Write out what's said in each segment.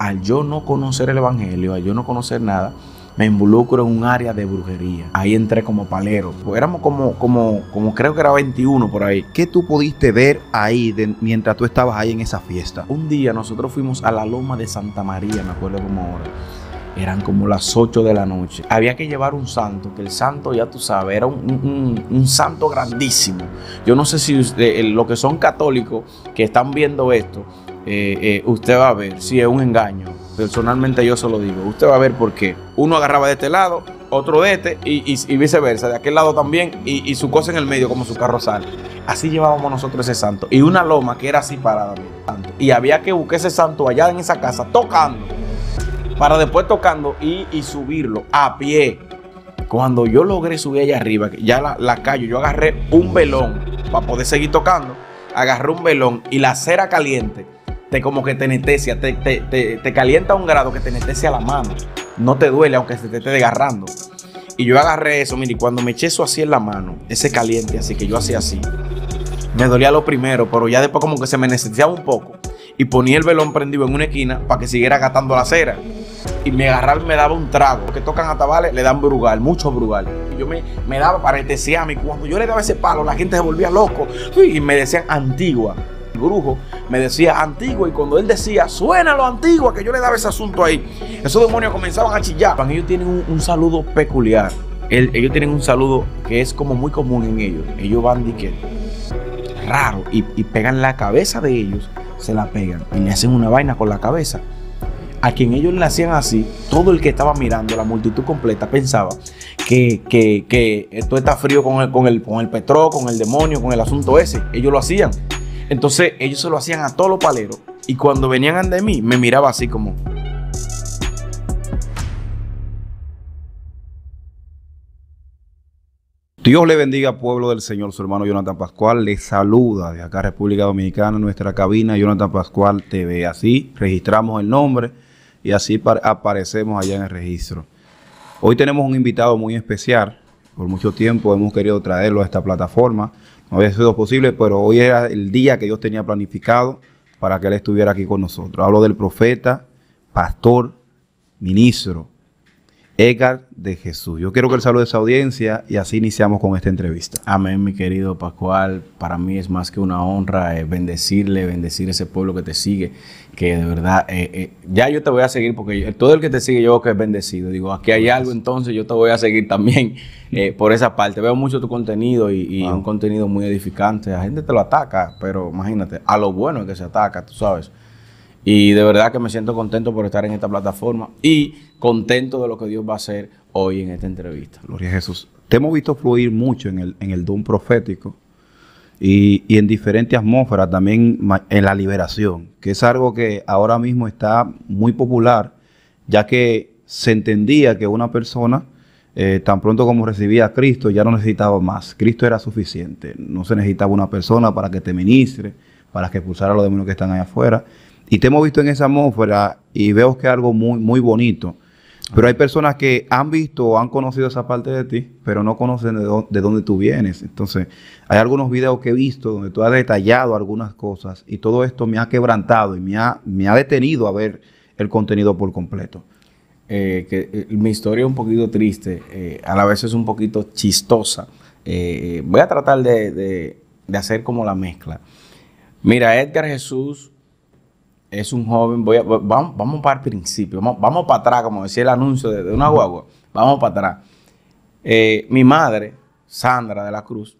al yo no conocer el Evangelio, al yo no conocer nada, me involucro en un área de brujería. Ahí entré como palero. Pues éramos como, como, como creo que era 21 por ahí. ¿Qué tú pudiste ver ahí mientras tú estabas ahí en esa fiesta? Un día nosotros fuimos a la Loma de Santa María, me acuerdo como ahora. Eran como las 8 de la noche. Había que llevar un santo, que el santo, ya tú sabes, era un, santo grandísimo. Yo no sé si usted, eh, lo que son católicos que están viendo esto eh, eh, usted va a ver si es un engaño. Personalmente yo se lo digo. Usted va a ver por qué. Uno agarraba de este lado, otro de este y, viceversa. De aquel lado también y, su cosa en el medio como su carro sale Así llevábamos nosotros ese santo. Y una loma que era así parada. Y había que buscar ese santo allá en esa casa tocando. Para después tocando y, subirlo a pie. Cuando yo logré subir allá arriba, ya la, la callo, yo agarré un velón para poder seguir tocando. Agarré un velón y la cera caliente te como que te anestesia, te, calienta a un grado que te anestesia la mano. No te duele aunque se te esté desgarrando. Y yo agarré eso, mire, y cuando me eché eso así en la mano, ese caliente, así que yo hacía así. Me dolía lo primero, pero ya después como que se me anestesiaba un poco. Y ponía el velón prendido en una esquina para que siguiera gastando la cera. Y me agarrar me daba un trago. Que tocan a tabales, le dan brugal, mucho brugal. Y yo me, daba para anestesiarme. Y cuando yo le daba ese palo, la gente se volvía loco. Y me decían antigua brujo me decía antiguo y cuando él decía suena lo antigua que yo le daba ese asunto ahí, esos demonios comenzaban a chillar. Ellos tienen un, saludo peculiar. ellos tienen un saludo que es como muy común en ellos. Ellos van de que raro y, pegan la cabeza de ellos, se la pegan y le hacen una vaina con la cabeza a quien ellos le hacían así, todo el que estaba mirando, la multitud completa, pensaba que, esto está frío con el, con, con el petró, con el demonio, con el asunto ese. Ellos lo hacían. Entonces ellos se lo hacían a todos los paleros. Y cuando venían de mí, me miraba así como... Dios le bendiga, pueblo del Señor. Su hermano Jonathan Pascual le saluda de acá, República Dominicana, nuestra cabina Jonathan Pascual TV. Así registramos el nombre y así aparecemos allá en el registro. Hoy tenemos un invitado muy especial. Por mucho tiempo hemos querido traerlo a esta plataforma no había sido posible, pero hoy era el día que Dios tenía planificado para que Él estuviera aquí con nosotros. Hablo del profeta, pastor, ministro, Edgar de Jesús. Yo quiero que él salude a esa audiencia y así iniciamos con esta entrevista. Amén, mi querido Pascual. Para mí es más que una honra eh, bendecirle, bendecir ese pueblo que te sigue, que de verdad, eh, eh, ya yo te voy a seguir porque todo el que te sigue yo creo que es bendecido. Digo, aquí hay algo, entonces yo te voy a seguir también mm. por esa parte. Veo mucho tu contenido y, un contenido muy edificante. La gente te lo ataca, pero imagínate, a lo bueno es que se ataca, tú sabes. Y de verdad que me siento contento por estar en esta plataforma y contento de lo que Dios va a hacer hoy en esta entrevista. Gloria a Jesús. Te hemos visto fluir mucho en el, en el don profético y, en diferentes atmósferas, también en la liberación, que es algo que ahora mismo está muy popular, ya que se entendía que una persona, eh, tan pronto como recibía a Cristo, ya no necesitaba más. Cristo era suficiente. No se necesitaba una persona para que te ministre, para que expulsara a los demonios que están allá afuera y te hemos visto en esa atmósfera y veo que es algo muy, muy bonito. Pero hay personas que han visto o han conocido esa parte de ti, pero no conocen de, dónde tú vienes. Entonces, hay algunos videos que he visto donde tú has detallado algunas cosas y todo esto me ha quebrantado y me ha, me ha detenido a ver el contenido por completo. Eh, que, eh, mi historia es un poquito triste, eh, a la vez es un poquito chistosa. voy a tratar de, de hacer como la mezcla. Mira, Edgar Jesús es un joven, voy a, vamos, para el principio, vamos, para atrás, como decía el anuncio de, una guagua, vamos para atrás. Eh, mi madre, Sandra de la Cruz,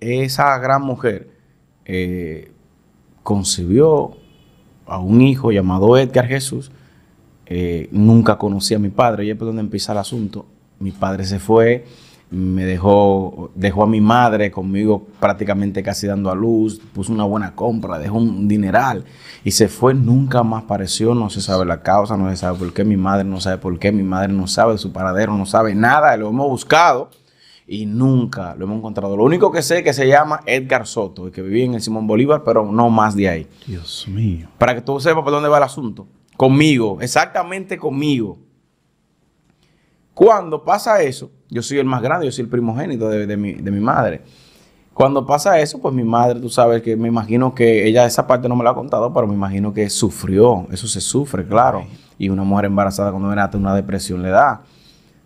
esa gran mujer, eh, concibió a un hijo llamado Edgar Jesús. Eh, nunca conocí a mi padre, y es por donde empieza el asunto. Mi padre se fue me dejó, dejó a mi madre conmigo prácticamente casi dando a luz, puso una buena compra, dejó un dineral y se fue, nunca más apareció, no se sabe la causa, no se sabe por qué, mi madre no sabe por qué, mi madre no sabe su paradero, no sabe nada, lo hemos buscado y nunca lo hemos encontrado. Lo único que sé es que se llama Edgar Soto, y que vivía en el Simón Bolívar, pero no más de ahí. Dios mío. Para que tú sepas por dónde va el asunto. Conmigo, exactamente conmigo. Cuando pasa eso, yo soy el más grande, yo soy el primogénito de, mi, madre. Cuando pasa eso, pues mi madre, tú sabes que me imagino que ella esa parte no me la ha contado, pero me imagino que sufrió, eso se sufre, claro. Y una mujer embarazada cuando viene una depresión le da.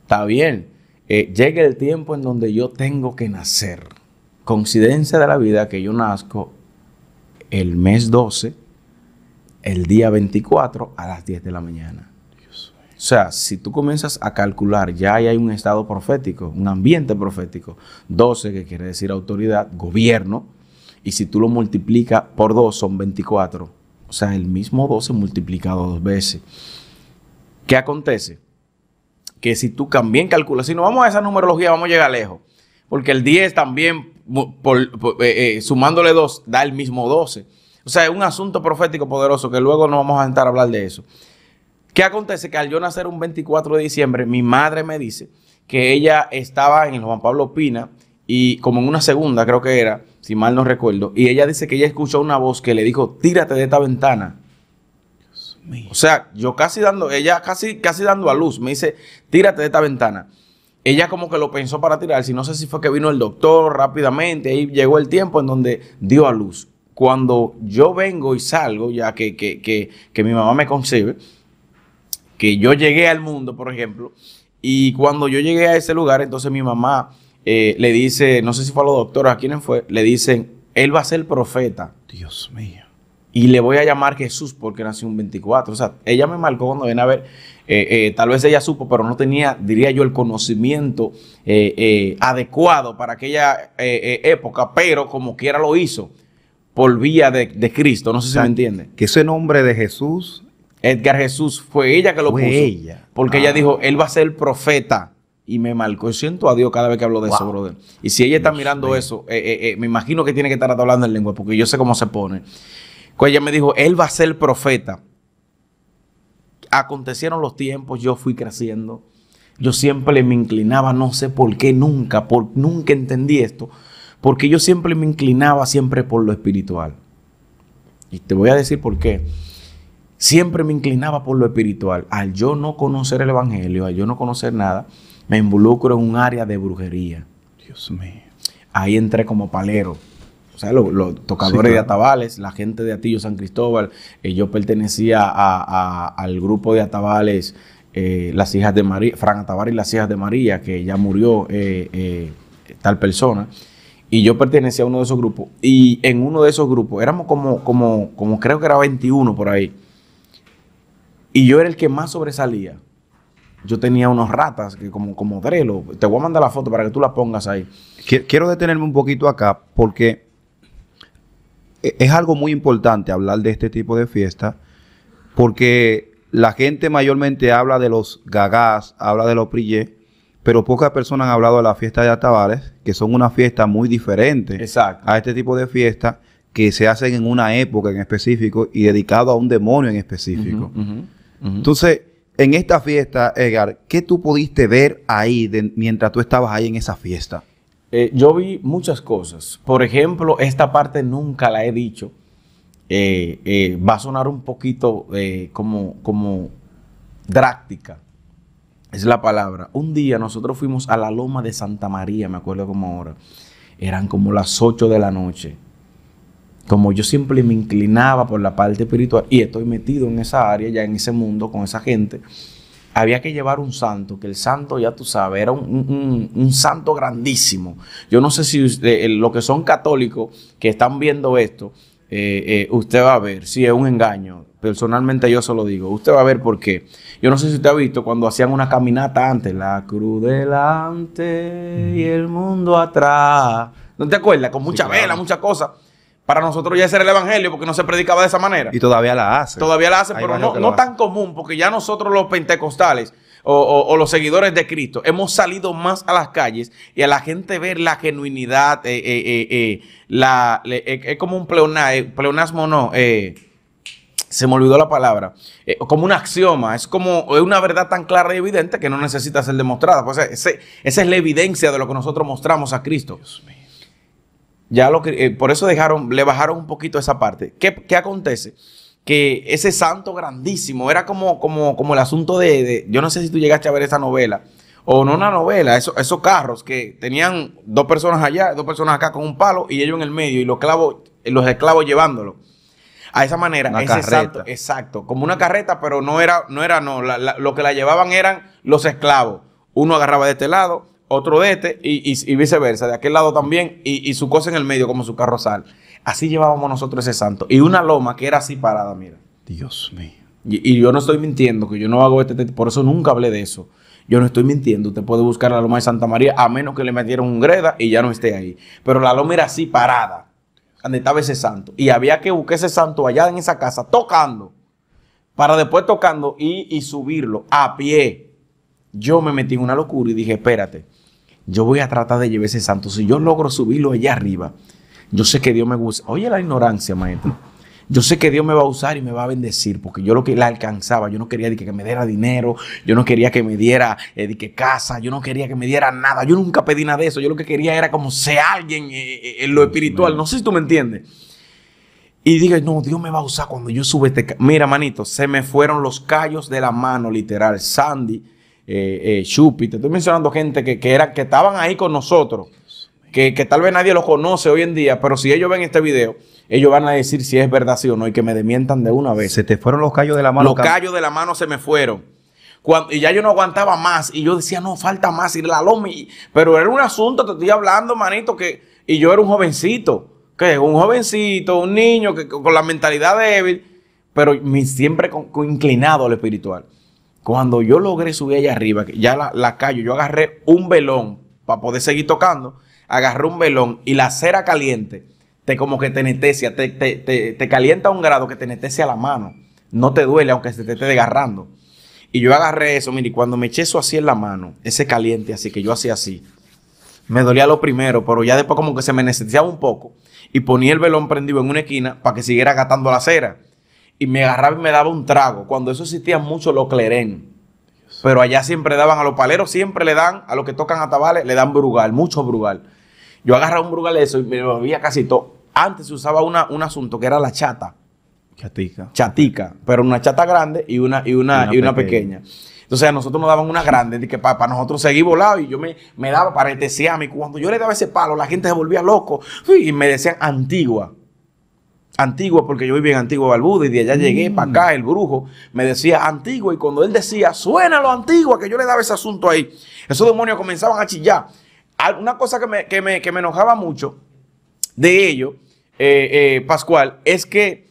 Está bien, eh, llega el tiempo en donde yo tengo que nacer. Coincidencia de la vida que yo nazco el mes 12, el día 24 a las 10 de la mañana. O sea, si tú comienzas a calcular, ya hay un estado profético, un ambiente profético. 12, que quiere decir autoridad, gobierno. Y si tú lo multiplicas por 2, son 24. O sea, el mismo 12 multiplicado dos veces. ¿Qué acontece? Que si tú también calculas, si no vamos a esa numerología, vamos a llegar lejos. Porque el 10 también, eh, eh, sumándole 2, da el mismo 12. O sea, es un asunto profético poderoso que luego no vamos a entrar a hablar de eso. ¿Qué acontece? Que al yo nacer un 24 de diciembre, mi madre me dice que ella estaba en el Juan Pablo Pina y como en una segunda, creo que era, si mal no recuerdo, y ella dice que ella escuchó una voz que le dijo, tírate de esta ventana. Dios mío. O sea, yo casi dando, ella casi, casi dando a luz, me dice, tírate de esta ventana. Ella como que lo pensó para tirar si no sé si fue que vino el doctor rápidamente, y llegó el tiempo en donde dio a luz. Cuando yo vengo y salgo, ya que, que, que, que mi mamá me concibe, que yo llegué al mundo, por ejemplo, y cuando yo llegué a ese lugar, entonces mi mamá eh, le dice, no sé si fue a los doctores, a quienes fue, le dicen, él va a ser profeta. Dios mío. Y le voy a llamar Jesús porque nació un 24. O sea, ella me marcó cuando ven a ver, eh, eh, tal vez ella supo, pero no tenía, diría yo, el conocimiento adecuado para aquella época, pero como quiera lo hizo por vía de, Cristo. No sé si me entiende. Que ese nombre de Jesús Edgar Jesús fue ella que lo fue puso. Ella. Porque ella ah. dijo, él va a ser profeta. Y me marcó. Yo siento a Dios cada vez que hablo de eso, brother. Y si ella está mirando eso, eh, eh, eh, me imagino que tiene que estar hablando en lengua, porque yo sé cómo se pone. Pues ella me dijo, él va a ser profeta. Acontecieron los tiempos, yo fui creciendo. Yo siempre me inclinaba, no sé por qué, nunca, nunca entendí esto. Porque yo siempre me inclinaba siempre por lo espiritual. Y te voy a decir por qué siempre me inclinaba por lo espiritual. Al yo no conocer el Evangelio, al yo no conocer nada, me involucro en un área de brujería. Dios mío. Ahí entré como palero. O sea, los, tocadores de atabales, la gente de Atillo San Cristóbal. Eh, yo pertenecía al grupo de atabales, eh, las hijas de María, Fran Atabar y las hijas de María, que ya murió eh, tal persona. Y yo pertenecía a uno de esos grupos. Y en uno de esos grupos, éramos como, como, como creo que era 21 por ahí y yo era el que más sobresalía. Yo tenía unos ratas que como, como drelo. Te voy a mandar la foto para que tú la pongas ahí. Quiero detenerme un poquito acá porque e, es algo muy importante hablar de este tipo de fiesta porque la gente mayormente habla de los gagás, habla de los prillés, pero pocas personas han hablado de la fiesta de Atabares, que son una fiesta muy diferente a este tipo de fiesta que se hacen en una época en específico y dedicado a un demonio en específico. Entonces, en esta fiesta, Edgar, ¿qué tú pudiste ver ahí mientras tú estabas ahí en esa fiesta? Eh, yo vi muchas cosas. Por ejemplo, esta parte nunca la he dicho. Eh, eh, va a sonar un poquito como, como drástica. Es la palabra. Un día nosotros fuimos a la loma de Santa María, me acuerdo como ahora. Eran como las 8 de la noche como yo siempre me inclinaba por la parte espiritual y estoy metido en esa área, ya en ese mundo, con esa gente, había que llevar un santo, que el santo, ya tú sabes, era un, santo grandísimo. Yo no sé si usted, eh, eh, lo que son católicos que están viendo esto, eh, usted va a ver si es un engaño. Personalmente yo se lo digo. Usted va a ver por qué. Yo no sé si usted ha visto cuando hacían una caminata antes, la cruz delante y el mundo atrás. ¿No te acuerdas? Con mucha vela, muchas cosas. Para nosotros ya ese era el evangelio porque no se predicaba de esa manera. Y todavía la hace. Todavía la hace, pero no, tan común porque ya nosotros los pentecostales o, los seguidores de Cristo hemos salido más a las calles y a la gente ver la genuinidad, eh, eh, eh, es como un pleonasmo, pleonasmo no, se me olvidó la palabra, como un axioma, es como una verdad tan clara y evidente que no necesita ser demostrada. Pues esa es la evidencia de lo que nosotros mostramos a Cristo. Dios mío. Ya lo que, eh, por eso dejaron, le bajaron un poquito esa parte. ¿Qué, acontece? Que ese santo grandísimo era como, como, como el asunto de, Yo no sé si tú llegaste a ver esa novela. O no una novela, eso, esos carros que tenían dos personas allá, dos personas acá con un palo y ellos en el medio y los, los esclavos llevándolo a esa manera. exacto, como una carreta, pero no era, no era, no. lo que la llevaban eran los esclavos. Uno agarraba de este lado, otro de este y, viceversa, de aquel lado también, y, su cosa en el medio como su carrozal. Así llevábamos nosotros ese santo. Y una loma que era así parada, mira. Dios mío. Y, yo no estoy mintiendo, que yo no hago este, este, por eso nunca hablé de eso. Yo no estoy mintiendo, usted puede buscar la loma de Santa María a menos que le metieran un greda y ya no esté ahí. Pero la loma era así parada, donde estaba ese santo. Y había que buscar ese santo allá en esa casa, tocando, para después tocando y, y subirlo a pie. Yo me metí en una locura y dije, espérate, yo voy a tratar de llevar ese santo. Si yo logro subirlo allá arriba, yo sé que Dios me gusta. Oye la ignorancia, maestro. Yo sé que Dios me va a usar y me va a bendecir, porque yo lo que la alcanzaba, yo no quería que, me diera dinero, yo no quería que me diera eh, que casa, yo no quería que me diera nada, yo nunca pedí nada de eso, yo lo que quería era como ser alguien eh, eh, en lo espiritual, no sé si tú me entiendes. Y dije, no, Dios me va a usar cuando yo sube este... Mira, manito, se me fueron los callos de la mano, literal. Sandy eh, Chupi, eh, te estoy mencionando gente que, que estaban ahí con nosotros, que, que, tal vez nadie los conoce hoy en día, pero si ellos ven este video, ellos van a decir si es verdad sí o no y que me demientan de una vez. Se te fueron los callos de la mano. Los callos de la mano se me fueron. y ya yo no aguantaba más y yo decía, no, falta más, y la lomi. Pero era un asunto, te estoy hablando, manito, que... Y yo era un jovencito, que un jovencito, un niño que, con la mentalidad débil, pero siempre con, inclinado al espiritual. Cuando yo logré subir allá arriba, ya la, la callo, yo agarré un velón para poder seguir tocando, agarré un velón y la cera caliente te como que te te, te, calienta a un grado que te anestesia la mano. No te duele aunque se te esté desgarrando. Y yo agarré eso, mire, cuando me eché eso así en la mano, ese caliente así que yo hacía así, me dolía lo primero, pero ya después como que se me anestesiaba un poco y ponía el velón prendido en una esquina para que siguiera gastando la cera y me agarraba y me daba un trago. Cuando eso existía mucho, lo clerén. Pero allá siempre daban a los paleros, siempre le dan, a los que tocan tabales, le dan brugal, mucho brugal. Yo agarraba un brugal de eso y me bebía casi todo. Antes se usaba una, un asunto que era la chata. Chatica. Chatica, pero una chata grande y una, y una, una, pequeña. Entonces a nosotros nos daban una grande, que para, nosotros seguir volado y yo me, me daba para el Y Cuando yo le daba ese palo, la gente se volvía loco y me decían antigua. Antigua, porque yo vivía en Antigua Balbuda y de allá llegué para acá, mm. el brujo me decía Antigua y cuando él decía, suena lo Antigua, que yo le daba ese asunto ahí, esos demonios comenzaban a chillar. Una cosa que me, enojaba mucho de ellos, eh, eh, Pascual, es que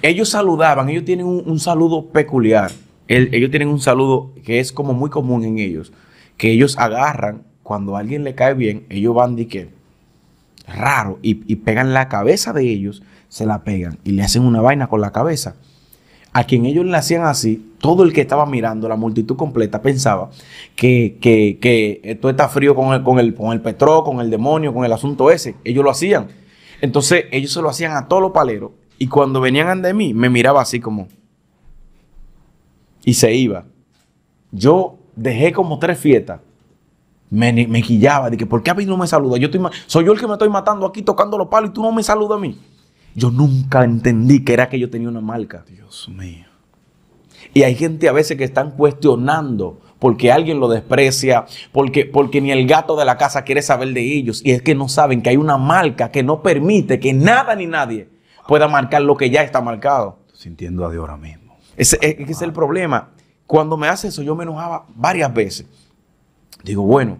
ellos saludaban, ellos tienen un, saludo peculiar, ellos tienen un saludo que es como muy común en ellos, que ellos agarran, cuando a alguien le cae bien, ellos van de que raro y, pegan la cabeza de ellos, se la pegan y le hacen una vaina con la cabeza. A quien ellos le hacían así, todo el que estaba mirando, la multitud completa, pensaba que, que, que esto está frío con el, con, el, con el petró, con el demonio, con el asunto ese. Ellos lo hacían. Entonces ellos se lo hacían a todos los paleros. Y cuando venían ante mí, me miraba así como... Y se iba. Yo dejé como tres fiestas me, me de que, ¿por qué a mí no me saluda? Yo estoy, soy yo el que me estoy matando aquí tocando los palos y tú no me saludas a mí. Yo nunca entendí que era que yo tenía una marca. Dios mío. Y hay gente a veces que están cuestionando porque alguien lo desprecia, porque, porque ni el gato de la casa quiere saber de ellos. Y es que no saben que hay una marca que no permite que nada ni nadie pueda marcar lo que ya está marcado. Estoy sintiendo a Dios ahora mismo. es, ese es el problema. Cuando me hace eso, yo me enojaba varias veces. Digo, bueno,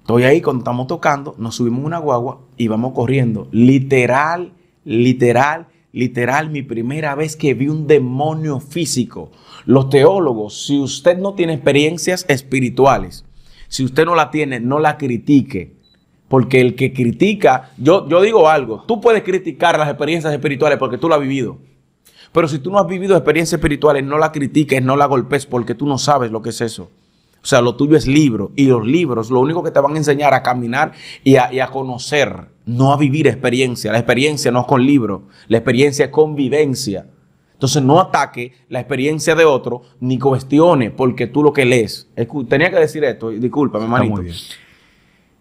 estoy ahí cuando estamos tocando, nos subimos una guagua y vamos corriendo. Literal, literal, literal, mi primera vez que vi un demonio físico. Los teólogos, si usted no tiene experiencias espirituales, si usted no la tiene, no la critique. Porque el que critica, yo, yo digo algo, tú puedes criticar las experiencias espirituales porque tú lo has vivido. Pero si tú no has vivido experiencias espirituales, no la critiques, no la golpes porque tú no sabes lo que es eso. O sea, lo tuyo es libro y los libros lo único que te van a enseñar a caminar y a, conocer, no a vivir experiencia. La experiencia no es con libro. la experiencia es con vivencia. Entonces no ataque la experiencia de otro ni cuestione porque tú lo que lees. Tenía que decir esto, discúlpame, hermanito.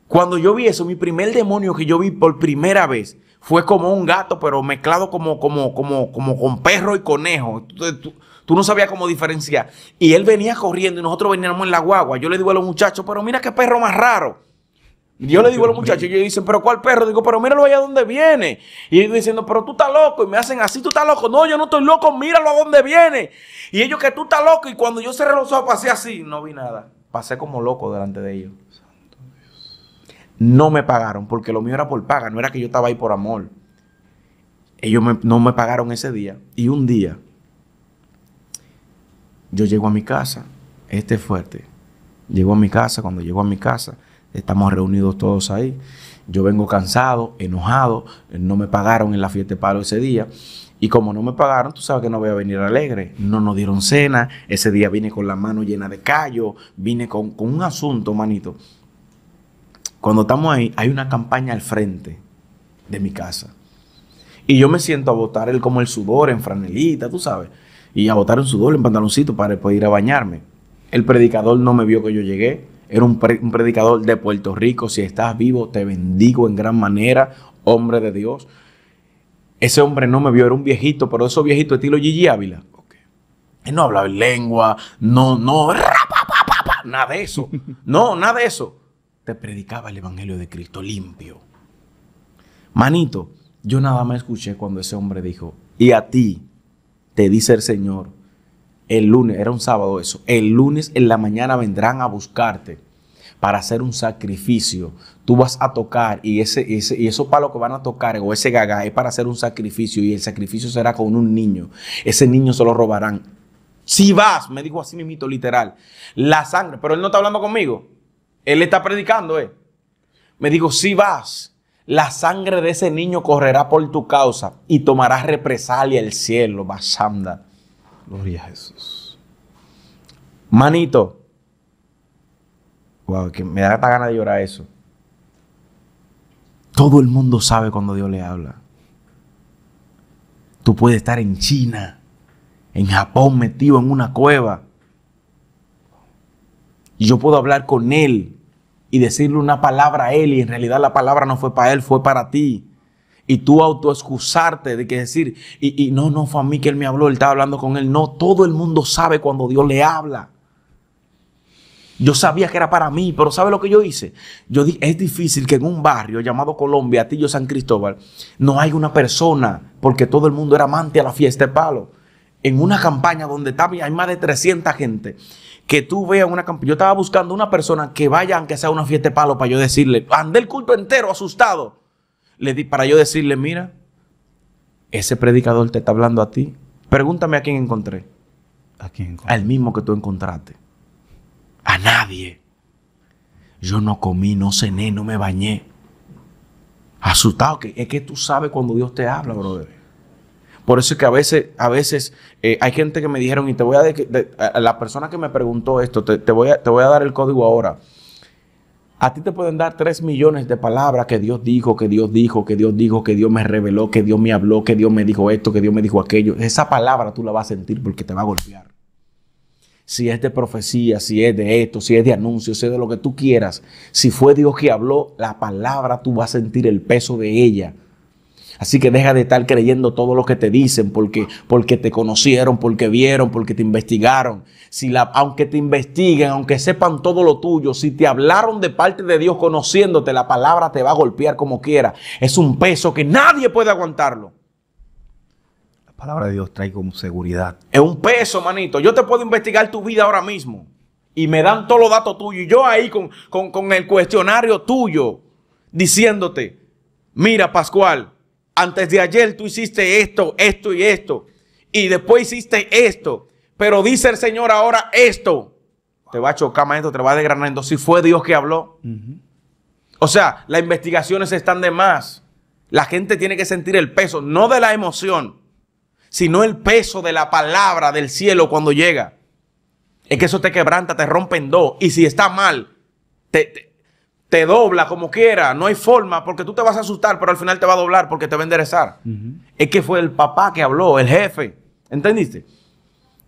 Cuando yo vi eso, mi primer demonio que yo vi por primera vez fue como un gato, pero mezclado como, como, como, como con perro y conejo. Entonces tú, Tú no sabías cómo diferenciar. Y él venía corriendo y nosotros veníamos en la guagua. Yo le digo a los muchachos, pero mira qué perro más raro. Yo le digo a los muchachos, ellos dicen, pero ¿cuál perro? Digo, pero míralo allá donde viene. Y ellos diciendo, pero tú estás loco. Y me hacen así, tú estás loco. No, yo no estoy loco, míralo a dónde viene. Y ellos que tú estás loco. Y cuando yo cerré los ojos, pasé así. No vi nada. Pasé como loco delante de ellos. No me pagaron porque lo mío era por paga, no era que yo estaba ahí por amor. Ellos no me pagaron ese día. Y un día yo llego a mi casa, este es fuerte. Llego a mi casa, cuando llego a mi casa, estamos reunidos todos ahí. Yo vengo cansado, enojado, no me pagaron en la fiesta de palo ese día. Y como no me pagaron, tú sabes que no voy a venir alegre. No nos dieron cena. Ese día vine con la mano llena de callo. Vine con, un asunto, manito. Cuando estamos ahí, hay una campaña al frente de mi casa. Y yo me siento a botar el, como el sudor en franelita, tú sabes y abotaron su doble en pantaloncito para poder ir a bañarme. El predicador no me vio que yo llegué. Era un, predicador de Puerto Rico. Si estás vivo, te bendigo en gran manera, hombre de Dios. Ese hombre no me vio, era un viejito, pero esos viejito estilo Gigi Ávila. Él no hablaba lengua, no, no, nada de eso. No, nada de eso. Te predicaba el Evangelio de Cristo limpio. Manito, yo nada más escuché cuando ese hombre dijo, y a ti, te dice el Señor, el lunes, era un sábado eso, el lunes en la mañana vendrán a buscarte para hacer un sacrificio. Tú vas a tocar y, ese, y esos palos que van a tocar o ese gaga es para hacer un sacrificio y el sacrificio será con un niño. Ese niño se lo robarán. Si vas, me dijo así mi mito literal, la sangre, pero él no está hablando conmigo, él está predicando, eh. Me dijo, si vas, la sangre de ese niño correrá por tu causa y tomarás represalia el cielo, Basanda. Gloria a Jesús. Manito. Wow, que me da esta gana de llorar eso. Todo el mundo sabe cuando Dios le habla. Tú puedes estar en China, en Japón, metido en una cueva. Y yo puedo hablar con Él y decirle una palabra a él y en realidad la palabra no fue para él, fue para ti. Y tú autoexcusarte de que decir, y, no, no fue a mí que él me habló, él estaba hablando con él. No, todo el mundo sabe cuando Dios le habla. Yo sabía que era para mí, pero ¿sabe lo que yo hice? Yo dije, es difícil que en un barrio llamado Colombia, Tillo, San Cristóbal, no haya una persona, porque todo el mundo era amante a la fiesta de palo. En una campaña donde está, hay más de 300 gente que tú veas una campaña. Yo estaba buscando una persona que vaya, aunque sea una fiesta de palo, para yo decirle, andé el culto entero asustado. Le di, para yo decirle, mira, ese predicador te está hablando a ti. Pregúntame a quién encontré. ¿A quién encontré? Al mismo que tú encontraste. A nadie. Yo no comí, no cené, no me bañé. Asustado, que es que tú sabes cuando Dios te habla, brother. Por eso es que a veces, a veces eh, hay gente que me dijeron, y te voy a, la persona que me preguntó esto, te, voy a, te voy a dar el código ahora. A ti te pueden dar tres millones de palabras que Dios dijo, que Dios dijo, que Dios dijo, que Dios me reveló, que Dios me habló, que Dios me dijo esto, que Dios me dijo aquello. Esa palabra tú la vas a sentir porque te va a golpear. Si es de profecía, si es de esto, si es de anuncio, si es de lo que tú quieras. Si fue Dios que habló, la palabra tú vas a sentir el peso de ella Así que deja de estar creyendo todo lo que te dicen porque, porque te conocieron, porque vieron, porque te investigaron. Si la, aunque te investiguen, aunque sepan todo lo tuyo, si te hablaron de parte de Dios conociéndote, la palabra te va a golpear como quiera. Es un peso que nadie puede aguantarlo. La palabra de Dios trae como seguridad. Es un peso, manito. Yo te puedo investigar tu vida ahora mismo y me dan todos los datos tuyos. Y yo ahí con, con el cuestionario tuyo diciéndote, mira Pascual, antes de ayer tú hiciste esto, esto y esto, y después hiciste esto, pero dice el Señor ahora esto, te va a chocar, maestro, te va a Entonces, Si fue Dios que habló. O sea, las investigaciones están de más. La gente tiene que sentir el peso, no de la emoción, sino el peso de la palabra del cielo cuando llega. Es que eso te quebranta, te rompe en dos. Y si está mal, te te dobla como quiera, no hay forma, porque tú te vas a asustar, pero al final te va a doblar porque te va a enderezar. Es que fue el papá que habló, el jefe, ¿entendiste?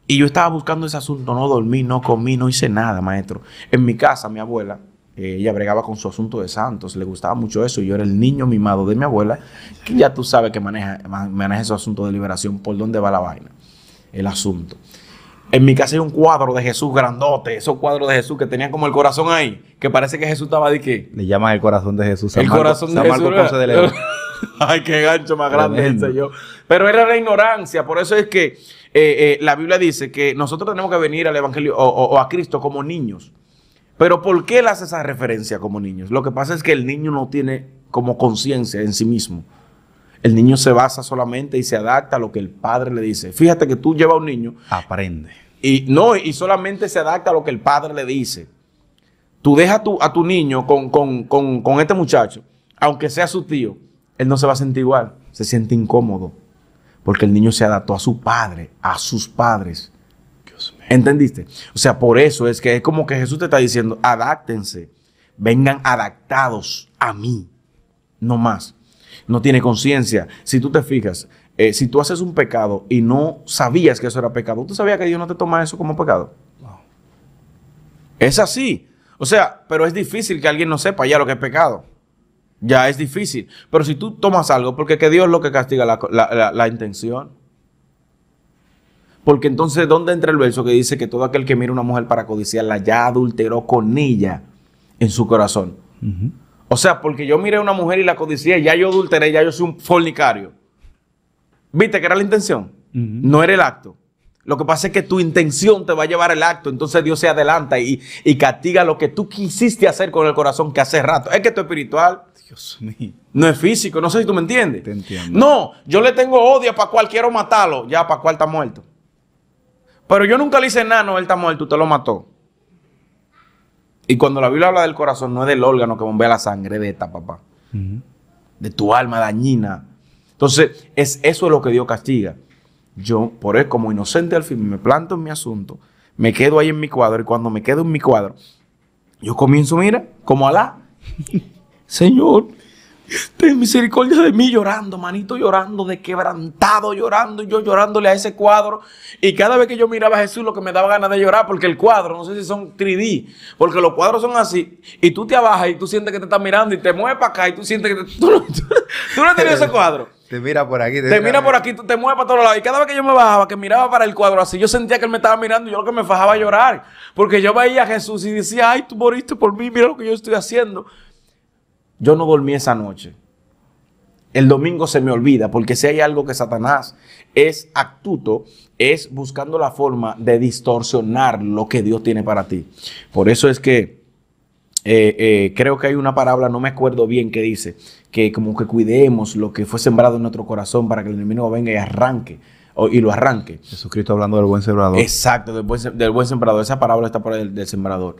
Y yo estaba buscando ese asunto, no dormí, no comí, no hice nada, maestro. En mi casa, mi abuela, eh, ella bregaba con su asunto de santos, le gustaba mucho eso, y yo era el niño mimado de mi abuela, que ya tú sabes que maneja, maneja ese asunto de liberación, por dónde va la vaina, el asunto. En mi casa hay un cuadro de Jesús grandote, esos cuadros de Jesús que tenían como el corazón ahí, que parece que Jesús estaba de qué. Le llaman el corazón de Jesús. el corazón de Jesús. Ay, qué gancho más grande ese yo. Pero era la ignorancia, por eso es que eh, eh, la Biblia dice que nosotros tenemos que venir al Evangelio o, o a Cristo como niños. Pero ¿por qué él hace esa referencia como niños? Lo que pasa es que el niño no tiene como conciencia en sí mismo. El niño se basa solamente y se adapta a lo que el padre le dice. Fíjate que tú llevas a un niño. Aprende. Y no, y solamente se adapta a lo que el padre le dice. Tú dejas a tu, niño con, con este muchacho, aunque sea su tío, él no se va a sentir igual, se siente incómodo, porque el niño se adaptó a su padre, a sus padres. ¿Entendiste? O sea, por eso es que es como que Jesús te está diciendo, adáctense, vengan adaptados a mí, no más no tiene conciencia. Si tú te fijas, eh, si tú haces un pecado y no sabías que eso era pecado, ¿tú sabías que Dios no te toma eso como pecado? Es así. O sea, pero es difícil que alguien no sepa ya lo que es pecado. Ya es difícil. Pero si tú tomas algo, porque que Dios es lo que castiga la, intención. Porque entonces, ¿dónde entra el verso que dice que todo aquel que mira a una mujer para codiciarla ya adulteró con ella en su corazón? O sea, porque yo miré a una mujer y la codicié, ya yo adulteré, ya yo soy un fornicario. ¿Viste que era la intención? No era el acto. Lo que pasa es que tu intención te va a llevar al acto, entonces Dios se adelanta y, castiga lo que tú quisiste hacer con el corazón que hace rato. Es que esto es espiritual. Dios mío. No es físico, no sé si tú me entiendes. Te entiendo. No, yo le tengo odio a cual quiero matarlo. Ya, para cual está muerto. Pero yo nunca le hice nada, no, él está muerto, usted lo mató. Y cuando la Biblia habla del corazón, no es del órgano que bombea la sangre, de esta, papá. De tu alma dañina. Entonces, es, eso es lo que Dios castiga. Yo, por eso, como inocente al fin, me planto en mi asunto, me quedo ahí en mi cuadro, y cuando me quedo en mi cuadro, yo comienzo, mira, como Alá. Señor, Ten misericordia de mí llorando, manito llorando, de quebrantado llorando, yo llorándole a ese cuadro. Y cada vez que yo miraba a Jesús, lo que me daba ganas de llorar, porque el cuadro, no sé si son 3D, porque los cuadros son así. Y tú te abajas y tú sientes que te están mirando y te mueves para acá y tú sientes que tú, no, ese cuadro. Te mira por aquí. Te, mira por aquí, tú te mueves para todos lados. Y cada vez que yo me bajaba, que miraba para el cuadro así, yo sentía que él me estaba mirando y yo lo que me fajaba a llorar. Porque yo veía a Jesús y decía, ay, tú moriste por mí, mira lo que yo estoy haciendo. Yo no dormí esa noche. El domingo se me olvida, porque si hay algo que Satanás es actuto, es buscando la forma de distorsionar lo que Dios tiene para ti. Por eso es que eh, eh, creo que hay una parábola, no me acuerdo bien, que dice que como que cuidemos lo que fue sembrado en nuestro corazón para que el enemigo venga y arranque y lo arranque. Jesucristo hablando del buen sembrador. Exacto, del buen, del buen sembrador. Esa parábola está por el del sembrador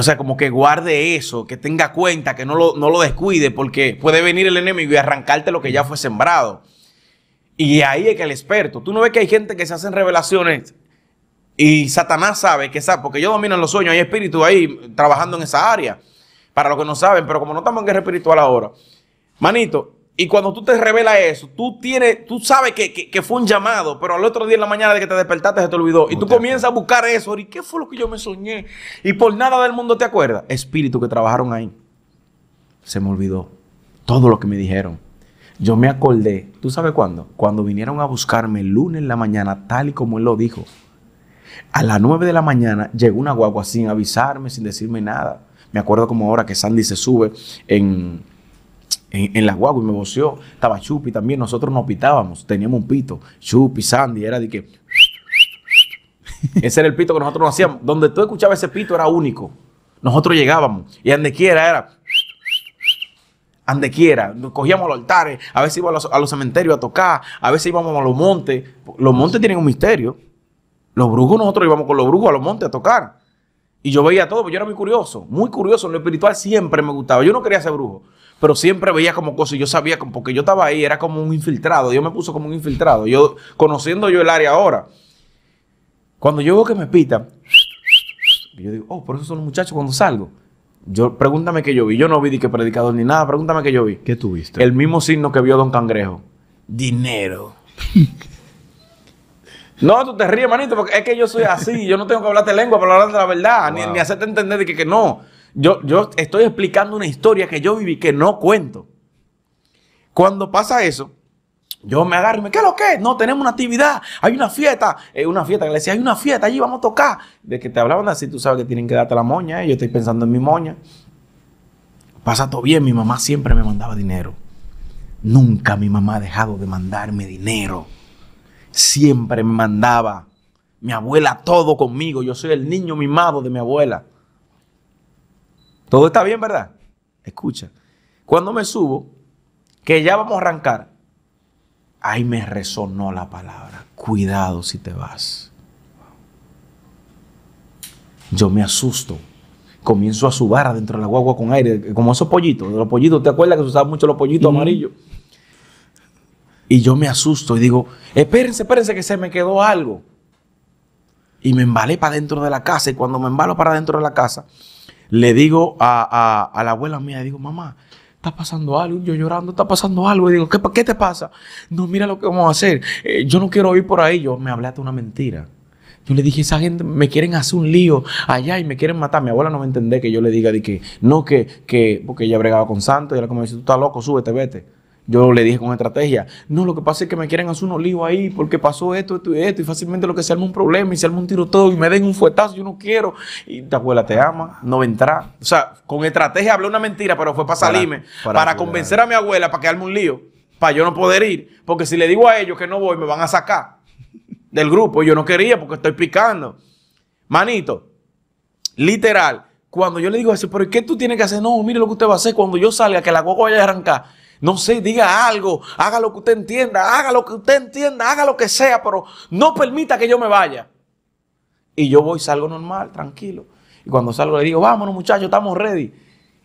o sea, como que guarde eso, que tenga cuenta, que no lo, descuide, porque puede venir el enemigo y arrancarte lo que ya fue sembrado. Y ahí es que el experto, tú no ves que hay gente que se hacen revelaciones y Satanás sabe que sabe, porque ellos dominan los sueños, hay espíritus ahí trabajando en esa área, para los que no saben, pero como no estamos en guerra espiritual ahora, manito, y cuando tú te revelas eso, tú tienes, tú sabes que, fue un llamado, pero al otro día en la mañana de que te despertaste se te olvidó. y tú comienzas a buscar eso. ¿Y qué fue lo que yo me soñé? Y por nada del mundo te acuerdas. Espíritu que trabajaron ahí. Se me olvidó. Todo lo que me dijeron. Yo me acordé, ¿tú sabes cuándo? Cuando vinieron a buscarme el lunes en la mañana, tal y como él lo dijo. A las 9 de la mañana llegó una guagua sin avisarme, sin decirme nada. Me acuerdo como ahora que Sandy se sube en, en, las guaguas y me voció. Estaba Chupi también, nosotros nos pitábamos, teníamos un pito. Chupi, Sandy, era de que. ese era el pito que nosotros nos hacíamos. Donde tú escuchabas ese pito era único. Nosotros llegábamos y andequiera quiera era. Ande quiera, cogíamos los altares, a veces íbamos a los, cementerios a tocar, a veces íbamos a los montes. Los montes tienen un misterio. Los brujos, nosotros íbamos con los brujos a los montes a tocar. Y yo veía todo, yo era muy curioso, muy curioso. lo espiritual siempre me gustaba. Yo no quería ser brujo pero siempre veía como cosas. y Yo sabía, porque yo estaba ahí, era como un infiltrado. Yo me puso como un infiltrado. Yo, conociendo yo el área ahora, cuando yo veo que me pita, yo digo, oh, por eso son los muchachos cuando salgo. Yo, pregúntame qué yo vi. Yo no vi ni que predicador ni nada. Pregúntame qué yo vi. ¿Qué tuviste? El mismo signo que vio Don Cangrejo. Dinero. no, tú te ríes, manito, porque es que yo soy así. Yo no tengo que hablarte lengua para hablarte la verdad, ni, hacerte entender de que, que no. Yo, estoy explicando una historia que yo viví que no cuento. Cuando pasa eso, yo me agarro y me, ¿qué es lo que? No, tenemos una actividad, hay una fiesta, eh, una fiesta que le decía, hay una fiesta, allí vamos a tocar. De que te hablaban así, tú sabes que tienen que darte la moña, eh, yo estoy pensando en mi moña. Pasa todo bien, mi mamá siempre me mandaba dinero. Nunca mi mamá ha dejado de mandarme dinero. Siempre me mandaba. Mi abuela todo conmigo, yo soy el niño mimado de mi abuela. Todo está bien, ¿verdad? Escucha. Cuando me subo, que ya vamos a arrancar, ahí me resonó la palabra. Cuidado si te vas. Yo me asusto. Comienzo a subar adentro de la guagua con aire, como esos pollitos, de los pollitos. ¿Te acuerdas que se usaban mucho los pollitos amarillos? Y yo me asusto y digo, espérense, espérense que se me quedó algo. Y me embalé para dentro de la casa. Y cuando me embalo para dentro de la casa, le digo a, a, a la abuela mía, digo, mamá, está pasando algo, yo llorando, está pasando algo. Y digo, ¿qué, ¿qué te pasa? No, mira lo que vamos a hacer. Eh, yo no quiero ir por ahí. Yo me hablé hasta una mentira. Yo le dije, esa gente me quieren hacer un lío allá y me quieren matar. Mi abuela no me entendé que yo le diga de que, no, que, que, porque ella bregaba con santo y era como dice, tú estás loco, súbete, vete. Yo le dije con estrategia, no, lo que pasa es que me quieren hacer un olivo ahí porque pasó esto, esto y esto, y fácilmente lo que se arma un problema y se arma un tiro todo, y me den un fuetazo, yo no quiero. Y tu abuela te ama, no vendrá. O sea, con estrategia hablé una mentira, pero fue para, salirme, para, convencer a mi abuela para que arme un lío, para yo no poder ir, porque si le digo a ellos que no voy, me van a sacar del grupo. Yo no quería porque estoy picando. Manito, literal, cuando yo le digo eso, pero ¿qué tú tienes que hacer? No, mire lo que usted va a hacer cuando yo salga, que la coco vaya a arrancar no sé, diga algo, haga lo que usted entienda, haga lo que usted entienda, haga lo que sea, pero no permita que yo me vaya. Y yo voy, salgo normal, tranquilo. Y cuando salgo le digo, vámonos muchachos, estamos ready.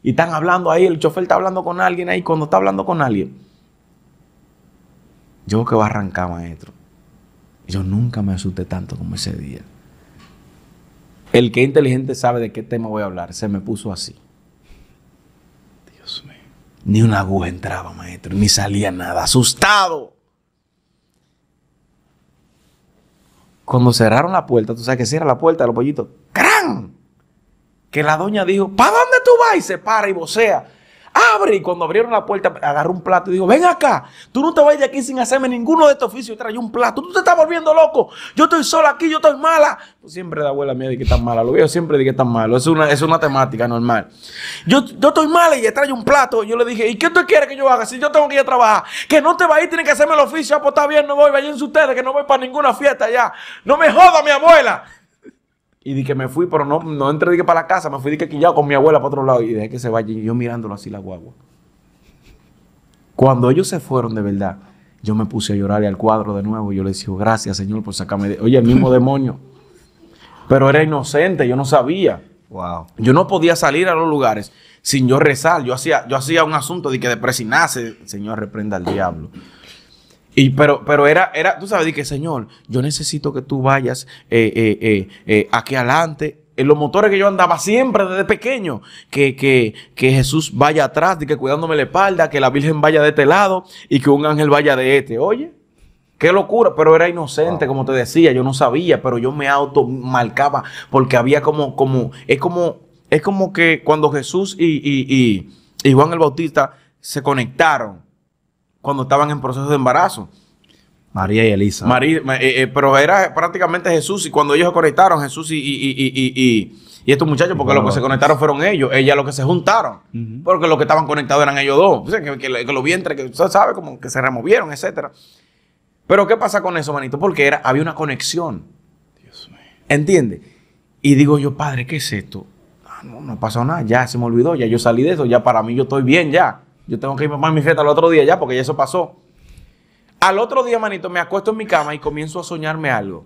Y están hablando ahí, el chofer está hablando con alguien ahí, cuando está hablando con alguien. Yo que va a arrancar, maestro. Yo nunca me asusté tanto como ese día. El que es inteligente sabe de qué tema voy a hablar. Se me puso así. Ni una aguja entraba, maestro, ni salía nada, asustado. Cuando cerraron la puerta, tú sabes que cierra la puerta de los pollitos, ¡Cran! Que la doña dijo, ¿para dónde tú vas? Y se para y vocea abre. Y cuando abrieron la puerta, agarró un plato y dijo, ven acá, tú no te vayas de aquí sin hacerme ninguno de estos oficios. Y trae un plato, tú te estás volviendo loco. Yo estoy sola aquí, yo estoy mala. Pues siempre la abuela mía dice que está mala, lo veo siempre dice que está malo. Es una, es una temática normal. Yo, yo estoy mala y le trae un plato. Yo le dije, ¿y qué tú quieres que yo haga si yo tengo que ir a trabajar? Que no te vayas, tiene que hacerme el oficio. Ah, pues está bien, no voy, vayan ustedes, que no voy para ninguna fiesta ya. No me joda mi abuela. Y di que me fui, pero no, no entré di que para la casa, me fui di que quillado con mi abuela para otro lado y dejé que se vaya yo mirándolo así la guagua. Cuando ellos se fueron de verdad, yo me puse a llorar y al cuadro de nuevo y yo le dije, gracias Señor por sacarme de... Oye, el mismo demonio. Pero era inocente, yo no sabía. Yo no podía salir a los lugares sin yo rezar. Yo hacía, yo hacía un asunto de que de Señor, reprenda al diablo. Y, pero, pero era, era, tú sabes, dije, Señor, yo necesito que tú vayas eh, eh, eh, eh, aquí adelante en los motores que yo andaba siempre desde pequeño, que, que, que Jesús vaya atrás, de que cuidándome la espalda, que la Virgen vaya de este lado y que un ángel vaya de este. Oye, qué locura, pero era inocente, como te decía, yo no sabía, pero yo me automarcaba porque había como, como, es como, es como que cuando Jesús y, y, y, y Juan el Bautista se conectaron, cuando estaban en proceso de embarazo. María y Elisa. Eh, eh, pero era prácticamente Jesús y cuando ellos se conectaron, Jesús y, estos muchachos, porque los que se conectaron fueron ellos, ellas los que se juntaron, porque los que estaban conectados eran ellos dos, que, los vientres, que usted sabe, como que se removieron, etc. Pero ¿qué pasa con eso, manito? Porque era, había una conexión. Dios mío. ¿Entiendes? Y digo yo, padre, ¿qué es esto? Ah, no, no ha pasado nada, ya se me olvidó, ya yo salí de eso, ya para mí yo estoy bien, ya. Yo tengo que ir a mi fiesta al otro día ya, porque ya eso pasó. Al otro día, manito, me acuesto en mi cama y comienzo a soñarme algo.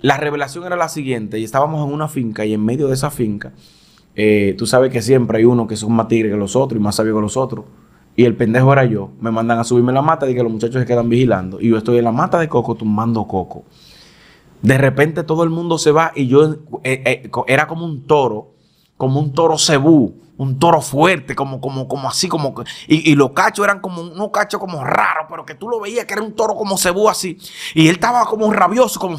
La revelación era la siguiente, y estábamos en una finca y en medio de esa finca, eh, tú sabes que siempre hay uno que es más tigre que los otros y más sabio que los otros. Y el pendejo era yo. Me mandan a subirme la mata y que los muchachos se quedan vigilando. Y yo estoy en la mata de coco tumbando coco. De repente todo el mundo se va y yo eh, eh, era como un toro como un toro cebú, un toro fuerte, como, como, como así, como. Y, y los cachos eran como unos cachos como raros, pero que tú lo veías que era un toro como cebú así. Y él estaba como rabioso, como.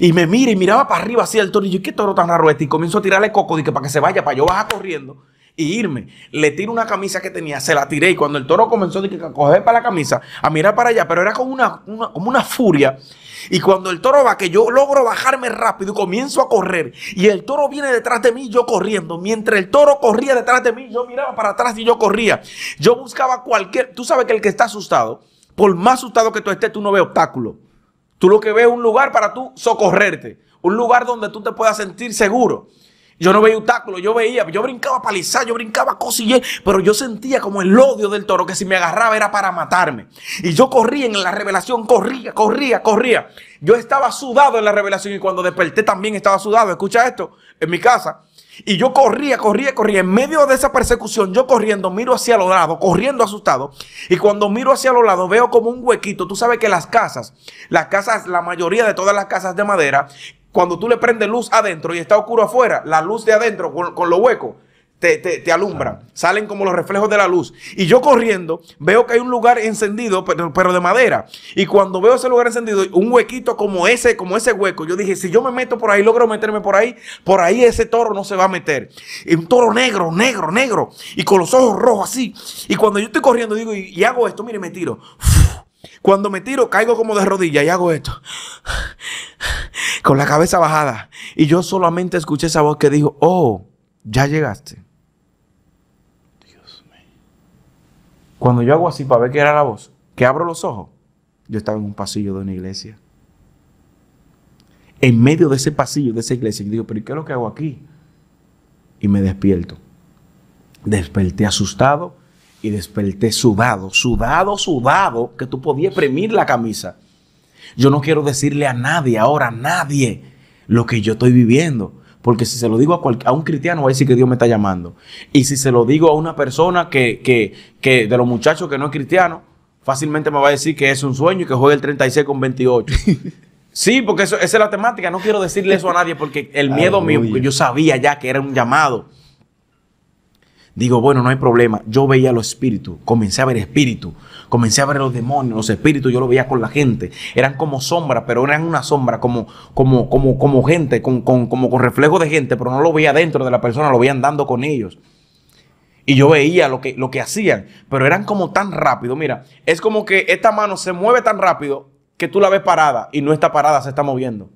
Y me mira y miraba para arriba así el toro. Y yo, ¿qué toro tan raro este? Y comienzo a tirarle coco, para que se vaya, para yo bajar corriendo y irme. Le tiro una camisa que tenía, se la tiré y cuando el toro comenzó de que coger para la camisa, a mirar para allá, pero era como una, furia. Y cuando el toro va, que yo logro bajarme rápido, y comienzo a correr y el toro viene detrás de mí, yo corriendo. Mientras el toro corría detrás de mí, yo miraba para atrás y yo corría. Yo buscaba cualquier, tú sabes que el que está asustado, por más asustado que tú estés, tú no ves obstáculo Tú lo que ves es un lugar para tú socorrerte, un lugar donde tú te puedas sentir seguro. Yo no veía obstáculos, yo veía, yo brincaba palizar, yo brincaba cosillé, pero yo sentía como el odio del toro que si me agarraba era para matarme. Y yo corría en la revelación, corría, corría, corría. Yo estaba sudado en la revelación y cuando desperté también estaba sudado. Escucha esto, en mi casa. Y yo corría, corría, corría. En medio de esa persecución, yo corriendo, miro hacia los lados, corriendo asustado. Y cuando miro hacia los lados, veo como un huequito. Tú sabes que las casas, las casas, la mayoría de todas las casas de madera, cuando tú le prendes luz adentro y está oscuro afuera, la luz de adentro con, los huecos te, te, salen como los reflejos de la luz. Y yo corriendo veo que hay un lugar encendido, pero, pero, de madera. Y cuando veo ese lugar encendido, un huequito como ese, como ese hueco, yo dije, si yo me meto por ahí, logro meterme por ahí, por ahí ese toro no se va a meter. un toro negro, negro, negro, y con los ojos rojos así. Y cuando yo estoy corriendo, digo, y, hago esto, mire, me tiro. Cuando me tiro, caigo como de rodillas y hago esto. Con la cabeza bajada. Y yo solamente escuché esa voz que dijo, oh, ya llegaste. Dios mío. Cuando yo hago así para ver qué era la voz, que abro los ojos, yo estaba en un pasillo de una iglesia. En medio de ese pasillo, de esa iglesia, Y digo, pero ¿qué es lo que hago aquí? Y me despierto. Desperté asustado, y desperté sudado, sudado, sudado, que tú podías premir la camisa. Yo no quiero decirle a nadie, ahora a nadie, lo que yo estoy viviendo. Porque si se lo digo a, un cristiano, va a decir que Dios me está llamando. Y si se lo digo a una persona que, de los muchachos que no es cristiano, fácilmente me va a decir que es un sueño y que juega el 36 con 28. sí, porque eso, esa es la temática. No quiero decirle eso a nadie porque el miedo mío, yo sabía ya que era un llamado. Digo, bueno, no hay problema. Yo veía los espíritus, comencé a ver espíritus, comencé a ver los demonios, los espíritus, yo lo veía con la gente. Eran como sombras, pero eran una sombra, como, como, como, como gente, con, como con reflejo de gente, pero no lo veía dentro de la persona, lo veía andando con ellos. Y yo veía lo que, lo que hacían, pero eran como tan rápido. Mira, es como que esta mano se mueve tan rápido que tú la ves parada y no está parada, se está moviendo.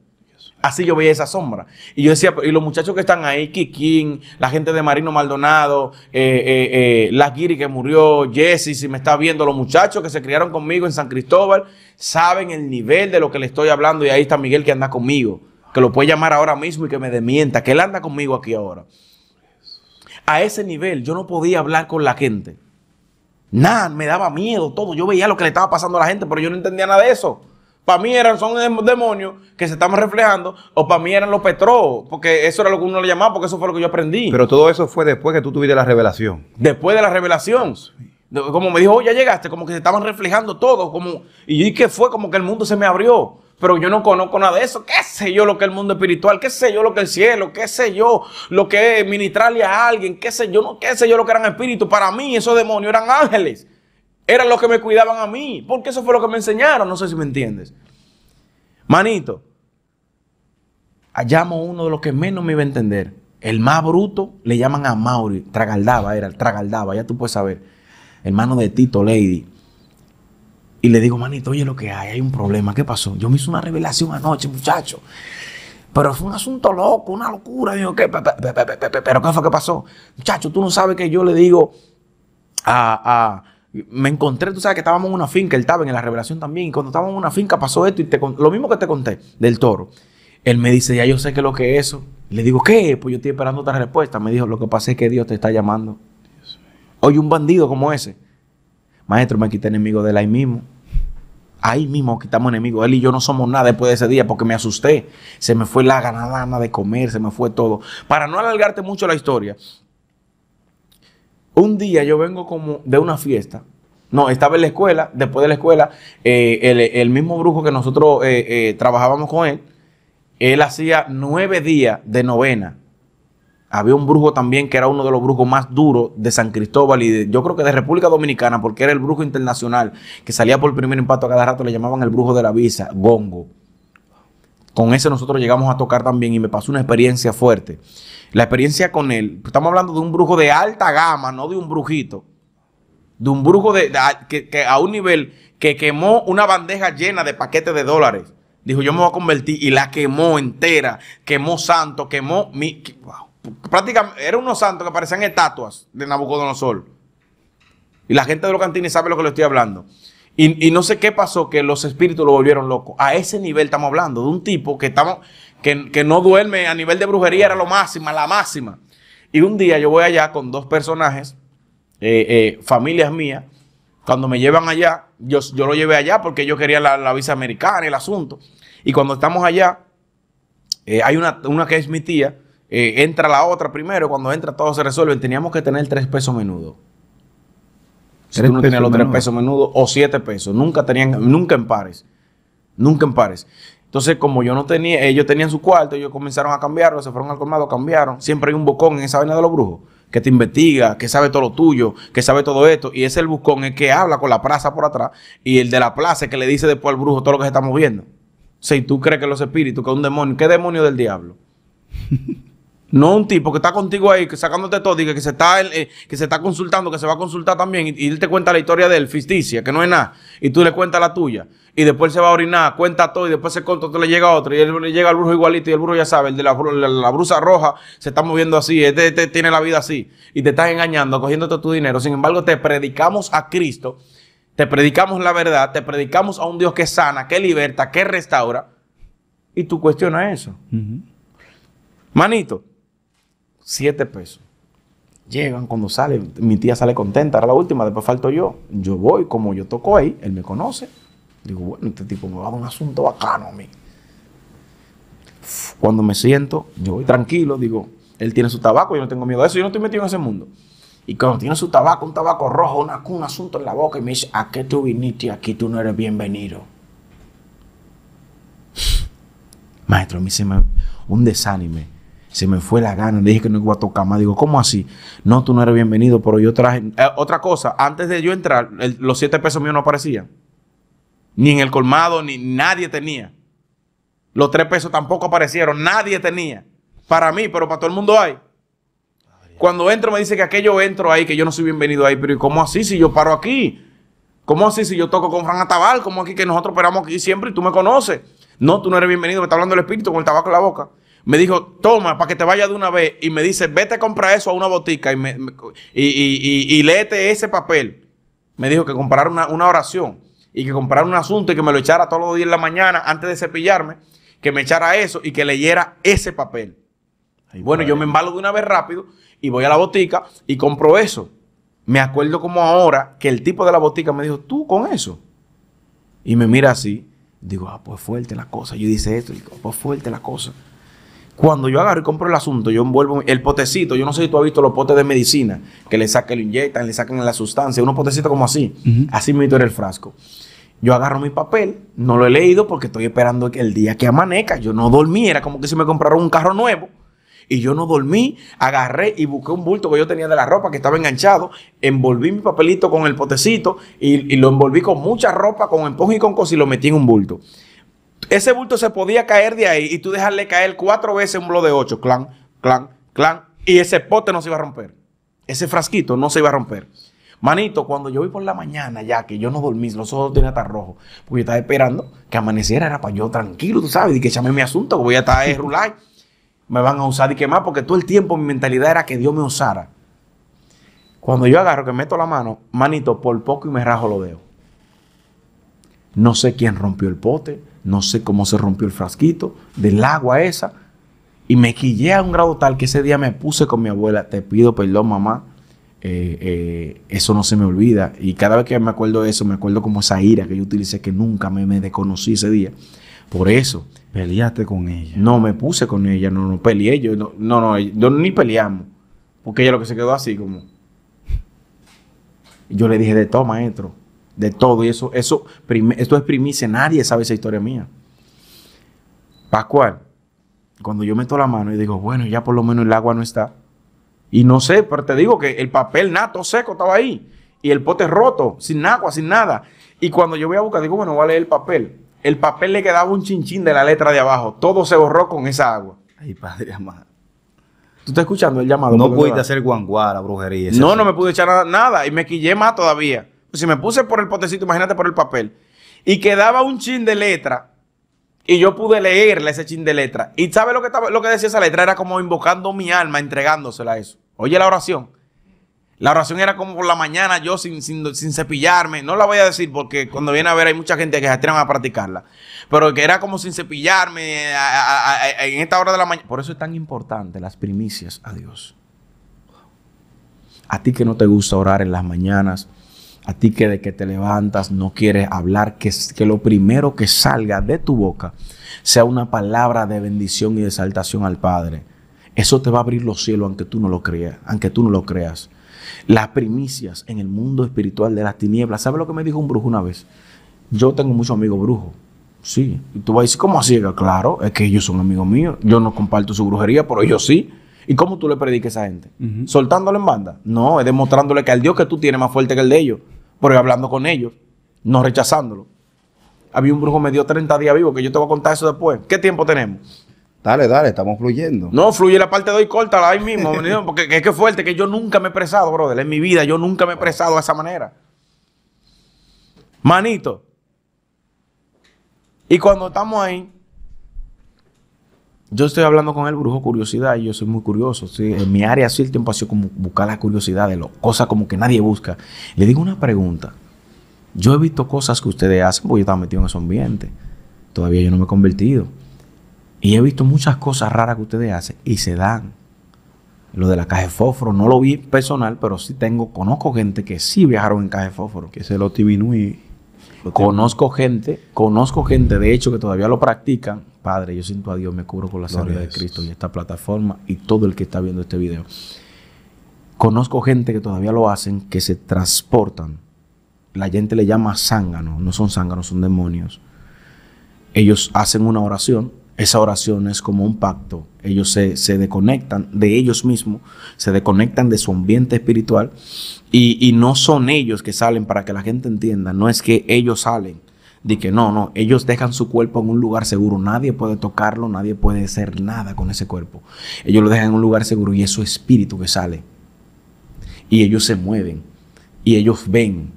Así yo veía esa sombra. Y yo decía, y los muchachos que están ahí, Kikín, la gente de Marino Maldonado, eh, eh, eh La Guiri que murió, Jesse, si me está viendo, los muchachos que se criaron conmigo en San Cristóbal, saben el nivel de lo que le estoy hablando. Y ahí está Miguel que anda conmigo, que lo puede llamar ahora mismo y que me demienta, que él anda conmigo aquí ahora. A ese nivel yo no podía hablar con la gente. Nada, me daba miedo todo. Yo veía lo que le estaba pasando a la gente, pero yo no entendía nada de eso. Para mí eran, son demonios que se estaban reflejando, o para mí eran los petróleos, porque eso era lo que uno le llamaba, porque eso fue lo que yo aprendí. Pero todo eso fue después que tú tuviste la revelación. Después de la revelación. Como me dijo, hoy oh, ya llegaste, como que se estaban reflejando todo, como, y que fue como que el mundo se me abrió pero yo no conozco nada de eso. ¿Qué sé yo lo que es el mundo espiritual? ¿Qué sé yo lo que es el cielo? ¿Qué sé yo lo que es ministrarle a alguien? ¿Qué sé yo? no ¿Qué sé yo lo que eran espíritus? Para mí esos demonios eran ángeles eran los que me cuidaban a mí, porque eso fue lo que me enseñaron, no sé si me entiendes. Manito, hallamos uno de los que menos me iba a entender. El más bruto le llaman a Mauri, Tragaldaba era, el Tragaldaba, ya tú puedes saber. Hermano de Tito, Lady. Y le digo, manito, oye lo que hay, hay un problema, ¿qué pasó? Yo me hice una revelación anoche, muchacho. Pero fue un asunto loco, una locura. Digo, ¿qué? Pero ¿qué fue que pasó? Muchacho, tú no sabes que yo le digo a me encontré, tú sabes que estábamos en una finca, él estaba en la revelación también, y cuando estábamos en una finca pasó esto, y lo mismo que te conté del toro. Él me dice, ya yo sé qué es lo que es eso. Le digo, ¿qué? Pues yo estoy esperando otra respuesta. Me dijo, lo que pasa es que Dios te está llamando. Oye, un bandido como ese. Maestro, me quité enemigo de él ahí mismo. Ahí mismo quitamos enemigo Él y yo no somos nada después de ese día porque me asusté. Se me fue la ganadana de comer, se me fue todo. Para no alargarte mucho la historia, un día yo vengo como de una fiesta. No, estaba en la escuela, después de la escuela, eh, el, mismo brujo que nosotros eh, eh, trabajábamos con él, él hacía nueve días de novena. Había un brujo también que era uno de los brujos más duros de San Cristóbal y yo creo que de República Dominicana, porque era el brujo internacional que salía por el primer impacto a cada rato, le llamaban el brujo de la visa, Gongo. Con ese nosotros llegamos a tocar también y me pasó una experiencia fuerte. La experiencia con él, estamos hablando de un brujo de alta gama, no de un brujito. De un brujo de, que, a un nivel que quemó una bandeja llena de paquetes de dólares. Dijo, yo me voy a convertir y la quemó entera, quemó santo, quemó mi... Prácticamente, eran unos santos que parecían estatuas de Nabucodonosor. Y la gente de los cantines sabe lo que le estoy hablando. Y, no sé qué pasó que los espíritus lo volvieron loco. A ese nivel estamos hablando de un tipo que, estamos, que, no duerme a nivel de brujería, era lo máximo, la máxima. Y un día yo voy allá con dos personajes, eh, eh, familias mías. Cuando me llevan allá, yo, lo llevé allá porque yo quería la, visa americana, el asunto. Y cuando estamos allá, eh, hay una, una, que es mi tía, entra la otra primero, cuando entra todo se resuelve. Teníamos que tener tres pesos menudo. Si tú no los tres pesos menudo o siete pesos. Nunca tenían, nunca en pares. Nunca en pares. Entonces, como yo no tenía, ellos tenían su cuarto, ellos comenzaron a cambiarlo, se fueron al colmado, cambiaron. Siempre hay un bocón en esa vaina de los brujos que te investiga, que sabe todo lo tuyo, que sabe todo esto. Y es el buscón el que habla con la plaza por atrás y el de la plaza que le dice después al brujo todo lo que se está moviendo. Si tú crees que los espíritus, que un demonio, ¿qué demonio del diablo? No un tipo que está contigo ahí, que sacándote todo y que, se está, eh, que se está consultando, que se va a consultar también, y, él te cuenta la historia de él, fisticia, que no es nada, y tú le cuentas la tuya, y después se va a orinar, cuenta todo, y después se conta, le llega a otro, y él le llega al brujo igualito, y el brujo ya sabe, el de la, brusa roja se está moviendo así, este, este, tiene la vida así, y te estás engañando, cogiéndote tu dinero. Sin embargo, te predicamos a Cristo, te predicamos la verdad, te predicamos a un Dios que sana, que liberta, que restaura, y tú cuestionas eso. Manito, Siete pesos. Llegan cuando salen, mi tía sale contenta, era la última, después falto yo. Yo voy, como yo toco ahí, él me conoce. Digo, bueno, este tipo me va a dar un asunto bacano a mí. Cuando me siento, yo voy tranquilo, digo, él tiene su tabaco, yo no tengo miedo a eso, yo no estoy metido en ese mundo. Y cuando tiene su tabaco, un tabaco rojo, un asunto en la boca, y me dice, ¿a qué tú viniste aquí? Tú no eres bienvenido. Maestro, a mí se me... Un desánime se me fue la gana, le dije que no iba a tocar más. Digo, ¿cómo así? No, tú no eres bienvenido, pero yo traje. Eh, otra cosa, antes de yo entrar, los siete pesos míos no aparecían. Ni en el colmado, ni nadie tenía. Los tres pesos tampoco aparecieron, nadie tenía. Para mí, pero para todo el mundo hay. Cuando entro me dice que aquello entro ahí, que yo no soy bienvenido ahí. Pero ¿y cómo así si yo paro aquí? ¿Cómo así si yo toco con Fran Atabal? ¿Cómo aquí que nosotros operamos aquí siempre y tú me conoces? No, tú no eres bienvenido, me está hablando el espíritu con el tabaco en la boca me dijo, toma, para que te vaya de una vez. Y me dice, vete a comprar eso a una botica y, me, y, y, y léete ese papel. Me dijo que comprara una, oración y que comprara un asunto y que me lo echara todos los días en la mañana antes de cepillarme, que me echara eso y que leyera ese papel. Y bueno, yo me embalo de una vez rápido y voy a la botica y compro eso. Me acuerdo como ahora que el tipo de la botica me dijo, tú con eso. Y me mira así. Digo, ah, pues fuerte la cosa. Yo dice esto, digo, ah, pues fuerte la cosa. Cuando yo agarro y compro el asunto, yo envuelvo el potecito. Yo no sé si tú has visto los potes de medicina que le sacan, lo inyectan, le sacan la sustancia, unos potecitos como así. Así me en el frasco. Yo agarro mi papel, no lo he leído porque estoy esperando que el día que amanezca. Yo no dormí, era como que si me compraron un carro nuevo. Y yo no dormí, agarré y busqué un bulto que yo tenía de la ropa que estaba enganchado, envolví mi papelito con el potecito y, y lo envolví con mucha ropa, con empuje y con cosas y lo metí en un bulto ese bulto se podía caer de ahí y tú dejarle caer cuatro veces un blo de ocho, clan, clan, clan, y ese pote no se iba a romper. Ese frasquito no se iba a romper. Manito, cuando yo vi por la mañana ya que yo no dormí, los ojos tenían hasta rojos, porque yo estaba esperando que amaneciera, era para yo tranquilo, tú sabes, y que llame mi asunto, que voy a estar en Rulay. Me van a usar y qué más, porque todo el tiempo mi mentalidad era que Dios me usara. Cuando yo agarro, que meto la mano, manito, por poco y me rajo lo dedos. No sé quién rompió el pote, no sé cómo se rompió el frasquito del agua esa. Y me quillé a un grado tal que ese día me puse con mi abuela, te pido perdón mamá, eh, eh, eso no se me olvida. Y cada vez que me acuerdo de eso, me acuerdo como esa ira que yo utilicé, que nunca me, desconocí ese día. Por eso. ¿Peleaste con ella? No, me puse con ella, no, no peleé yo, no, no, yo ni peleamos. Porque ella lo que se quedó así como... Yo le dije de toma, maestro de todo. Y eso, eso esto es primicia, nadie sabe esa historia mía. Pascual, cuando yo meto la mano y digo, bueno, ya por lo menos el agua no está. Y no sé, pero te digo que el papel nato seco estaba ahí. Y el pote roto, sin agua, sin nada. Y cuando yo voy a buscar, digo, bueno, voy a leer el papel. El papel le quedaba un chinchín de la letra de abajo. Todo se borró con esa agua. Ay, padre amado. ¿Tú estás escuchando el llamado? No pudiste hacer guanguá, la brujería. No, no me pude echar nada, nada y me quillé más todavía. Pues si me puse por el potecito, imagínate por el papel, y quedaba un chin de letra, y yo pude leerle ese chin de letra. ¿Y sabe lo que, estaba, lo que decía esa letra? Era como invocando mi alma, entregándosela a eso. Oye la oración. La oración era como por la mañana, yo sin, sin, cepillarme. No la voy a decir porque cuando viene a ver hay mucha gente que se atrevan a practicarla. Pero que era como sin cepillarme en esta hora de la mañana. Por eso es tan importante las primicias a Dios. A ti que no te gusta orar en las mañanas, a ti que de que te levantas no quieres hablar, que, que lo primero que salga de tu boca sea una palabra de bendición y de exaltación al Padre. Eso te va a abrir los cielos aunque tú no lo creas, aunque tú no lo creas. Las primicias en el mundo espiritual de las tinieblas. ¿Sabes lo que me dijo un brujo una vez? Yo tengo muchos amigos brujos. Sí. Y tú vas a decir, ¿cómo así? Claro, es que ellos son amigos míos. Yo no comparto su brujería, pero ellos sí. ¿Y cómo tú le prediques a esa gente? ¿Soltándolo en banda? No, es demostrándole que el Dios que tú tienes más fuerte que el de ellos, pero hablando con ellos, no rechazándolo. Había un brujo que me dio 30 días vivo, que yo te voy a contar eso después. ¿Qué tiempo tenemos? Dale, dale, estamos fluyendo. No, fluye la parte de hoy, córtala ahí mismo, porque es que fuerte, que yo nunca me he presado, brother, en mi vida, yo nunca me he presado de esa manera. Manito. Y cuando estamos ahí, yo estoy hablando con el brujo curiosidad y yo soy muy curioso. En mi área sí el tiempo ha sido como buscar la curiosidad de lo, cosas como que nadie busca. Le digo una pregunta. Yo he visto cosas que ustedes hacen porque yo estaba metido en ese ambiente. Todavía yo no me he convertido. Y he visto muchas cosas raras que ustedes hacen y se dan. Lo de la caja de fósforo, no lo vi personal, pero sí tengo, conozco gente que sí viajaron en caja de fósforo. Que se lo Otivinui. Conozco gente, conozco gente de hecho que todavía lo practican Padre, yo siento a Dios, me cubro con la sangre de Cristo en esta plataforma y todo el que está viendo este video. Conozco gente que todavía lo hacen, que se transportan. La gente le llama zánganos, no son zánganos, son demonios. Ellos hacen una oración, esa oración es como un pacto. Ellos se, desconectan de ellos mismos, se desconectan de su ambiente espiritual y, y, no son ellos que salen para que la gente entienda, no es que ellos salen, de que no, no, ellos dejan su cuerpo en un lugar seguro, nadie puede tocarlo, nadie puede hacer nada con ese cuerpo. Ellos lo dejan en un lugar seguro y es su espíritu que sale. Y ellos se mueven y ellos ven.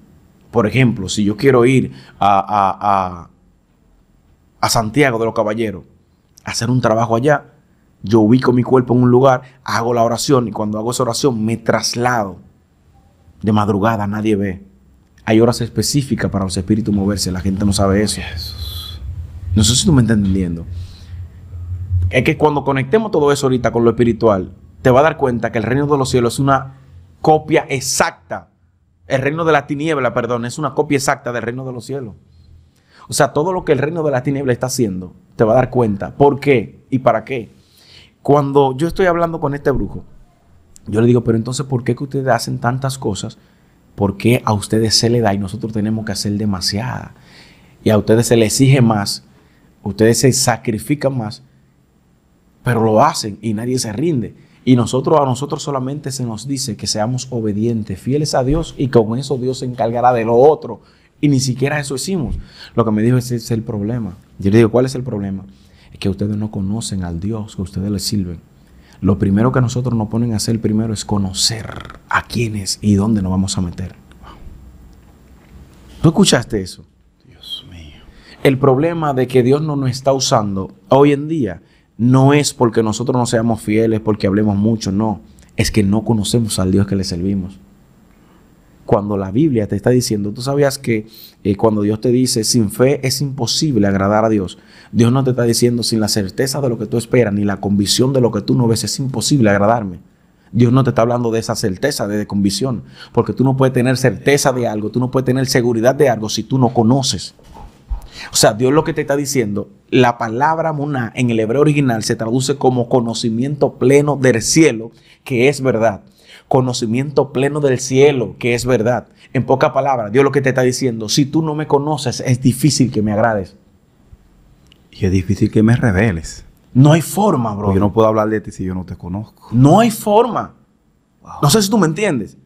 Por ejemplo, si yo quiero ir a, a, a, a Santiago de los Caballeros, a hacer un trabajo allá, yo ubico mi cuerpo en un lugar, hago la oración y cuando hago esa oración me traslado. De madrugada nadie ve. Hay horas específicas para los espíritus moverse. La gente no sabe eso. No sé si tú me estás entendiendo. Es que cuando conectemos todo eso ahorita con lo espiritual, te va a dar cuenta que el reino de los cielos es una copia exacta. El reino de la tiniebla, perdón, es una copia exacta del reino de los cielos. O sea, todo lo que el reino de la tiniebla está haciendo, te va a dar cuenta. ¿Por qué? ¿Y para qué? Cuando yo estoy hablando con este brujo, yo le digo, pero entonces, ¿por qué que ustedes hacen tantas cosas porque a ustedes se le da y nosotros tenemos que hacer demasiada. Y a ustedes se les exige más, ustedes se sacrifican más, pero lo hacen y nadie se rinde. Y nosotros a nosotros solamente se nos dice que seamos obedientes, fieles a Dios y con eso Dios se encargará de lo otro. Y ni siquiera eso hicimos. Lo que me dijo es, es el problema. Yo le digo, ¿cuál es el problema? Es que ustedes no conocen al Dios que ustedes le sirven lo primero que nosotros nos ponen a hacer primero es conocer a quiénes y dónde nos vamos a meter. ¿Tú escuchaste eso? Dios mío. El problema de que Dios no nos está usando hoy en día no es porque nosotros no seamos fieles, porque hablemos mucho, no. Es que no conocemos al Dios que le servimos cuando la Biblia te está diciendo, tú sabías que eh, cuando Dios te dice, sin fe es imposible agradar a Dios, Dios no te está diciendo, sin la certeza de lo que tú esperas, ni la convicción de lo que tú no ves, es imposible agradarme. Dios no te está hablando de esa certeza, de, convicción, porque tú no puedes tener certeza de algo, tú no puedes tener seguridad de algo si tú no conoces. O sea, Dios lo que te está diciendo, la palabra muná en el hebreo original se traduce como conocimiento pleno del cielo, que es verdad conocimiento pleno del cielo, que es verdad. En pocas palabras, Dios lo que te está diciendo, si tú no me conoces, es difícil que me agrades. Y es difícil que me reveles. No hay forma, bro. yo no puedo hablar de ti si yo no te conozco. No hay forma. No sé si tú me entiendes.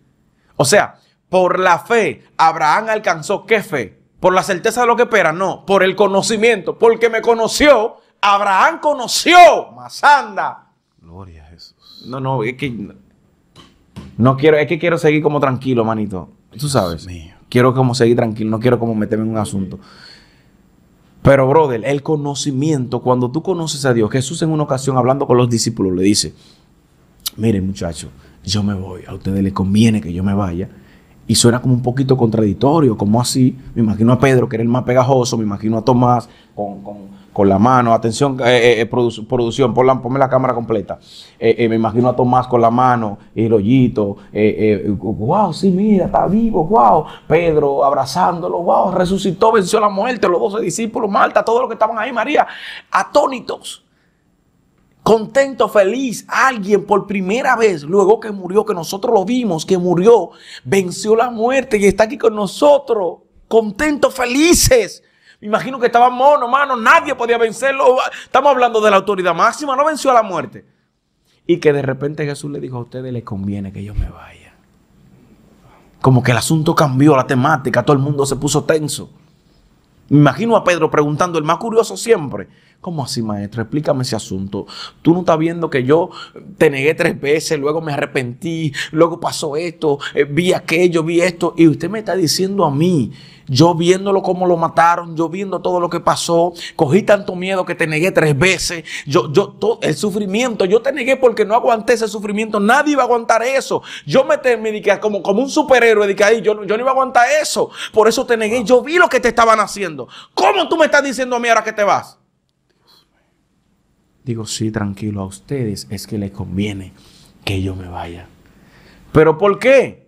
O sea, por la fe, Abraham alcanzó qué fe? Por la certeza de lo que espera, no, por el conocimiento, porque me conoció, Abraham conoció, más anda. Gloria a Jesús. No, no, es que no quiero, es que quiero seguir como tranquilo, manito. Tú sabes. Quiero como seguir tranquilo, no quiero como meterme en un asunto. Pero, brother, el conocimiento, cuando tú conoces a Dios, Jesús en una ocasión hablando con los discípulos le dice, miren muchachos, yo me voy, a ustedes les conviene que yo me vaya. Y suena como un poquito contradictorio, como así. Me imagino a Pedro, que era el más pegajoso, me imagino a Tomás, con, la mano. Atención, eh, eh, eh, producción, ponme la cámara completa. me imagino a Tomás con la mano, el hoyito. wow, sí, mira, está vivo, wow. Pedro abrazándolo, wow, resucitó, venció la muerte. Los doce discípulos, Malta, todos los que estaban ahí, María, atónitos. Contento, feliz, alguien por primera vez, luego que murió, que nosotros lo vimos, que murió, venció la muerte y está aquí con nosotros, contentos, felices imagino que estaba mono, mano, nadie podía vencerlo. Estamos hablando de la autoridad máxima, no venció a la muerte. Y que de repente Jesús le dijo a ustedes, les conviene que yo me vaya. Como que el asunto cambió, la temática, todo el mundo se puso tenso. Me imagino a Pedro preguntando, el más curioso siempre. ¿Cómo así, maestro? Explícame ese asunto. Tú no estás viendo que yo te negué tres veces, luego me arrepentí, luego pasó esto, eh, vi aquello, vi esto, y usted me está diciendo a mí, yo viéndolo como lo mataron, yo viendo todo lo que pasó, cogí tanto miedo que te negué tres veces, yo, yo, todo, el sufrimiento, yo te negué porque no aguanté ese sufrimiento, nadie iba a aguantar eso. Yo me, terminé como, como un superhéroe, de ahí, yo, yo no iba a aguantar eso, por eso te negué, yo vi lo que te estaban haciendo. ¿Cómo tú me estás diciendo a mí ahora que te vas? Digo, sí, tranquilo, a ustedes es que les conviene que yo me vaya. ¿Pero por qué?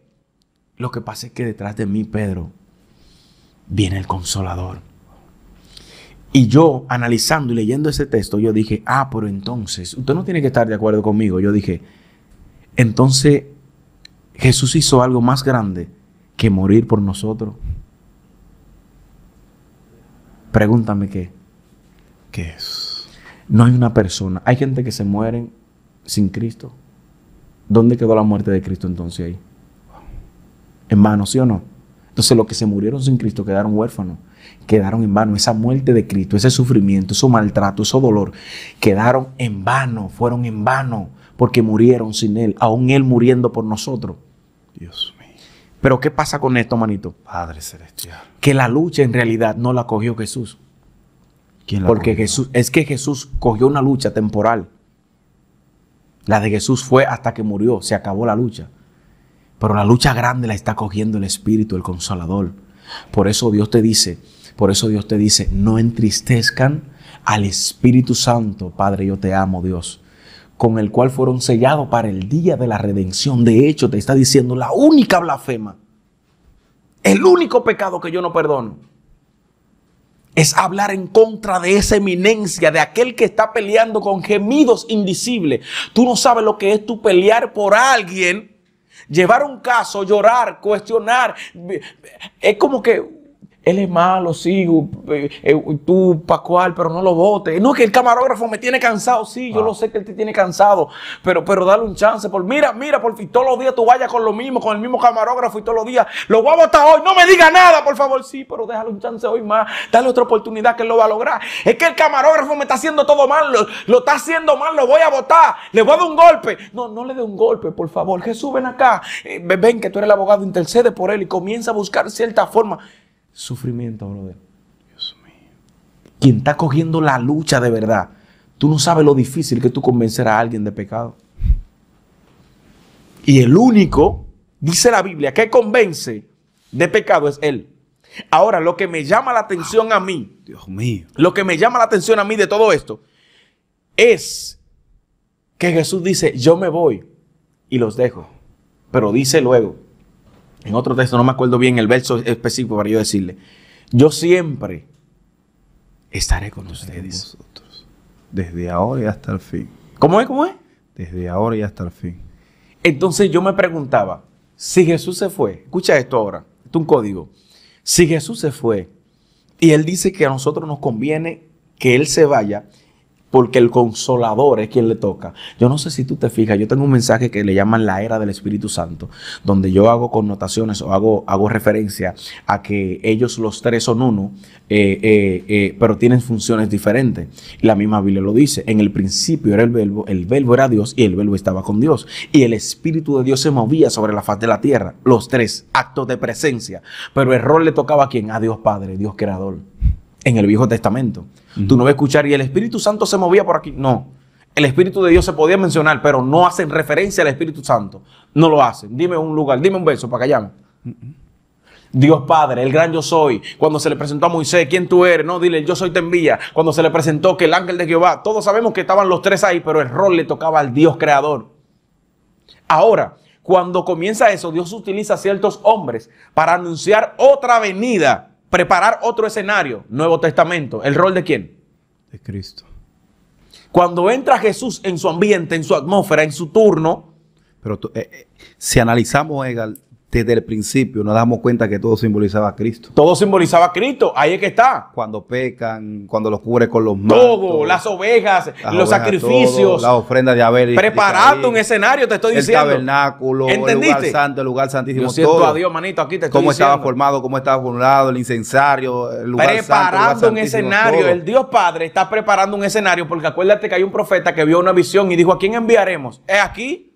Lo que pasa es que detrás de mí, Pedro, viene el consolador. Y yo, analizando y leyendo ese texto, yo dije, ah, pero entonces, usted no tiene que estar de acuerdo conmigo. Yo dije, entonces Jesús hizo algo más grande que morir por nosotros. Pregúntame qué. ¿Qué es? No hay una persona. Hay gente que se mueren sin Cristo. ¿Dónde quedó la muerte de Cristo entonces ahí? En vano, ¿sí o no? Entonces los que se murieron sin Cristo quedaron huérfanos, quedaron en vano. Esa muerte de Cristo, ese sufrimiento, ese maltrato, ese dolor, quedaron en vano, fueron en vano, porque murieron sin Él, aún Él muriendo por nosotros. Dios mío. Pero ¿qué pasa con esto, manito? Padre Celestial. Que la lucha en realidad no la cogió Jesús. Porque Jesús, es que Jesús cogió una lucha temporal. La de Jesús fue hasta que murió, se acabó la lucha. Pero la lucha grande la está cogiendo el Espíritu, el Consolador. Por eso Dios te dice, por eso Dios te dice, no entristezcan al Espíritu Santo, Padre, yo te amo, Dios, con el cual fueron sellados para el día de la redención. De hecho, te está diciendo la única blasfema, el único pecado que yo no perdono es hablar en contra de esa eminencia, de aquel que está peleando con gemidos invisibles. Tú no sabes lo que es tu pelear por alguien, llevar un caso, llorar, cuestionar. Es como que él es malo, sí, eh, eh, tú Pascual, pero no lo votes. No, que el camarógrafo me tiene cansado, sí, yo ah. lo sé que él te tiene cansado, pero, pero dale un chance. Por, mira, mira, por fin, todos los días tú vayas con lo mismo, con el mismo camarógrafo y todos los días, lo voy a votar hoy, no me diga nada, por favor, sí, pero déjale un chance hoy más, dale otra oportunidad que él lo va a lograr. Es que el camarógrafo me está haciendo todo mal, lo, está haciendo mal, lo voy a votar, le voy a dar un golpe. No, no le dé un golpe, por favor. Jesús, ven acá, eh, ven que tú eres el abogado, intercede por él y comienza a buscar cierta forma sufrimiento, brother. Dios mío. Quien está cogiendo la lucha de verdad. Tú no sabes lo difícil que tú convencer a alguien de pecado. Y el único, dice la Biblia, que convence de pecado es Él. Ahora, lo que me llama la atención a mí, Dios mío, lo que me llama la atención a mí de todo esto es que Jesús dice, yo me voy y los dejo, pero dice luego, en otro texto, no me acuerdo bien el verso específico para yo decirle, yo siempre estaré con ustedes. Desde ahora y hasta el fin. ¿Cómo es? ¿Cómo es? Desde ahora y hasta el fin. Entonces yo me preguntaba, si Jesús se fue, escucha esto ahora, esto es un código, si Jesús se fue y él dice que a nosotros nos conviene que él se vaya, porque el consolador es quien le toca. Yo no sé si tú te fijas, yo tengo un mensaje que le llaman la era del Espíritu Santo, donde yo hago connotaciones o hago, hago referencia a que ellos los tres son uno, eh, eh, eh, pero tienen funciones diferentes. La misma Biblia lo dice, en el principio era el verbo, el verbo era Dios y el verbo estaba con Dios, y el Espíritu de Dios se movía sobre la faz de la tierra, los tres, actos de presencia, pero el rol le tocaba a quién? A Dios Padre, Dios Creador en el Viejo Testamento. Tú no vas a escuchar y el Espíritu Santo se movía por aquí. No. El Espíritu de Dios se podía mencionar, pero no hacen referencia al Espíritu Santo. No lo hacen. Dime un lugar, dime un verso para que llame. Dios Padre, el gran yo soy. Cuando se le presentó a Moisés, ¿quién tú eres? No, dile, yo soy te envía. Cuando se le presentó que el ángel de Jehová, todos sabemos que estaban los tres ahí, pero el rol le tocaba al Dios creador. Ahora, cuando comienza eso, Dios utiliza a ciertos hombres para anunciar otra venida preparar otro escenario, Nuevo Testamento, ¿el rol de quién? De Cristo. Cuando entra Jesús en su ambiente, en su atmósfera, en su turno. Pero eh, eh, si analizamos, Egal, desde el principio nos damos cuenta que todo simbolizaba a Cristo. Todo simbolizaba a Cristo, ahí es que está. Cuando pecan, cuando los cubre con los malos. Todo, las ovejas, los sacrificios. La ofrenda de haber. Preparando un escenario, te estoy diciendo. El tabernáculo, el lugar santo, el lugar santísimo. Yo siento a Dios, manito, aquí te estoy Cómo estaba formado, cómo estaba formado, el incensario, el lugar Preparando santo, un escenario. El Dios Padre está preparando un escenario, porque acuérdate que hay un profeta que vio una visión y dijo, ¿a quién enviaremos? Es aquí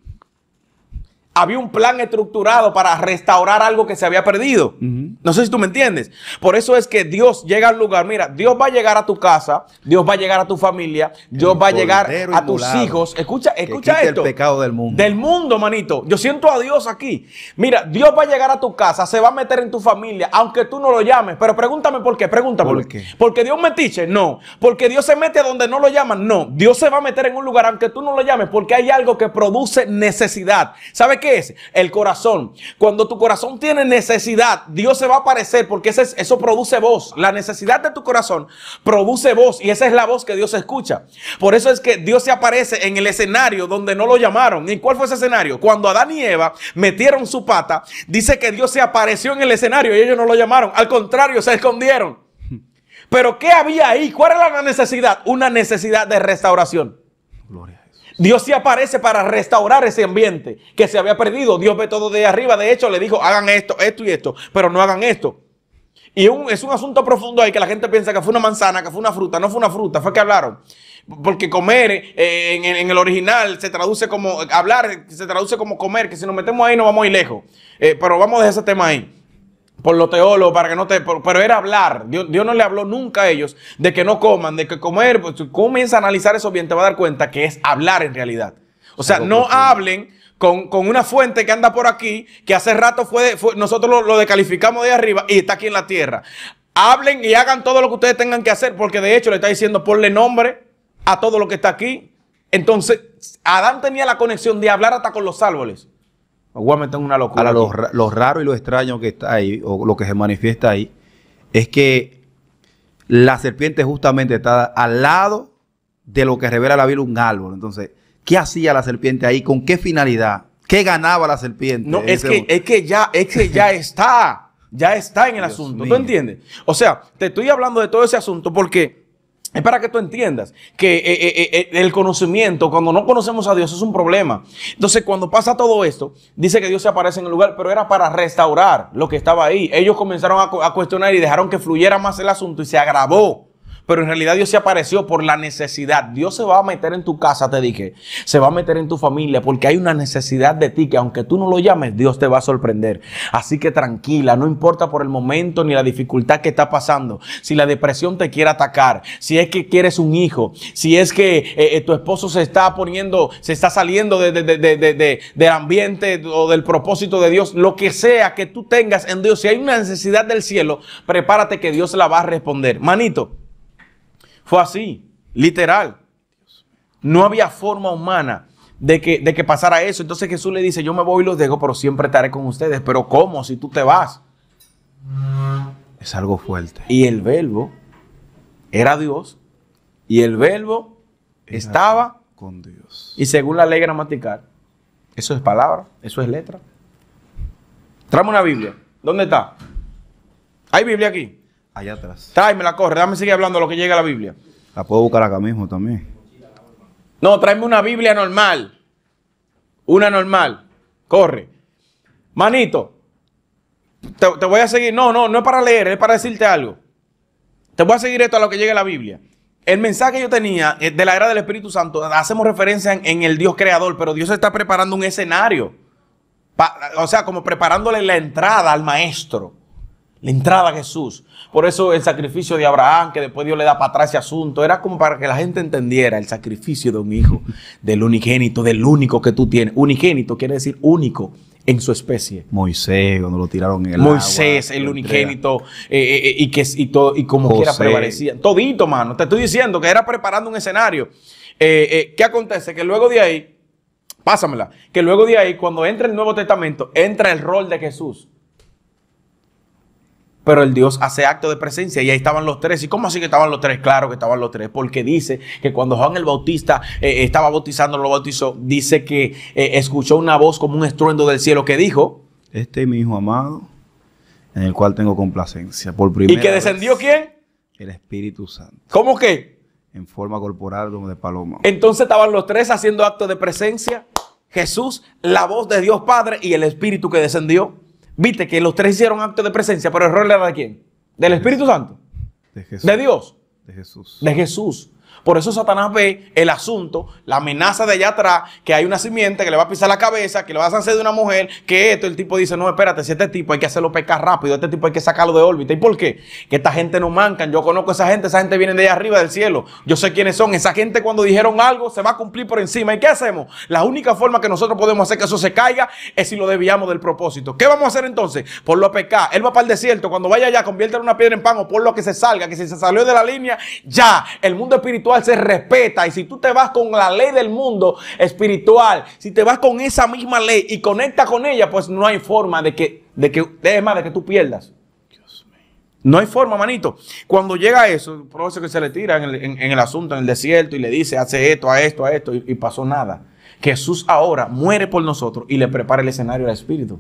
había un plan estructurado para restaurar algo que se había perdido. No sé si tú me entiendes. Por eso es que Dios llega al lugar. Mira, Dios va a llegar a tu casa, Dios va a llegar a tu familia, Dios va a llegar a tus hijos. Escucha, escucha esto. El pecado del mundo. Del mundo, manito. Yo siento a Dios aquí. Mira, Dios va a llegar a tu casa, se va a meter en tu familia, aunque tú no lo llames. Pero pregúntame por qué, pregúntame. ¿Por qué? Porque Dios metiche, no. Porque Dios se mete A donde no lo llaman, no. Dios se va a meter en un lugar aunque tú no lo llames, porque hay algo que produce necesidad. ¿Sabes qué? qué es? El corazón. Cuando tu corazón tiene necesidad, Dios se va a aparecer porque eso produce voz. La necesidad de tu corazón produce voz y esa es la voz que Dios escucha. Por eso es que Dios se aparece en el escenario donde no lo llamaron. ¿Y cuál fue ese escenario? Cuando Adán y Eva metieron su pata, dice que Dios se apareció en el escenario y ellos no lo llamaron. Al contrario, se escondieron. Pero ¿qué había ahí? ¿Cuál era la necesidad? Una necesidad de restauración. Dios sí aparece para restaurar ese ambiente que se había perdido. Dios ve todo de arriba. De hecho, le dijo, hagan esto, esto y esto, pero no hagan esto. Y un, es un asunto profundo ahí que la gente piensa que fue una manzana, que fue una fruta. No fue una fruta, fue que hablaron. Porque comer eh, en, el original se traduce como, hablar se traduce como comer, que si nos metemos ahí no vamos a ir lejos. Eh, pero vamos a dejar ese tema ahí por los teólogos, para que no te... pero era hablar. Dios, no le habló nunca a ellos de que no coman, de que comer, pues, tú comienza a analizar eso bien, te va a dar cuenta que es hablar en realidad. O sea, no hablen con, una fuente que anda por aquí, que hace rato fue, nosotros lo, lo, de arriba y está aquí en la tierra. Hablen y hagan todo lo que ustedes tengan que hacer, porque de hecho le está diciendo ponle nombre a todo lo que está aquí. Entonces, Adán tenía la conexión de hablar hasta con los árboles una locura. Ahora, lo, raro y lo extraño que está ahí, o lo que se manifiesta ahí, es que la serpiente justamente está al lado de lo que revela la Biblia un árbol. Entonces, ¿qué hacía la serpiente ahí? ¿Con qué finalidad? ¿Qué ganaba la serpiente? No, es que, es que ya, es que ya está. Ya está en el asunto. ¿Tú entiendes? O sea, te estoy hablando de todo ese asunto porque es para que tú entiendas que eh, eh, eh, el conocimiento, cuando no conocemos a Dios, es un problema. Entonces, cuando pasa todo esto, dice que Dios se aparece en el lugar, pero era para restaurar lo que estaba ahí. Ellos comenzaron a, a cuestionar y dejaron que fluyera más el asunto y se agravó pero en realidad Dios se apareció por la necesidad. Dios se va a meter en tu casa, te dije, se va a meter en tu familia, porque hay una necesidad de ti que aunque tú no lo llames, Dios te va a sorprender. Así que tranquila, no importa por el momento ni la dificultad que está pasando, si la depresión te quiere atacar, si es que quieres un hijo, si es que eh, eh, tu esposo se está poniendo, se está saliendo de, de, de, del ambiente o del propósito de Dios, lo que sea que tú tengas en Dios, si hay una necesidad del cielo, prepárate que Dios la va a responder. Manito, fue así, literal. No había forma humana de que, de que pasara eso. Entonces Jesús le dice, yo me voy y los dejo, pero siempre estaré con ustedes. Pero ¿cómo si tú te vas? Es algo fuerte. Y el verbo era Dios y el verbo estaba con Dios. Y según la ley gramatical, eso es palabra, eso es letra. Trame una Biblia. ¿Dónde está? ¿Hay Biblia aquí? allá atrás. Tráeme la corre, dame seguir hablando lo que llega a la Biblia. La puedo buscar acá mismo también. No, tráeme una Biblia normal. Una normal. Corre. Manito, te, voy a seguir. No, no, no es para leer, es para decirte algo. Te voy a seguir esto a lo que llegue a la Biblia. El mensaje que yo tenía eh, de la era del Espíritu Santo, hacemos referencia en, el Dios creador, pero Dios está preparando un escenario. o sea, como preparándole la entrada al maestro. La entrada a Jesús. Por eso el sacrificio de Abraham, que después Dios le da para atrás ese asunto, era como para que la gente entendiera el sacrificio de un hijo, del unigénito, del único que tú tienes. Unigénito quiere decir único en su especie. Moisés, cuando lo tiraron en el Moisés, el unigénito, eh, eh, eh, y, que, todo, y como quiera prevalecía. Todito, mano. Te estoy diciendo que era preparando un escenario. ¿Qué acontece? Que luego de ahí, pásamela, que luego de ahí, cuando entra el Nuevo Testamento, entra el rol de Jesús pero el Dios hace acto de presencia y ahí estaban los tres. ¿Y cómo así que estaban los tres? Claro que estaban los tres, porque dice que cuando Juan el Bautista eh, eh, estaba bautizando, lo bautizó, dice que eh, escuchó una voz como un estruendo del cielo que dijo, este es mi hijo amado, en el cual tengo complacencia por ¿Y que descendió quién? El Espíritu Santo. ¿Cómo que? En forma corporal como de paloma. Entonces estaban los tres haciendo acto de presencia, Jesús, la voz de Dios Padre y el Espíritu que descendió. Viste que los tres hicieron acto de presencia, pero el rol era de quién? Del Espíritu Santo. De Jesús. De Dios. De Jesús. De Jesús. Por eso Satanás ve el asunto, la amenaza de allá atrás, que hay una simiente que le va a pisar la cabeza, que le va a hacer de una mujer, que esto, el tipo dice, no, espérate, si este tipo hay que hacerlo pecar rápido, este tipo hay que sacarlo de órbita. ¿Y por qué? Que esta gente no mancan, yo conozco a esa gente, esa gente viene de allá arriba del cielo, yo sé quiénes son, esa gente cuando dijeron algo se va a cumplir por encima. ¿Y qué hacemos? La única forma que nosotros podemos hacer que eso se caiga es si lo desviamos del propósito. ¿Qué vamos a hacer entonces? Por lo pecar, él va para el desierto, cuando vaya allá, convierte una piedra en pan o por lo que se salga, que si se salió de la línea, ya, el mundo espiritual se respeta y si tú te vas con la ley del mundo espiritual, si te vas con esa misma ley y conectas con ella, pues no hay forma de que, de que, es más, de que tú pierdas. No hay forma, manito. Cuando llega eso, profesor que se le tira en el, asunto, en el desierto, y le dice, hace esto, a esto, a esto, y, y pasó nada. Jesús ahora muere por nosotros y le prepara el escenario al Espíritu.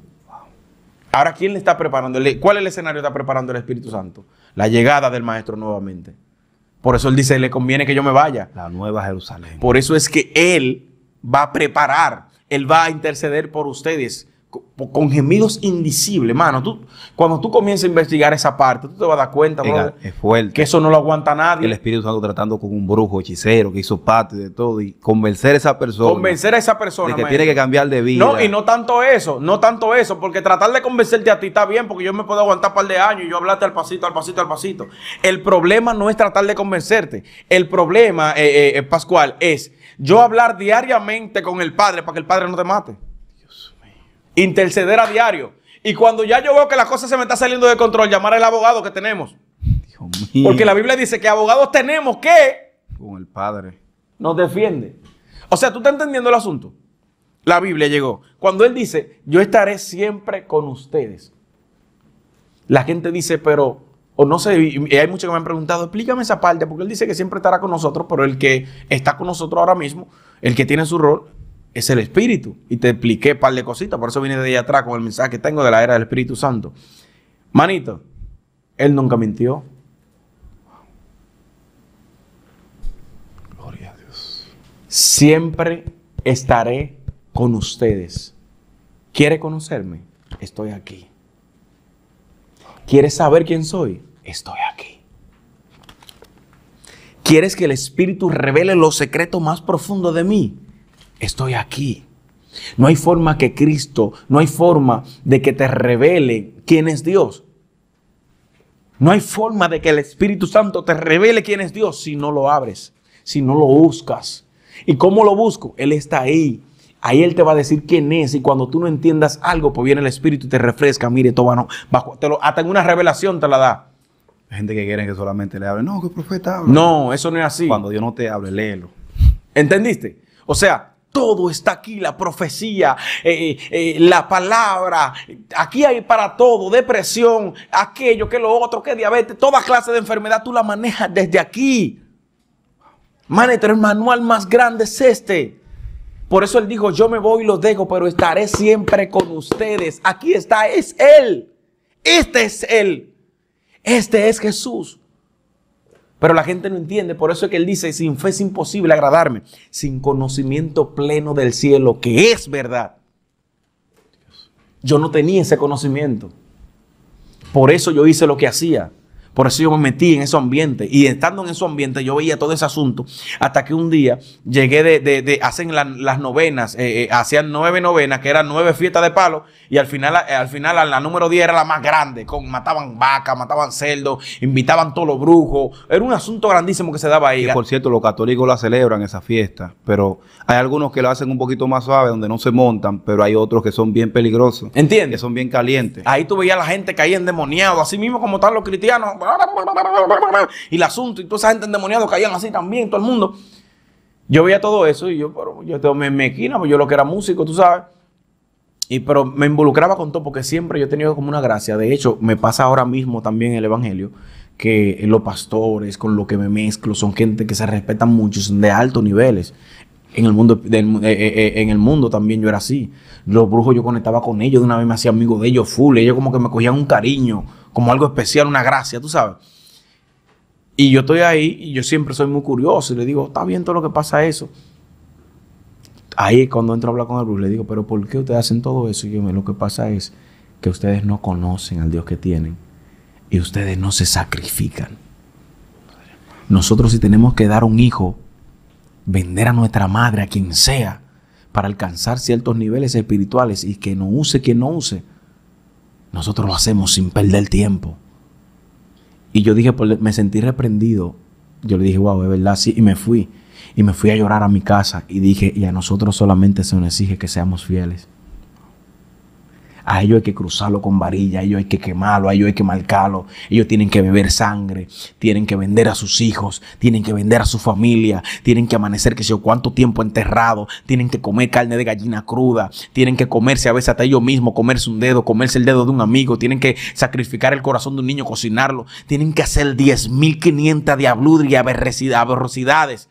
Ahora, ¿quién le está preparando? ¿Cuál es el escenario que está preparando el Espíritu Santo? La llegada del Maestro nuevamente. Por eso él dice, le conviene que yo me vaya. La nueva Jerusalén. Por eso es que él va a preparar, él va a interceder por ustedes con gemidos indicibles. Mano, tú, cuando tú comienzas a investigar esa parte, tú te vas a dar cuenta que eso no lo aguanta nadie. El Espíritu Santo tratando con un brujo hechicero que hizo parte de todo y convencer a esa persona. a esa persona. De que tiene que cambiar de vida. No, y no tanto eso, no tanto eso, porque tratar de convencerte a ti está bien, porque yo me puedo aguantar un par de años y yo hablarte al pasito, al pasito, al pasito. El problema no es tratar de convencerte. El problema, eh, eh, eh, Pascual, es yo hablar diariamente con el Padre para que el Padre no te mate. Interceder a diario. Y cuando ya yo veo que las cosas se me está saliendo de control, llamar al abogado que tenemos. Porque la Biblia dice que abogados tenemos que... Con el Padre. Nos defiende. O sea, ¿tú estás entendiendo el asunto? La Biblia llegó. Cuando Él dice, yo estaré siempre con ustedes. La gente dice, pero, o no sé, y hay muchos que me han preguntado, explícame esa parte, porque Él dice que siempre estará con nosotros, pero el que está con nosotros ahora mismo, el que tiene su rol, es el Espíritu. Y te expliqué un par de cositas, por eso vine de allá atrás con el mensaje que tengo de la era del Espíritu Santo. Manito, él nunca mintió. Gloria a Dios. Siempre estaré con ustedes. ¿Quiere conocerme? Estoy aquí. ¿Quieres saber quién soy? Estoy aquí. ¿Quieres que el Espíritu revele los secretos más profundos de mí? estoy aquí. No hay forma que Cristo, no hay forma de que te revele quién es Dios. No hay forma de que el Espíritu Santo te revele quién es Dios si no lo abres, si no lo buscas. ¿Y cómo lo busco? Él está ahí. Ahí Él te va a decir quién es. Y cuando tú no entiendas algo, pues viene el Espíritu y te refresca. Mire, no, va te lo, hasta en una revelación te la da. Hay gente que quiere que solamente le hable. No, que el profeta habla. No, eso no es así. Cuando Dios no te hable, léelo. ¿Entendiste? O sea, todo está aquí, la profecía, eh, eh, eh, la palabra. Aquí hay para todo, depresión, aquello, que lo otro, que diabetes, toda clase de enfermedad, tú la manejas desde aquí. pero el manual más grande es este. Por eso él dijo, yo me voy y los dejo, pero estaré siempre con ustedes. Aquí está, es Él. Este es Él. Este es Jesús. Pero la gente no entiende, por eso es que él dice, sin fe es imposible agradarme, sin conocimiento pleno del cielo, que es verdad. Yo no tenía ese conocimiento. Por eso yo hice lo que hacía. Por eso yo me metí en ese ambiente. Y estando en ese ambiente, yo veía todo ese asunto. Hasta que un día llegué de, de, hacen las novenas, eh, eh, hacían nueve novenas, que eran nueve fiestas de palo. Y al final, eh, al final, la, número 10 era la más grande. Con, mataban vaca, mataban cerdos. invitaban todos los brujos. Era un asunto grandísimo que se daba ahí. por cierto, los católicos la celebran esa fiesta. Pero hay algunos que la hacen un poquito más suave, donde no se montan. Pero hay otros que son bien peligrosos. ¿Entiendes? Que son bien calientes. Ahí tú veías la gente caía endemoniado. Así mismo como están los cristianos y el asunto, y toda esa gente endemoniada caían así también, todo el mundo. Yo veía todo eso y yo, pero, yo me, me pues yo lo que era músico, tú sabes. Y, pero me involucraba con todo porque siempre yo he tenido como una gracia. De hecho, me pasa ahora mismo también el Evangelio, que los pastores con lo que me mezclo son gente que se respetan mucho, son de altos niveles. En el, mundo, eh, eh, eh, en el mundo también yo era así. Los brujos yo conectaba con ellos, de una vez me hacía amigo de ellos full. Ellos como que me cogían un cariño, como algo especial, una gracia, tú sabes. Y yo estoy ahí y yo siempre soy muy curioso y le digo, está bien todo lo que pasa eso. Ahí cuando entro a hablar con el le digo, pero ¿por qué ustedes hacen todo eso? Y yo, lo que pasa es que ustedes no conocen al Dios que tienen y ustedes no se sacrifican. Nosotros si tenemos que dar un hijo, vender a nuestra madre, a quien sea, para alcanzar ciertos niveles espirituales y que no use quien no use, nosotros lo hacemos sin perder tiempo. Y yo dije, pues, me sentí reprendido. Yo le dije, wow, es verdad, sí. Y me fui. Y me fui a llorar a mi casa. Y dije, y a nosotros solamente se nos exige que seamos fieles a ellos hay que cruzarlo con varilla, a ellos hay que quemarlo, a ellos hay que marcarlo, ellos tienen que beber sangre, tienen que vender a sus hijos, tienen que vender a su familia, tienen que amanecer que sé yo cuánto tiempo enterrado, tienen que comer carne de gallina cruda, tienen que comerse a veces hasta ellos mismos, comerse un dedo, comerse el dedo de un amigo, tienen que sacrificar el corazón de un niño, cocinarlo, tienen que hacer 10.500 diabludrias y aberrosidades.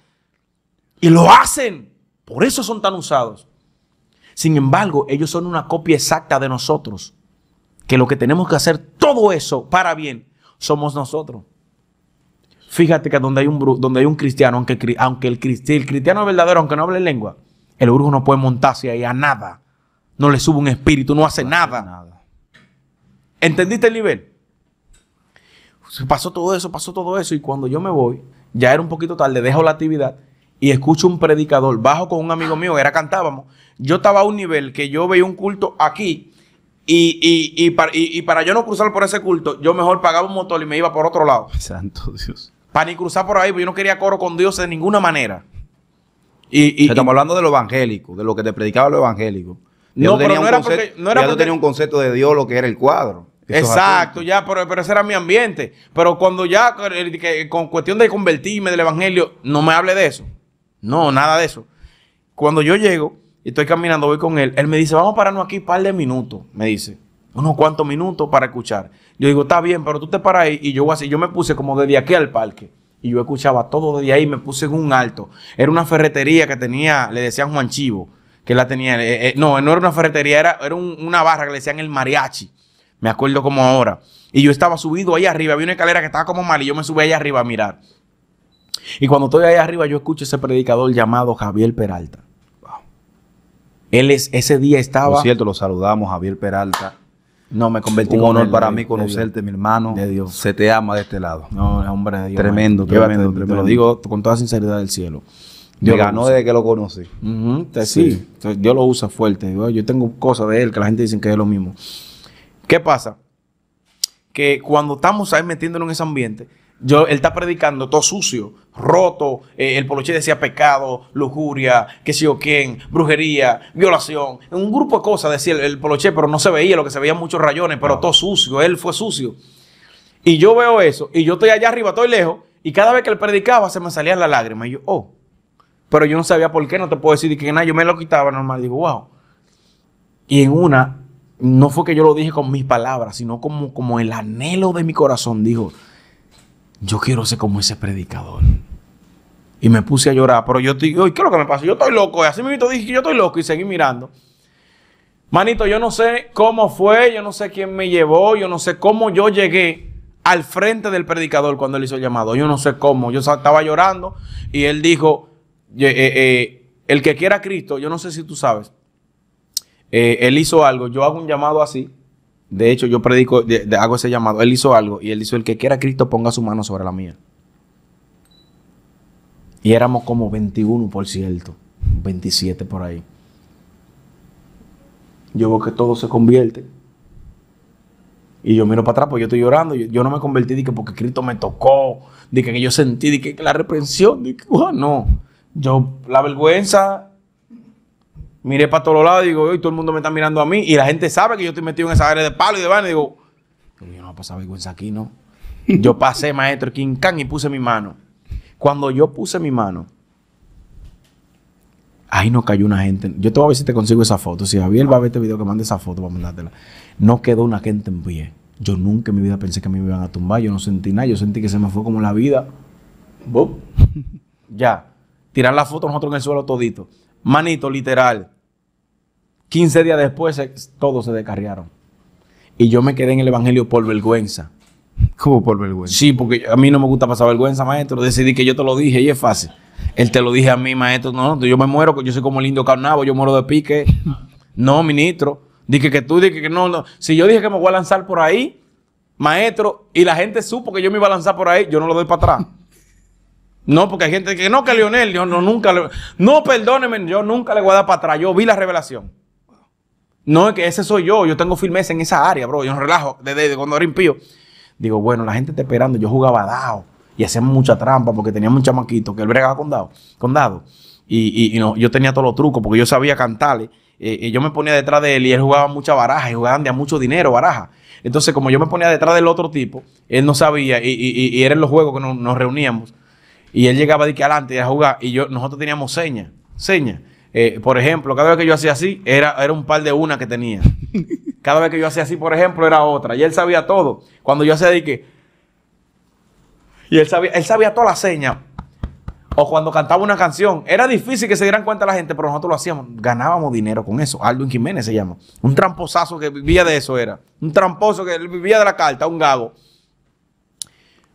Y lo hacen. Por eso son tan usados. Sin embargo, ellos son una copia exacta de nosotros. Que lo que tenemos que hacer todo eso para bien somos nosotros. Fíjate que donde hay un, donde hay un cristiano, aunque, aunque el, el cristiano es verdadero, aunque no hable lengua, el brujo no puede montarse ahí a nada. No le sube un espíritu, no hace, nada. hace nada. ¿Entendiste el nivel? Pasó todo eso, pasó todo eso. Y cuando yo me voy, ya era un poquito tarde, dejo la actividad y escucho un predicador, bajo con un amigo mío, era cantábamos, yo estaba a un nivel que yo veía un culto aquí y, para, para, yo no cruzar por ese culto, yo mejor pagaba un motor y me iba por otro lado. Santo Dios. Para ni cruzar por ahí, porque yo no quería coro con Dios de ninguna manera. Y, estamos hablando de lo evangélico, de lo que te predicaba lo evangélico. no, tenía pero no era porque... tenía un concepto de Dios, lo que era el cuadro. Exacto, ya, pero, pero, ese era mi ambiente. Pero cuando ya, con cuestión de convertirme del evangelio, no me hable de eso. No, nada de eso. Cuando yo llego y estoy caminando, voy con él, él me dice, vamos a pararnos aquí un par de minutos, me dice. Unos cuantos minutos para escuchar. Yo digo, está bien, pero tú te paras ahí y yo así, yo me puse como desde aquí al parque. Y yo escuchaba todo desde ahí, me puse en un alto. Era una ferretería que tenía, le decían Juan Chivo, que la tenía. Eh, eh, no, no era una ferretería, era, era una barra que le decían el mariachi. Me acuerdo como ahora. Y yo estaba subido ahí arriba, había una escalera que estaba como mal y yo me subí ahí arriba a mirar. Y cuando estoy ahí arriba, yo escucho ese predicador llamado Javier Peralta. Él es, ese día estaba. Por cierto, lo saludamos, Javier Peralta. No, me convertí un honor para mí conocerte, mi hermano. De Dios. Se te ama de este lado. No, hombre, de Dios. Tremendo, tremendo, tremendo. Te lo digo con toda sinceridad del cielo. Dios ganó desde que lo conoce. sí. Dios lo usa fuerte. Yo tengo cosas de él que la gente dice que es lo mismo. ¿Qué pasa? Que cuando estamos ahí metiéndonos en ese ambiente, yo, él está predicando todo sucio, roto. Eh, el poloche decía pecado, lujuria, qué sé yo quién, brujería, violación. Un grupo de cosas decía el, poloché, poloche, pero no se veía, lo que se veía muchos rayones, pero todo sucio. Él fue sucio. Y yo veo eso, y yo estoy allá arriba, estoy lejos, y cada vez que él predicaba se me salían las lágrimas. Y yo, oh, pero yo no sabía por qué, no te puedo decir que nada, yo me lo quitaba normal. Digo, wow. Y en una, no fue que yo lo dije con mis palabras, sino como, como el anhelo de mi corazón, dijo yo quiero ser como ese predicador. Y me puse a llorar, pero yo digo, ¿qué es lo que me pasa? Yo estoy loco. Y así mismo dije que yo estoy loco y seguí mirando. Manito, yo no sé cómo fue, yo no sé quién me llevó, yo no sé cómo yo llegué al frente del predicador cuando él hizo el llamado. Yo no sé cómo. Yo estaba llorando y él dijo, eh, eh, el que quiera a Cristo, yo no sé si tú sabes, eh, él hizo algo, yo hago un llamado así de hecho, yo predico, de, hago ese llamado. Él hizo algo y él hizo, el que quiera Cristo ponga su mano sobre la mía. Y éramos como 21, por cierto. 27 por ahí. Yo veo que todo se convierte. Y yo miro para atrás, pues yo estoy llorando. Yo, no me convertí de porque Cristo me tocó, de que yo sentí, de que la reprensión, de no. Yo, la vergüenza miré para todos lados y digo, hoy todo el mundo me está mirando a mí y la gente sabe que yo estoy metido en esa área de palo y de vaina y digo, yo no voy a pasar vergüenza aquí, ¿no? Yo pasé, maestro, King y puse mi mano. Cuando yo puse mi mano, ahí no cayó una gente. Yo te voy a ver si te consigo esa foto. Si Javier va a ver este video, que mande esa foto para mandártela. No quedó una gente en pie. Yo nunca en mi vida pensé que me iban a tumbar. Yo no sentí nada. Yo sentí que se me fue como la vida. ¡Bum! ya. Tirar la foto nosotros en el suelo todito. Manito, literal. 15 días después eh, todos se descarriaron. Y yo me quedé en el Evangelio por vergüenza. ¿Cómo por vergüenza? Sí, porque a mí no me gusta pasar vergüenza, maestro. Decidí que yo te lo dije y es fácil. Él te lo dije a mí, maestro. No, yo me muero, yo soy como el indio carnavo, yo muero de pique. No, ministro. Dije que tú, dije que no, no. Si yo dije que me voy a lanzar por ahí, maestro, y la gente supo que yo me iba a lanzar por ahí, yo no lo doy para atrás. No, porque hay gente que no, que Leonel, yo no, nunca, le, no, perdóneme, yo nunca le voy a dar para atrás. Yo vi la revelación. No, es que ese soy yo. Yo tengo firmeza en esa área, bro. Yo no relajo desde, cuando era impío. Digo, bueno, la gente está esperando. Yo jugaba dado y hacíamos mucha trampa porque teníamos un chamaquito que él bregaba con dado. Con dado. Y, yo tenía todos los trucos porque yo sabía cantarle. Eh, y eh, yo me ponía detrás de él y él jugaba mucha baraja y jugaban de a mucho dinero baraja. Entonces, como yo me ponía detrás del otro tipo, él no sabía y, y eran los juegos que nos, reuníamos. Y él llegaba de que adelante a jugar y yo, nosotros teníamos señas, señas. Eh, por ejemplo, cada vez que yo hacía así, era, era un par de una que tenía. Cada vez que yo hacía así, por ejemplo, era otra. Y él sabía todo. Cuando yo hacía de que... Y él sabía, él sabía todas las señas. O cuando cantaba una canción. Era difícil que se dieran cuenta la gente, pero nosotros lo hacíamos. Ganábamos dinero con eso. Aldo Jiménez se llama. Un tramposazo que vivía de eso era. Un tramposo que vivía de la carta, un gago.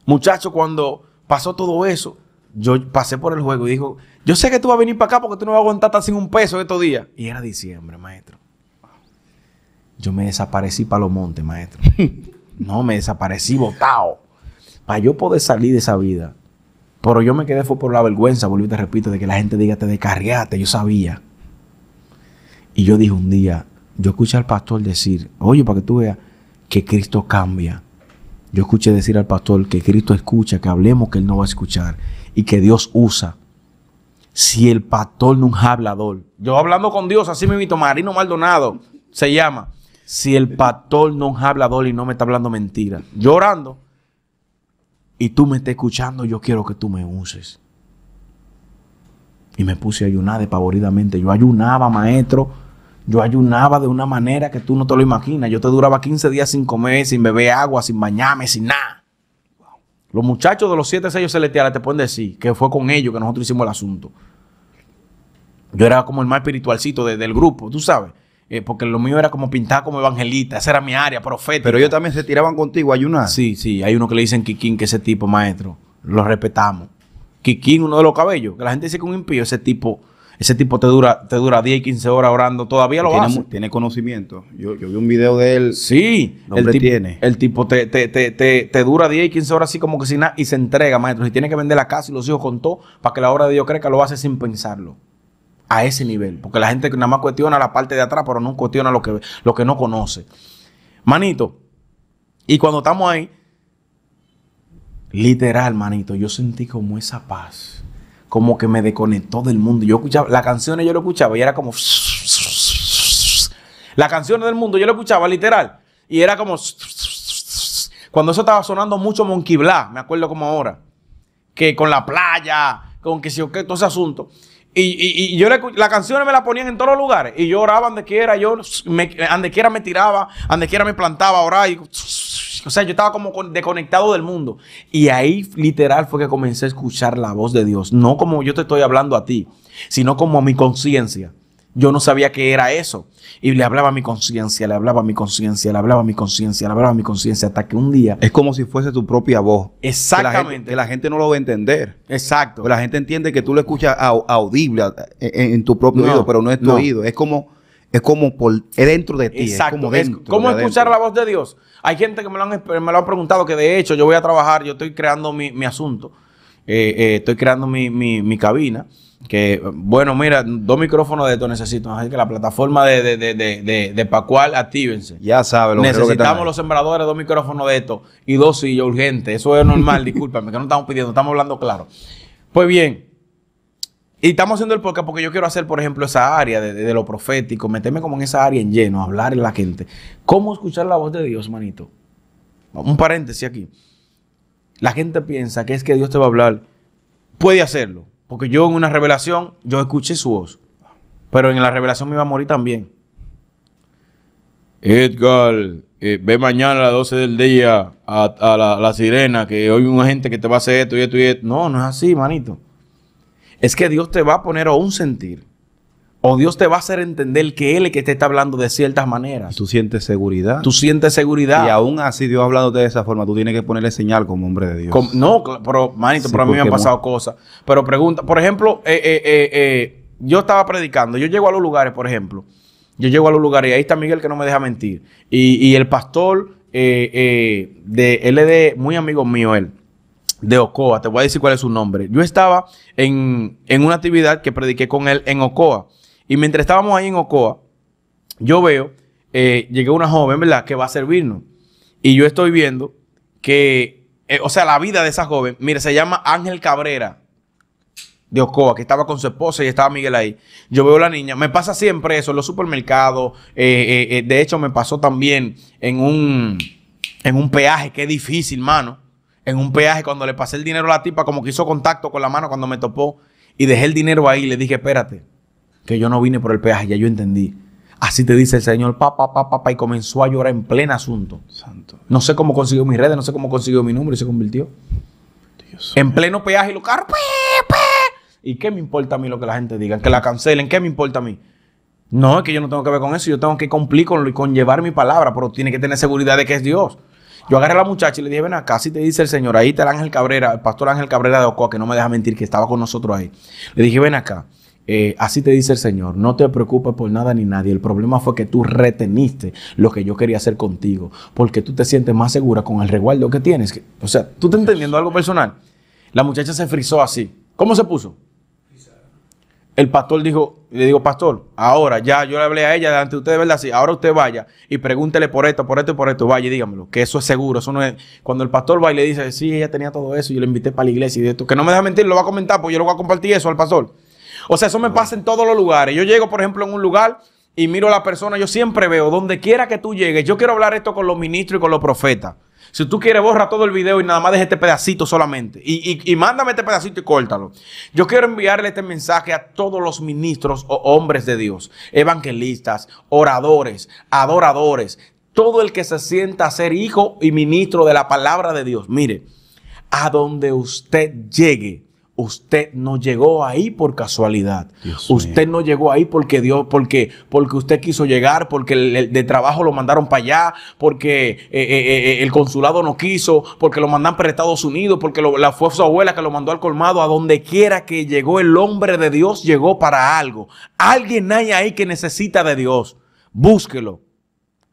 Muchacho, cuando pasó todo eso, yo pasé por el juego y dijo, yo sé que tú vas a venir para acá porque tú no vas a aguantar hasta sin un peso estos días. Y era diciembre, maestro. Yo me desaparecí para los montes, maestro. no, me desaparecí botado. Para yo poder salir de esa vida. Pero yo me quedé fue por la vergüenza, volví te repito, de que la gente diga te descargaste. Yo sabía. Y yo dije un día, yo escuché al pastor decir, oye, para que tú veas que Cristo cambia. Yo escuché decir al pastor que Cristo escucha, que hablemos que Él no va a escuchar y que Dios usa si el pastor no es hablador. Yo hablando con Dios, así me invito, Marino Maldonado se llama. Si el pastor no es hablador y no me está hablando mentira. Llorando. y tú me estás escuchando, yo quiero que tú me uses. Y me puse a ayunar despavoridamente. Yo ayunaba, maestro. Yo ayunaba de una manera que tú no te lo imaginas. Yo te duraba 15 días sin comer, sin beber agua, sin bañarme, sin nada. Los muchachos de los siete sellos celestiales te pueden decir que fue con ellos que nosotros hicimos el asunto. Yo era como el más espiritualcito del grupo, tú sabes. Eh, porque lo mío era como pintar como evangelista, esa era mi área, profeta. Pero ellos también se tiraban contigo a ayunar. Sí, sí, hay uno que le dicen Kikín, que ese tipo, maestro, lo respetamos. Kikín, uno de los cabellos, que la gente dice que un impío, ese tipo, ese tipo te dura, te dura 10, 15 horas orando, todavía lo tiene, hace. Tiene conocimiento. Yo, vi un video de él. Sí, el tipo, tiene. El tipo te, dura 10, y 15 horas así como que sin nada y se entrega, maestro. y tiene que vender la casa y los hijos con todo para que la obra de Dios crezca, lo hace sin pensarlo a ese nivel. Porque la gente nada más cuestiona la parte de atrás, pero no cuestiona lo que, lo que no conoce. Manito, y cuando estamos ahí, literal, manito, yo sentí como esa paz, como que me desconectó del mundo. Yo escuchaba, las canciones yo lo escuchaba y era como... Las canciones del mundo yo lo escuchaba literal y era como... Cuando eso estaba sonando mucho Monkey me acuerdo como ahora, que con la playa, con que si o qué, todo ese asunto. Y, yo le, la canción me la ponían en todos los lugares. Y yo oraba donde quiera, yo donde quiera me tiraba, donde quiera me plantaba oraba. Y, o sea, yo estaba como desconectado del mundo. Y ahí literal fue que comencé a escuchar la voz de Dios. No como yo te estoy hablando a ti, sino como a mi conciencia. Yo no sabía qué era eso. Y le hablaba a mi conciencia, le hablaba a mi conciencia, le hablaba a mi conciencia, le hablaba a mi conciencia, hasta que un día... Es como si fuese tu propia voz. Exactamente. Que la gente, no lo va a entender. Exacto. Pues la gente entiende que tú lo escuchas audible eh, eh, en, tu propio oído, pero no es tu oído. Es como... Es como por, dentro de ti. Exacto. como ¿Cómo escuchar la voz de Dios? Hay gente que me lo, han, me lo han preguntado, que de hecho yo voy a trabajar, yo estoy creando mi, mi asunto. Eh, estoy creando mi, mi, mi cabina que, bueno, mira, dos micrófonos de esto necesito. Así que la plataforma de, de, de, Pacual, actívense. Ya saben, lo Necesitamos que Necesitamos los sembradores, dos micrófonos de esto y dos sillas urgentes. Eso es normal, discúlpame, que no estamos pidiendo, estamos hablando claro. Pues bien, y estamos haciendo el podcast porque yo quiero hacer, por ejemplo, esa área de, lo profético, meterme como en esa área en lleno, hablar en la gente. ¿Cómo escuchar la voz de Dios, manito? Un paréntesis aquí. La gente piensa que es que Dios te va a hablar. Puede hacerlo porque yo en una revelación, yo escuché su voz. Pero en la revelación me iba a morir también. Edgar, eh, ve mañana a las 12 del día a, la, la, sirena, que hoy una gente que te va a hacer esto y esto y esto. No, no es así, manito. Es que Dios te va a poner a un sentir. O Dios te va a hacer entender que Él es que te está hablando de ciertas maneras. Tú sientes seguridad. Tú sientes seguridad. Y aún así, Dios hablándote de esa forma, tú tienes que ponerle señal como hombre de Dios. no, pero, manito, pero a mí me han pasado cosas. Pero pregunta, por ejemplo, eh, eh, eh, yo estaba predicando. Yo llego a los lugares, por ejemplo. Yo llego a los lugares y ahí está Miguel que no me deja mentir. Y, el pastor de, él es de muy amigo mío, él de Ocoa. Te voy a decir cuál es su nombre. Yo estaba en, una actividad que prediqué con él en Ocoa. Y mientras estábamos ahí en Ocoa, yo veo, eh, una joven, ¿verdad?, que va a servirnos. Y yo estoy viendo que, eh, o sea, la vida de esa joven, mire, se llama Ángel Cabrera de Ocoa, que estaba con su esposa y estaba Miguel ahí. Yo veo a la niña, me pasa siempre eso en los supermercados, eh, eh, de hecho me pasó también en un, en un peaje, que es difícil, mano. En un peaje, cuando le pasé el dinero a la tipa, como que hizo contacto con la mano cuando me topó y dejé el dinero ahí, le dije, espérate, que yo no vine por el peaje, ya yo entendí. Así te dice el Señor, papá, papá, papá, y comenzó a llorar en pleno asunto. Santo. No sé cómo consiguió mis redes, no sé cómo consiguió mi número y se convirtió. en pleno peaje y lo carros, ¿Y qué me importa a mí lo que la gente diga? Que la cancelen, ¿qué me importa a mí? No, es que yo no tengo que ver con eso, yo tengo que cumplir con, con llevar mi palabra, pero tiene que tener seguridad de que es Dios. Yo agarré a la muchacha y le dije, ven acá, Así te dice el Señor, ahí está el Ángel Cabrera, el pastor Ángel Cabrera de Ocoa, que no me deja mentir, que estaba con nosotros ahí. Le dije, ven acá, eh, así te dice el Señor, no te preocupes por nada ni nadie. El problema fue que tú reteniste lo que yo quería hacer contigo, porque tú te sientes más segura con el resguardo que tienes. O sea, tú te entendiendo algo personal. La muchacha se frizó así. ¿Cómo se puso? El pastor dijo, le digo, pastor, ahora ya yo le hablé a ella delante de usted ¿verdad? Así, ahora usted vaya y pregúntele por esto, por esto y por esto, vaya y dígamelo, que eso es seguro, eso no es. Cuando el pastor va y le dice, sí, ella tenía todo eso, yo le invité para la iglesia y de esto, que no me deja mentir, lo va a comentar, pues yo lo voy a compartir eso al pastor. O sea, eso me pasa en todos los lugares. Yo llego, por ejemplo, en un lugar y miro a la persona, yo siempre veo, donde quiera que tú llegues, yo quiero hablar esto con los ministros y con los profetas. Si tú quieres, borra todo el video y nada más deja este pedacito solamente. Y, y, mándame este pedacito y córtalo. Yo quiero enviarle este mensaje a todos los ministros o hombres de Dios, evangelistas, oradores, adoradores, todo el que se sienta a ser hijo y ministro de la palabra de Dios. Mire, a donde usted llegue, Usted no llegó ahí por casualidad. usted no llegó ahí porque Dios, porque, porque usted quiso llegar, porque de trabajo lo mandaron para allá, porque eh, eh, eh, el consulado no quiso, porque lo mandan para Estados Unidos, porque la fue su abuela que lo mandó al colmado. A donde quiera que llegó el hombre de Dios, llegó para algo. Alguien hay ahí que necesita de Dios. Búsquelo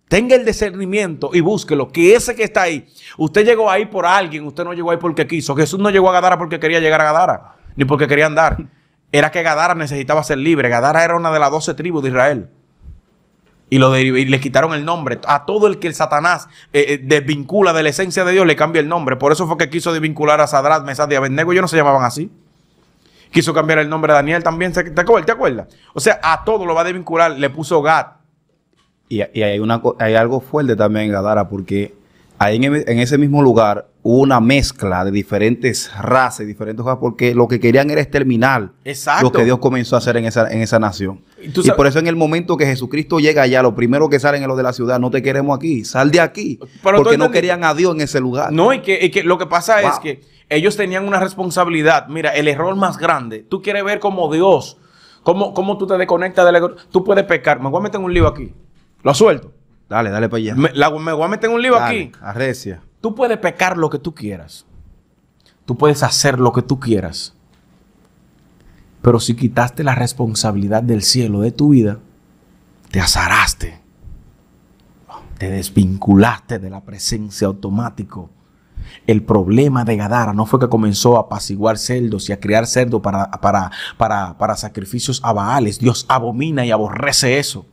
Tenga el discernimiento y búsquelo, que ese que está ahí, usted llegó ahí por alguien, usted no llegó ahí porque quiso. Jesús no llegó a Gadara porque quería llegar a Gadara, ni porque quería andar. Era que Gadara necesitaba ser libre. Gadara era una de las doce tribus de Israel. Y, lo le quitaron el nombre. A todo el que el Satanás eh, eh, desvincula de la esencia de Dios le cambia el nombre. Por eso fue que quiso desvincular a Sadrat, Mesad y Abednego. Ellos no se llamaban así. Quiso cambiar el nombre de Daniel también. ¿Te ¿Te acuerdas? O sea, a todo lo va a desvincular. Le puso Gad y, hay, una, hay algo fuerte también en Gadara, porque ahí en, ese mismo lugar hubo una mezcla de diferentes razas diferentes cosas, porque lo que querían era exterminar lo que Dios comenzó a hacer en esa, en esa nación. Y, por eso en el momento que Jesucristo llega allá, lo primero que salen es los de la ciudad, no te queremos aquí, sal de aquí, porque no querían a Dios en ese lugar. No, y que, lo que pasa es que ellos tenían una responsabilidad. Mira, el error más grande, tú quieres ver como Dios, cómo, cómo tú te desconectas de la... Tú puedes pecar, me voy a meter en un lío aquí. Lo suelto. Dale, dale para allá. Me, voy a meter un libro aquí. Arrecia. Tú puedes pecar lo que tú quieras. Tú puedes hacer lo que tú quieras. Pero si quitaste la responsabilidad del cielo de tu vida, te azaraste. Te desvinculaste de la presencia automático. El problema de Gadara no fue que comenzó a apaciguar cerdos y a criar cerdos para, para, para, para sacrificios a Baales. Dios abomina y aborrece eso.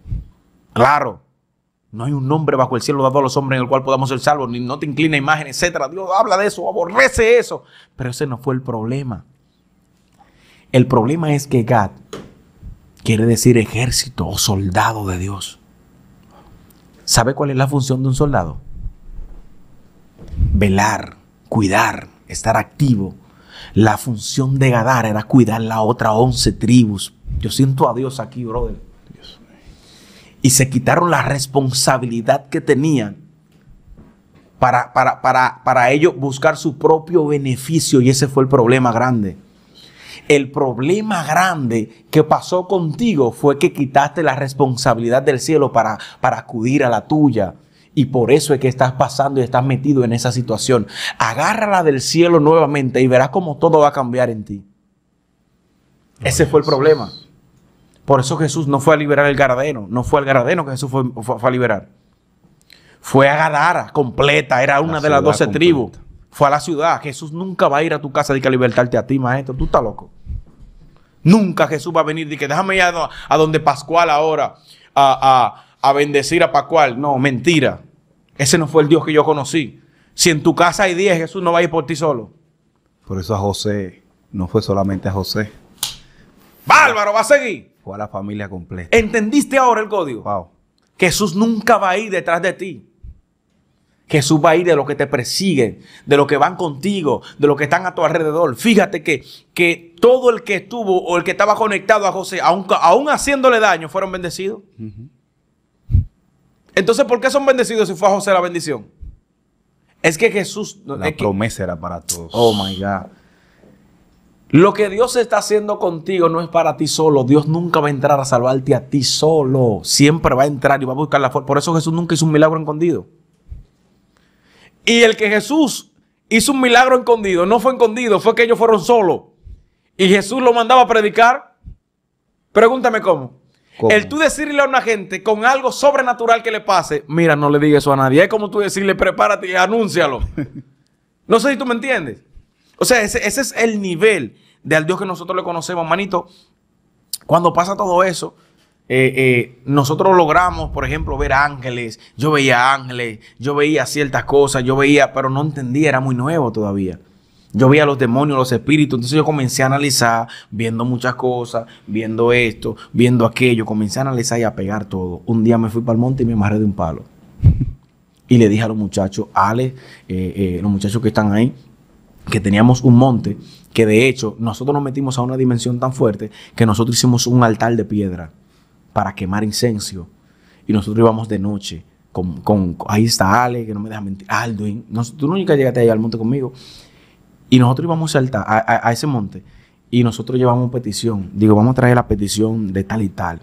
Claro. No hay un nombre bajo el cielo dado a los hombres en el cual podamos ser salvos, ni no te inclina imagen, etcétera. Dios habla de eso, aborrece eso. Pero ese no fue el problema. El problema es que Gad quiere decir ejército o soldado de Dios. ¿Sabe cuál es la función de un soldado? Velar, cuidar, estar activo. La función de Gadar era cuidar las otras once tribus. Yo siento a Dios aquí, brother y se quitaron la responsabilidad que tenían para, para, para, ellos buscar su propio beneficio y ese fue el problema grande. El problema grande que pasó contigo fue que quitaste la responsabilidad del cielo para, para acudir a la tuya. Y por eso es que estás pasando y estás metido en esa situación. Agárrala del cielo nuevamente y verás cómo todo va a cambiar en ti. Ese fue el problema. Por eso Jesús no fue a liberar el Gardeno. no fue al Gardeno que Jesús fue, a liberar. Fue a Gadara completa, era una de las doce tribus. Fue a la ciudad. Jesús nunca va a ir a tu casa de que a libertarte a ti, maestro. Tú estás loco. Nunca Jesús va a venir y que déjame ir a, donde Pascual ahora a, bendecir a Pascual. No, mentira. Ese no fue el Dios que yo conocí. Si en tu casa hay 10, Jesús no va a ir por ti solo. Por eso a José, no fue solamente a José. Bárbaro, va a seguir. Fue a la familia completa. ¿Entendiste ahora el código? Wow. Jesús nunca va a ir detrás de ti. Jesús va a ir de los que te persiguen, de los que van contigo, de los que están a tu alrededor. Fíjate que, todo el que estuvo o el que estaba conectado a José, aún, aún haciéndole daño, fueron bendecidos. Entonces, ¿por qué son bendecidos si fue a José la bendición? Es que Jesús... La promesa era para todos. Oh, my God. Lo que Dios está haciendo contigo no es para ti solo. Dios nunca va a entrar a salvarte a ti solo. Siempre va a entrar y va a buscar la fuerza. Por eso Jesús nunca hizo un milagro escondido. Y el que Jesús hizo un milagro escondido, no fue escondido, fue que ellos fueron solos. Y Jesús lo mandaba a predicar. Pregúntame cómo. El tú decirle a una gente con algo sobrenatural que le pase, mira, no le digas eso a nadie. Es como tú decirle, prepárate y anúncialo. No sé si tú me entiendes. O sea, ese, es el nivel del Dios que nosotros le conocemos, manito. Cuando pasa todo eso, eh, eh, nosotros logramos, por ejemplo, ver ángeles. Yo veía ángeles, yo veía ciertas cosas, yo veía, pero no entendía, era muy nuevo todavía. Yo veía los demonios, los espíritus. Entonces yo comencé a analizar, viendo muchas cosas, viendo esto, viendo aquello. Comencé a analizar y a pegar todo. Un día me fui para el monte y me amarré de un palo. y le dije a los muchachos, Ale, eh, los muchachos que están ahí, que teníamos un monte que de hecho nosotros nos metimos a una dimensión tan fuerte que nosotros hicimos un altar de piedra para quemar incenso y nosotros íbamos de noche. Con, ahí está Ale, que no me deja mentir, Alduin, no, tú nunca llegaste ahí al monte conmigo. Y nosotros íbamos a, a, ese monte y nosotros llevamos petición. Digo, vamos a traer la petición de tal y tal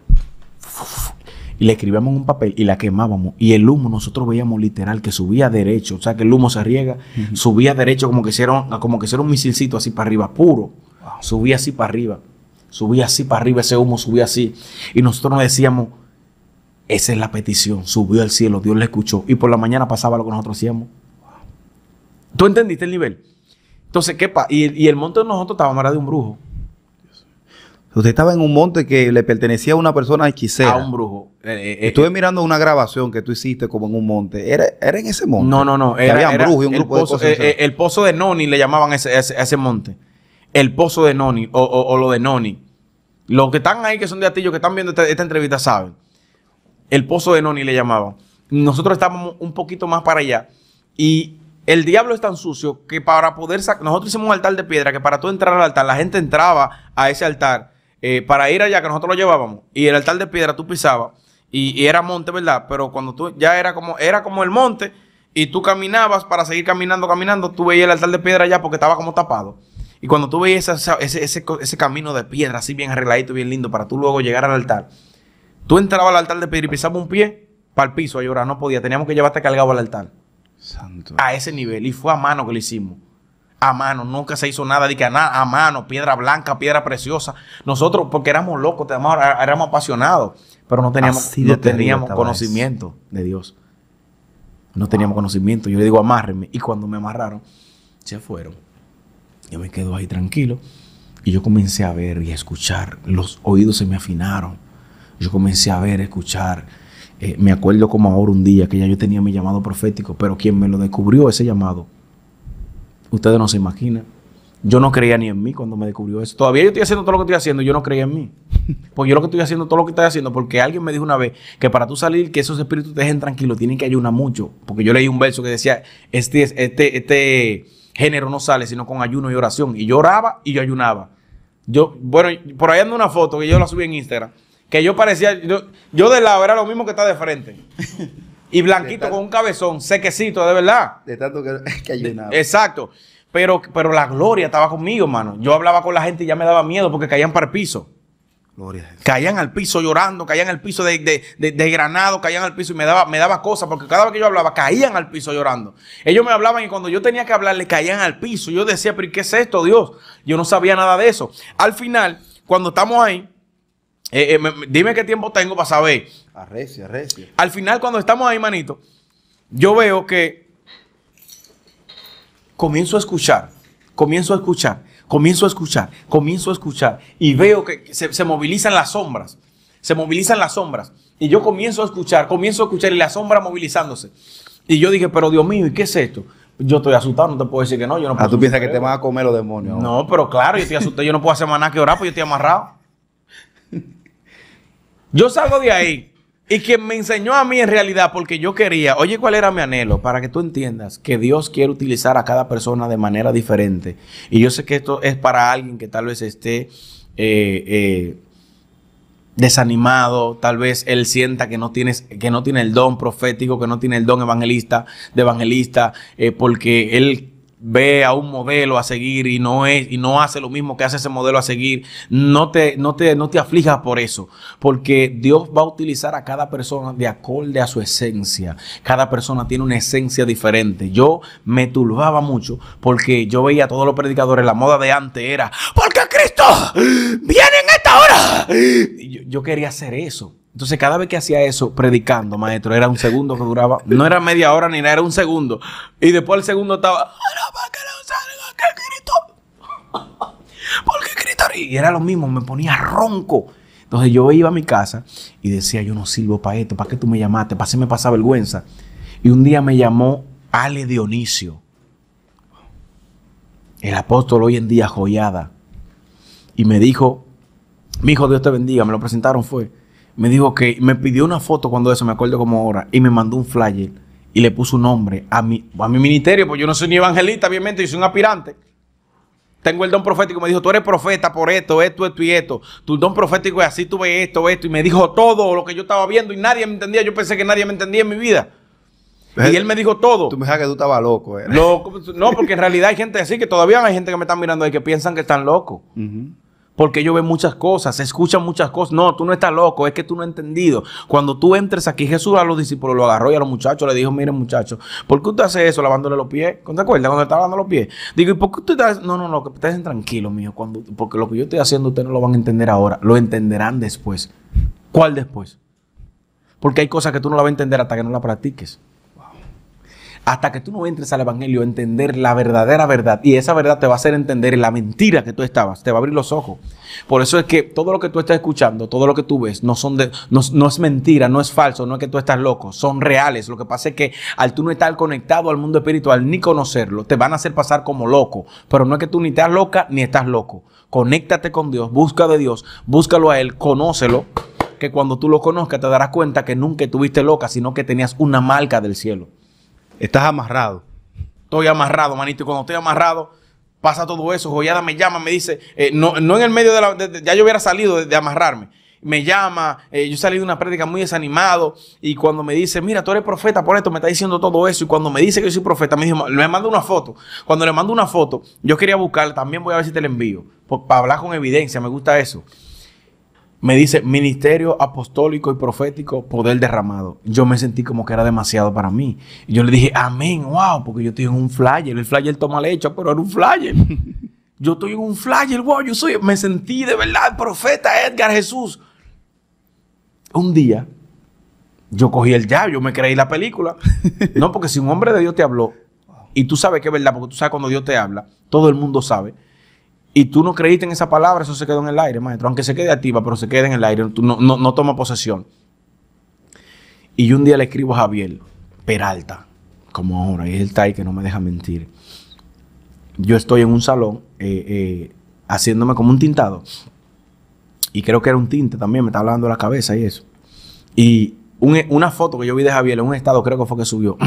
y la escribíamos en un papel y la quemábamos. Y el humo nosotros veíamos literal que subía derecho, o sea que el humo se riega, subía derecho como que, hicieron, como que hicieron un misilcito así para arriba, puro. Subía así para arriba, subía así para arriba ese humo, subía así. Y nosotros nos decíamos, esa es la petición, subió al cielo, Dios le escuchó. Y por la mañana pasaba lo que nosotros hacíamos. ¿Tú entendiste el nivel? Entonces, ¿qué pasa? Y, el monte de nosotros estábamos era de un brujo. Usted estaba en un monte que le pertenecía a una persona hechicera. A un brujo. Eh, eh, eh, Estuve mirando una grabación que tú hiciste como en un monte. ¿Era, en ese monte? No, no, no. Era, había brujo y un grupo de el pozo de Noni le llamaban a ese, monte. El pozo de Noni o, lo de Noni. Los que están ahí, que son de Atillo, que están viendo esta, esta entrevista, saben. El pozo de Noni le llamaban. Nosotros estábamos un poquito más para allá. Y el diablo es tan sucio que para poder sacar... Nosotros hicimos un altar de piedra que para tú entrar al altar, la gente entraba a ese altar eh, para ir allá, que nosotros lo llevábamos, y el altar de piedra tú pisabas, y, era monte, ¿verdad? Pero cuando tú ya era como, era como el monte, y tú caminabas para seguir caminando, caminando, tú veías el altar de piedra allá porque estaba como tapado. Y cuando tú veías ese, camino de piedra así bien arregladito, bien lindo, para tú luego llegar al altar, tú entrabas al altar de piedra y pisabas un pie para el piso a llorar, no podía, teníamos que llevarte cargado al altar. Santo. A ese nivel, y fue a mano que lo hicimos a mano, nunca se hizo nada de que nada a mano, piedra blanca, piedra preciosa. Nosotros, porque éramos locos, éramos, éramos apasionados, pero no teníamos, teníamos conocimiento de Dios. No teníamos conocimiento. Yo le digo, amárrenme. Y cuando me amarraron, se fueron. Yo me quedo ahí tranquilo. Y yo comencé a ver y a escuchar. Los oídos se me afinaron. Yo comencé a ver, a escuchar. Eh, me acuerdo como ahora un día que ya yo tenía mi llamado profético, pero quien me lo descubrió ese llamado Ustedes no se imaginan. Yo no creía ni en mí cuando me descubrió eso. Todavía yo estoy haciendo todo lo que estoy haciendo, yo no creía en mí. Porque yo lo que estoy haciendo, todo lo que estoy haciendo, porque alguien me dijo una vez que para tú salir, que esos espíritus te dejen tranquilo, tienen que ayunar mucho. Porque yo leí un verso que decía, este, este, este género no sale sino con ayuno y oración. Y yo oraba y yo ayunaba. Yo, bueno, por ahí ando una foto que yo la subí en Instagram, que yo parecía, yo, yo de lado era lo mismo que está de frente. Y blanquito con un cabezón, sequecito, de verdad. De tanto que, que Exacto. Pero, pero la gloria estaba conmigo, mano. Yo hablaba con la gente y ya me daba miedo porque caían para el piso. Gloria Caían al piso llorando, caían al piso de, granado, caían al piso y me daba, me daba cosas porque cada vez que yo hablaba, caían al piso llorando. Ellos me hablaban y cuando yo tenía que hablar, caían al piso. Yo decía, pero ¿y ¿qué es esto, Dios? Yo no sabía nada de eso. Al final, cuando estamos ahí, eh, eh, dime qué tiempo tengo para saber. Al final, cuando estamos ahí, manito, yo veo que comienzo a escuchar, comienzo a escuchar, comienzo a escuchar, comienzo a escuchar. Y veo que se, movilizan las sombras, se movilizan las sombras. Y yo comienzo a escuchar, comienzo a escuchar y la sombra movilizándose. Y yo dije, pero Dios mío, ¿y qué es esto? Yo estoy asustado, no te puedo decir que no. Yo no ah, puedo ah, tú piensas que te van a comer los demonios. No, pero claro, yo estoy asustado, yo no puedo hacer nada que orar, porque yo estoy amarrado. Yo salgo de ahí y quien me enseñó a mí en realidad, porque yo quería, oye, ¿cuál era mi anhelo? Para que tú entiendas que Dios quiere utilizar a cada persona de manera diferente. Y yo sé que esto es para alguien que tal vez esté... Eh, eh, desanimado, tal vez él sienta que no, tienes, que no tiene el don profético, que no tiene el don evangelista, de evangelista, eh, porque él ve a un modelo a seguir y no es y no hace lo mismo que hace ese modelo a seguir, no te no te no te aflijas por eso, porque Dios va a utilizar a cada persona de acorde a su esencia. Cada persona tiene una esencia diferente. Yo me turbaba mucho porque yo veía a todos los predicadores, la moda de antes era, porque Cristo viene en esta hora. yo quería hacer eso. Entonces, cada vez que hacía eso, predicando, maestro, era un segundo que duraba. No era media hora ni nada, era un segundo. Y después el segundo estaba. Ahora que no grito. Porque Y era lo mismo, me ponía ronco. Entonces yo iba a mi casa y decía, yo no sirvo para esto, ¿para qué tú me llamaste? ¿Para qué me pasa vergüenza? Y un día me llamó Ale Dionisio, el apóstol hoy en día joyada, y me dijo, mi hijo Dios te bendiga, me lo presentaron fue, me dijo que me pidió una foto cuando eso, me acuerdo como ahora, y me mandó un flyer y le puso un nombre a mi, a mi ministerio, porque yo no soy ni evangelista, obviamente, yo soy un aspirante. Tengo el don profético, me dijo, tú eres profeta por esto, esto, esto y esto. Tu don profético es así, tú ves esto, esto. Y me dijo todo lo que yo estaba viendo y nadie me entendía. Yo pensé que nadie me entendía en mi vida. Pues, y él me dijo todo. Tú me dijiste que tú estabas loco. Eh. Pues, no, porque en realidad hay gente así que todavía hay gente que me está mirando ahí que piensan que están locos porque yo veo muchas cosas, escuchan muchas cosas. No, tú no estás loco, es que tú no has entendido. Cuando tú entres aquí, Jesús a los discípulos lo agarró y a los muchachos le dijo, miren muchachos, ¿por qué usted hace eso lavándole los pies? ¿Te acuerdas cuando estaba lavando los pies? Digo, ¿y por qué usted está... No, no, no, que estén tranquilos, mío, cuando, porque lo que yo estoy haciendo ustedes no lo van a entender ahora, lo entenderán después. ¿Cuál después? Porque hay cosas que tú no las vas a entender hasta que no las practiques hasta que tú no entres al Evangelio a entender la verdadera verdad. Y esa verdad te va a hacer entender la mentira que tú estabas, te va a abrir los ojos. Por eso es que todo lo que tú estás escuchando, todo lo que tú ves, no, son de, no, es mentira, no es falso, no es que tú estás loco, son reales. Lo que pasa es que al tú no estar conectado al mundo espiritual ni conocerlo, te van a hacer pasar como loco. Pero no es que tú ni estás loca ni estás loco. Conéctate con Dios, busca de Dios, búscalo a Él, conócelo que cuando tú lo conozcas te darás cuenta que nunca estuviste loca, sino que tenías una marca del cielo estás amarrado. Estoy amarrado, manito. Y cuando estoy amarrado, pasa todo eso. Joyada me llama, me dice, eh, no, no, en el medio de la... ya yo hubiera salido de, amarrarme. Me llama, eh, yo salí de una práctica muy desanimado y cuando me dice, mira, tú eres profeta por esto, me está diciendo todo eso. Y cuando me dice que yo soy profeta, me, dijo, me manda una foto. Cuando le mando una foto, yo quería buscarla, también voy a ver si te la envío, para hablar con evidencia, me gusta eso me dice ministerio apostólico y profético, poder derramado. Yo me sentí como que era demasiado para mí. Y yo le dije, amén, wow, porque yo estoy en un flyer. El flyer toma hecho, pero era un flyer. yo estoy en un flyer, wow, yo soy, me sentí de verdad profeta Edgar Jesús. Un día, yo cogí el ya, yo me creí la película. no, porque si un hombre de Dios te habló, y tú sabes que es verdad, porque tú sabes cuando Dios te habla, todo el mundo sabe y tú no creíste en esa palabra, eso se quedó en el aire, maestro. Aunque se quede activa, pero se quede en el aire, no, no, toma posesión. Y yo un día le escribo a Javier Peralta, como ahora, y es el que no me deja mentir. Yo estoy en un salón eh, eh, haciéndome como un tintado. Y creo que era un tinte también, me está hablando la cabeza y eso. Y una foto que yo vi de Javier en un estado, creo que fue que subió.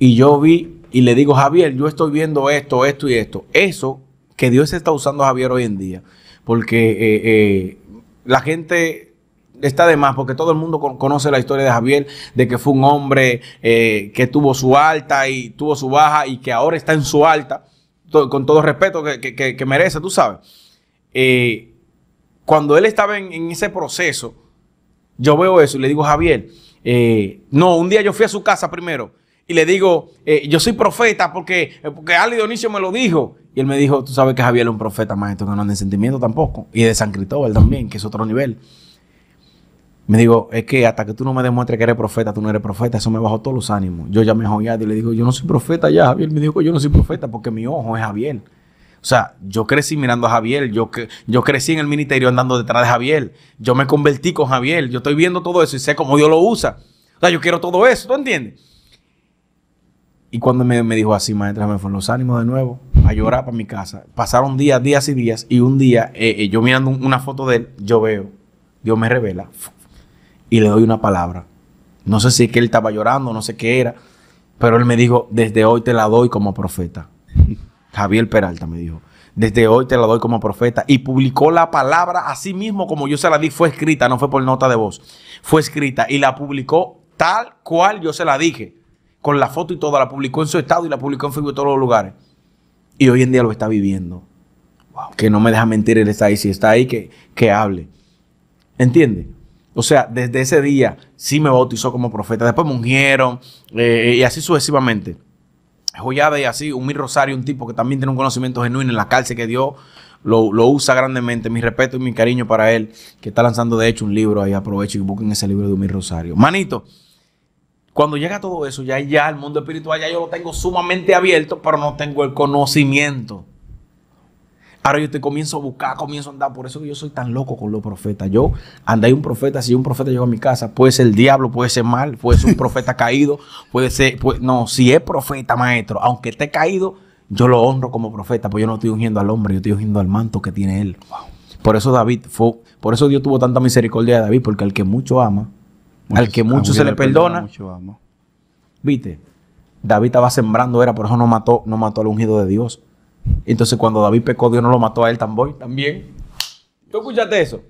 Y yo vi y le digo, Javier, yo estoy viendo esto, esto y esto. Eso que Dios está usando a Javier hoy en día. Porque eh, eh, la gente está de más, porque todo el mundo conoce la historia de Javier, de que fue un hombre eh, que tuvo su alta y tuvo su baja y que ahora está en su alta, con todo respeto que, merece, tú sabes. cuando él estaba en, ese proceso, yo veo eso y le digo, a Javier, no, un día yo fui a su casa primero y le digo, eh, yo soy profeta porque, eh, porque Ali Dionisio me lo dijo. Y él me dijo, tú sabes que Javier es un profeta, maestro, que no anda en sentimiento tampoco. Y de San Cristóbal también, que es otro nivel. Me digo, es que hasta que tú no me demuestres que eres profeta, tú no eres profeta, eso me bajó todos los ánimos. Yo ya me joyado y le digo, yo no soy profeta ya, Javier. Me dijo, yo no soy profeta porque mi ojo es Javier. O sea, yo crecí mirando a Javier, yo, yo crecí en el ministerio andando detrás de Javier, yo me convertí con Javier, yo estoy viendo todo eso y sé cómo Dios lo usa. O sea, yo quiero todo eso, ¿tú entiendes? Y cuando me, dijo así, maestra, me fueron los ánimos de nuevo a llorar para mi casa. Pasaron días, días y días. Y un día, eh, eh, yo mirando una foto de él, yo veo, Dios me revela y le doy una palabra. No sé si que él estaba llorando, no sé qué era, pero él me dijo, desde hoy te la doy como profeta. Javier Peralta me dijo, desde hoy te la doy como profeta. Y publicó la palabra así mismo como yo se la di, fue escrita, no fue por nota de voz, fue escrita y la publicó tal cual yo se la dije con la foto y toda la publicó en su estado y la publicó en Facebook en todos los lugares. Y hoy en día lo está viviendo. Wow. Que no me deja mentir, él está ahí. Si está ahí, que, que hable. ¿Entiendes? O sea, desde ese día sí me bautizó como profeta. Después me eh, y así sucesivamente. Joyada y así, un Rosario, un tipo que también tiene un conocimiento genuino en la cárcel que dio. Lo, lo, usa grandemente. Mi respeto y mi cariño para él, que está lanzando de hecho un libro ahí. Aprovecho y busquen ese libro de mil Rosario. Manito, cuando llega todo eso, ya, ya el mundo espiritual, ya yo lo tengo sumamente abierto, pero no tengo el conocimiento. Ahora yo te comienzo a buscar, comienzo a andar. Por eso que yo soy tan loco con los profetas. Yo ahí un profeta, si un profeta llegó a mi casa, puede ser el diablo, puede ser mal, puede ser un profeta caído, puede ser, no, si es profeta, maestro, aunque esté caído, yo lo honro como profeta, porque yo no estoy ungiendo al hombre, yo estoy ungiendo al manto que tiene él. Por eso David fue, por eso Dios tuvo tanta misericordia de David, porque el que mucho ama, al que mucho se le perdona. ¿Viste? David estaba sembrando, era por eso no mató, no mató al ungido de Dios. Entonces, cuando David pecó, Dios no lo mató a él también. también. ¿Tú escuchaste eso?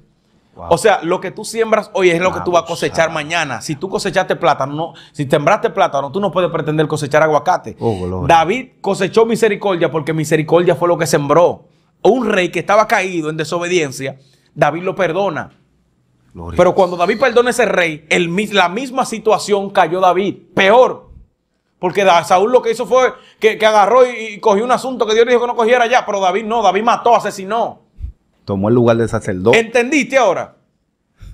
O sea, lo que tú siembras hoy es lo que tú vas a cosechar mañana. Si tú cosechaste plátano, no, si sembraste plátano, tú no puedes pretender cosechar aguacate. Oh, David cosechó misericordia porque misericordia fue lo que sembró. Un rey que estaba caído en desobediencia, David lo perdona. Pero cuando David perdona a ese rey, la misma situación cayó David. Peor. Porque Saúl lo que hizo fue que, agarró y, cogió un asunto que Dios dijo que no cogiera ya. Pero David no. David mató, asesinó. Tomó el lugar del sacerdote. ¿Entendiste ahora?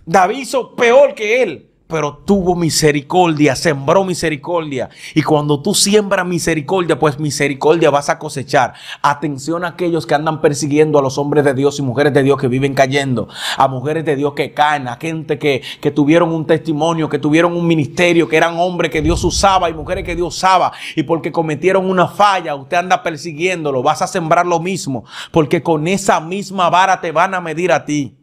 David hizo peor que él pero tuvo misericordia, sembró misericordia. Y cuando tú siembras misericordia, pues misericordia vas a cosechar. Atención a aquellos que andan persiguiendo a los hombres de Dios y mujeres de Dios que viven cayendo, a mujeres de Dios que caen, a gente que, que tuvieron un testimonio, que tuvieron un ministerio, que eran hombres que Dios usaba y mujeres que Dios usaba. Y porque cometieron una falla, usted anda persiguiéndolo, vas a sembrar lo mismo, porque con esa misma vara te van a medir a ti.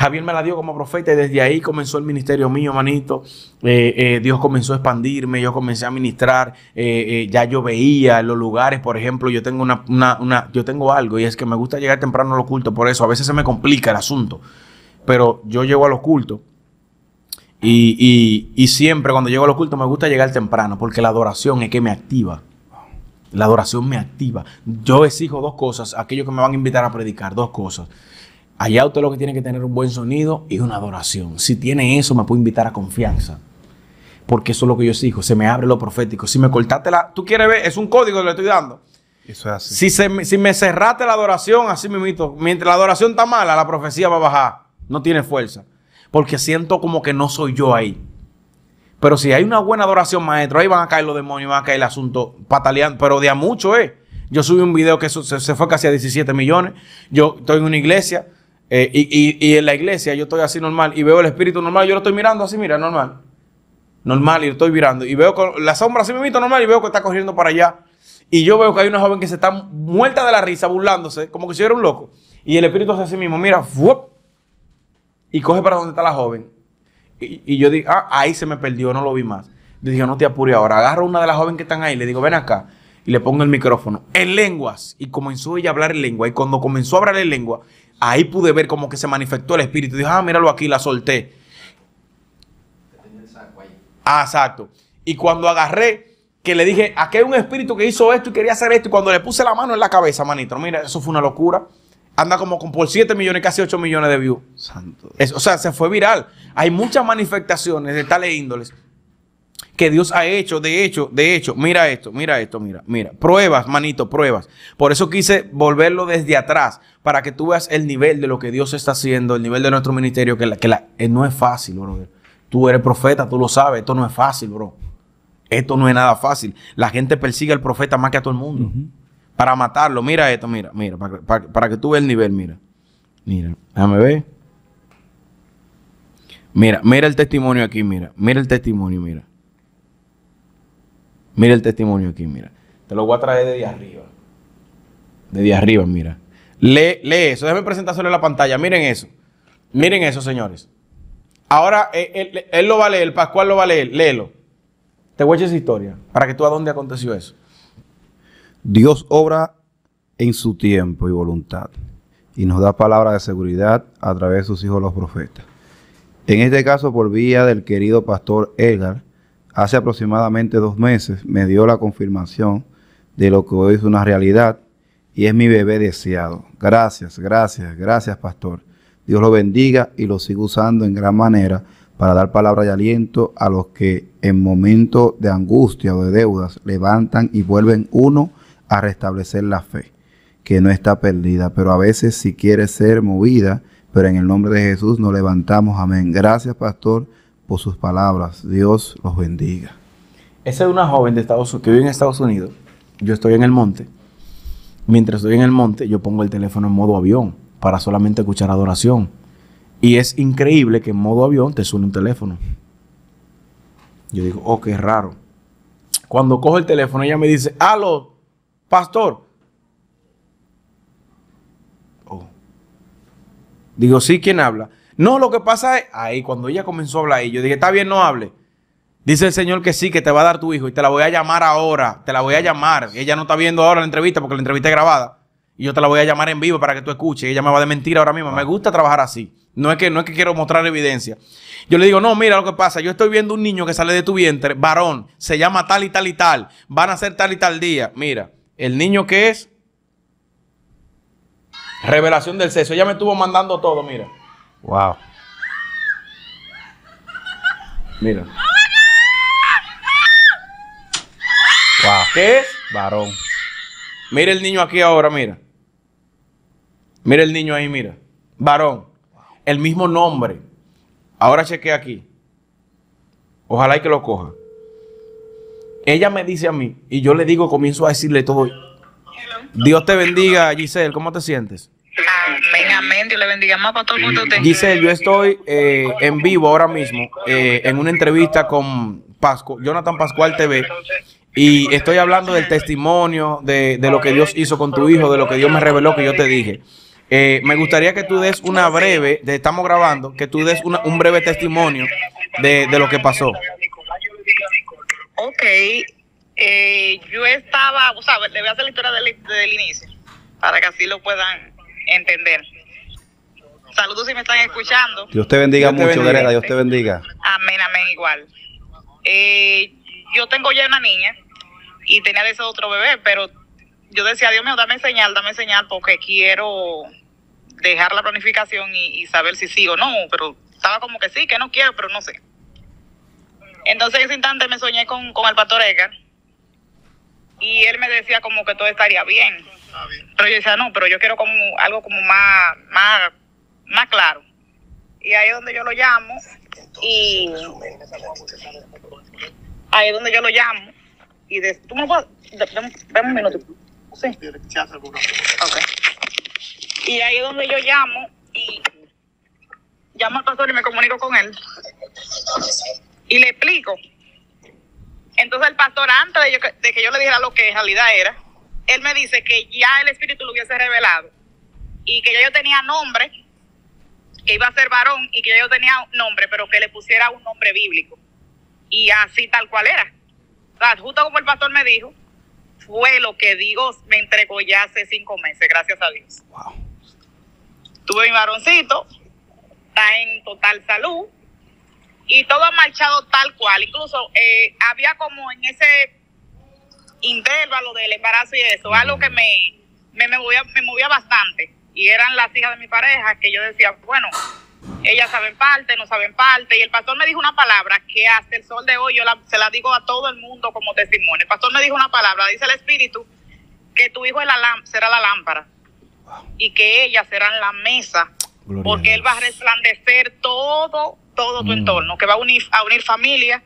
Javier me la dio como profeta y desde ahí comenzó el ministerio mío, manito. Eh, eh, Dios comenzó a expandirme, yo comencé a ministrar, eh, ya yo veía los lugares, por ejemplo, yo tengo una, yo tengo algo y es que me gusta llegar temprano a los cultos, por eso a veces se me complica el asunto, pero yo llego a los cultos y, y siempre cuando llego a los cultos me gusta llegar temprano porque la adoración es que me activa. La adoración me activa. Yo exijo dos cosas, aquellos que me van a invitar a predicar, dos cosas. Allá usted lo que tiene que tener un buen sonido y una adoración. Si tiene eso, me puedo invitar a confianza. Porque eso es lo que yo digo. Se me abre lo profético. Si me cortaste la... Tú quieres ver, es un código que le estoy dando. Eso es así. Si, si me cerraste la adoración, así me Mientras la adoración está mala, la profecía va a bajar. No tiene fuerza. Porque siento como que no soy yo ahí. Pero si hay una buena adoración, maestro, ahí van a caer los demonios, van a caer el asunto pataleando. Pero de a mucho, es. Eh. Yo subí un video que se, se fue casi a 17 millones. Yo estoy en una iglesia eh, y, en la iglesia yo estoy así normal y veo el espíritu normal, yo lo estoy mirando así, mira, normal. Normal, y lo estoy mirando. Y veo con la sombra así me normal y veo que está corriendo para allá. Y yo veo que hay una joven que se está muerta de la risa, burlándose, como que si era un loco. Y el espíritu hace así mismo, mira, y coge para donde está la joven. Y, yo digo, ah, ahí se me perdió, no lo vi más. Le no te apure ahora. Agarro una de las jóvenes que están ahí, le digo, ven acá. Y le pongo el micrófono en lenguas. Y comenzó ella a hablar en lengua. Y cuando comenzó a hablar en lengua, ahí pude ver como que se manifestó el espíritu. dijo: ah, míralo aquí, la solté. Ah, exacto. Y cuando agarré, que le dije, aquí hay un espíritu que hizo esto y quería hacer esto. Y cuando le puse la mano en la cabeza, manito, mira, eso fue una locura. Anda como con por 7 millones, casi 8 millones de views. Santo. o sea, se fue viral. Hay muchas manifestaciones de tales índoles que Dios ha hecho, de hecho, de hecho, mira esto, mira esto, mira, mira, pruebas, manito, pruebas. Por eso quise volverlo desde atrás, para que tú veas el nivel de lo que Dios está haciendo, el nivel de nuestro ministerio, que, que eh, no es fácil, bro. Tú eres profeta, tú lo sabes, esto no es fácil, bro. Esto no es nada fácil. La gente persigue al profeta más que a todo el mundo. Para matarlo, mira esto, mira, mira, para, para que tú veas el nivel, mira. Mira, déjame ver. Mira, mira el testimonio aquí, mira, mira el testimonio, mira. Mira el testimonio aquí, mira. Te lo voy a traer de arriba. De arriba, mira. Lee, lee eso. Déjame presentárselo en la pantalla. Miren eso. Miren eso, señores. Ahora eh, él, lo va a leer, Pascual lo va a leer. Léelo. Te voy a echar esa historia para que tú a dónde aconteció eso. Dios obra en su tiempo y voluntad y nos da palabra de seguridad a través de sus hijos los profetas. En este caso, por vía del querido pastor Edgar, hace aproximadamente dos meses me dio la confirmación de lo que hoy es una realidad y es mi bebé deseado. Gracias, gracias, gracias, pastor. Dios lo bendiga y lo sigo usando en gran manera para dar palabra de aliento a los que en momentos de angustia o de deudas levantan y vuelven uno a restablecer la fe, que no está perdida, pero a veces si quiere ser movida, pero en el nombre de Jesús nos levantamos. Amén. Gracias, pastor por sus palabras. Dios los bendiga. Esa es una joven de Estados Unidos, que vive en Estados Unidos. Yo estoy en el monte. Mientras estoy en el monte, yo pongo el teléfono en modo avión para solamente escuchar adoración. Y es increíble que en modo avión te suene un teléfono. Yo digo, oh, qué raro. Cuando cojo el teléfono, ella me dice, aló, pastor. Oh. Digo, sí, ¿quién habla? No, lo que pasa es, ahí cuando ella comenzó a hablar, y yo dije, está bien, no hable. Dice el Señor que sí, que te va a dar tu hijo y te la voy a llamar ahora, te la voy a llamar. Ella no está viendo ahora la entrevista porque la entrevista es grabada. Y yo te la voy a llamar en vivo para que tú escuches. Ella me va de mentir ahora mismo. Me ah. gusta trabajar así. No es, que, no es que quiero mostrar evidencia. Yo le digo, no, mira lo que pasa. Yo estoy viendo un niño que sale de tu vientre, varón, se llama tal y tal y tal. Van a ser tal y tal día. Mira, el niño que es revelación del sexo. Ella me estuvo mandando todo, mira. Wow. Mira. Wow. ¿Qué Varón. Mira el niño aquí ahora, mira. Mira el niño ahí, mira. Varón. El mismo nombre. Ahora cheque aquí. Ojalá y que lo coja. Ella me dice a mí, y yo le digo, comienzo a decirle todo. Dios te bendiga, Giselle. ¿Cómo te sientes? Dios le bendiga más para todo el mundo. Giselle, yo estoy eh, en vivo ahora mismo eh, en una entrevista con Pascu, Jonathan Pascual TV. Y estoy hablando del testimonio, de, lo que Dios hizo con tu hijo, de lo que Dios me reveló, que yo te dije. Eh, me gustaría que tú des una breve, estamos grabando, que tú des un breve testimonio de, lo que pasó. Ok, yo estaba, o sea, le voy a hacer la historia del, del inicio, para que así lo puedan entender. Saludos si me están escuchando. Dios te bendiga mucho, Dios te bendiga. Amén, amén, igual. Eh, yo tengo ya una niña y tenía de ese otro bebé, pero yo decía, Dios mío, dame señal, dame señal, porque quiero dejar la planificación y, saber si sí o no, pero estaba como que sí, que no quiero, pero no sé. Entonces ese instante me soñé con, con el pastor Edgar y él me decía como que todo estaría bien. Pero yo decía, no, pero yo quiero como algo como más, más más claro. Y ahí es donde yo lo llamo y ahí es donde yo lo llamo y de, tú me puedes, dame un minuto. Sí. Y ahí es donde yo llamo y llamo al pastor y me comunico con él. Y le explico. Entonces el pastor, antes de, yo, que yo le dijera lo que en realidad era, él me dice que ya el Espíritu lo hubiese revelado y que ya yo tenía nombre iba a ser varón y que yo tenía un nombre, pero que le pusiera un nombre bíblico. Y así tal cual era. justo como el pastor me dijo, fue lo que digo me entregó ya hace cinco meses, gracias a Dios. Wow. Tuve mi varoncito, está en total salud y todo ha marchado tal cual. Incluso eh, había como en ese intervalo del embarazo y eso, algo que me, me, me movía, me movía bastante y eran las hijas de mi pareja que yo decía, bueno, ellas saben parte, no saben parte. Y el pastor me dijo una palabra que hasta el sol de hoy yo se la digo a todo el mundo como testimonio. El pastor me dijo una palabra, dice el Espíritu, que tu hijo la, será la lámpara y que ellas serán la mesa, porque él va a resplandecer todo, todo tu mm. entorno, que va a unir, a unir familia.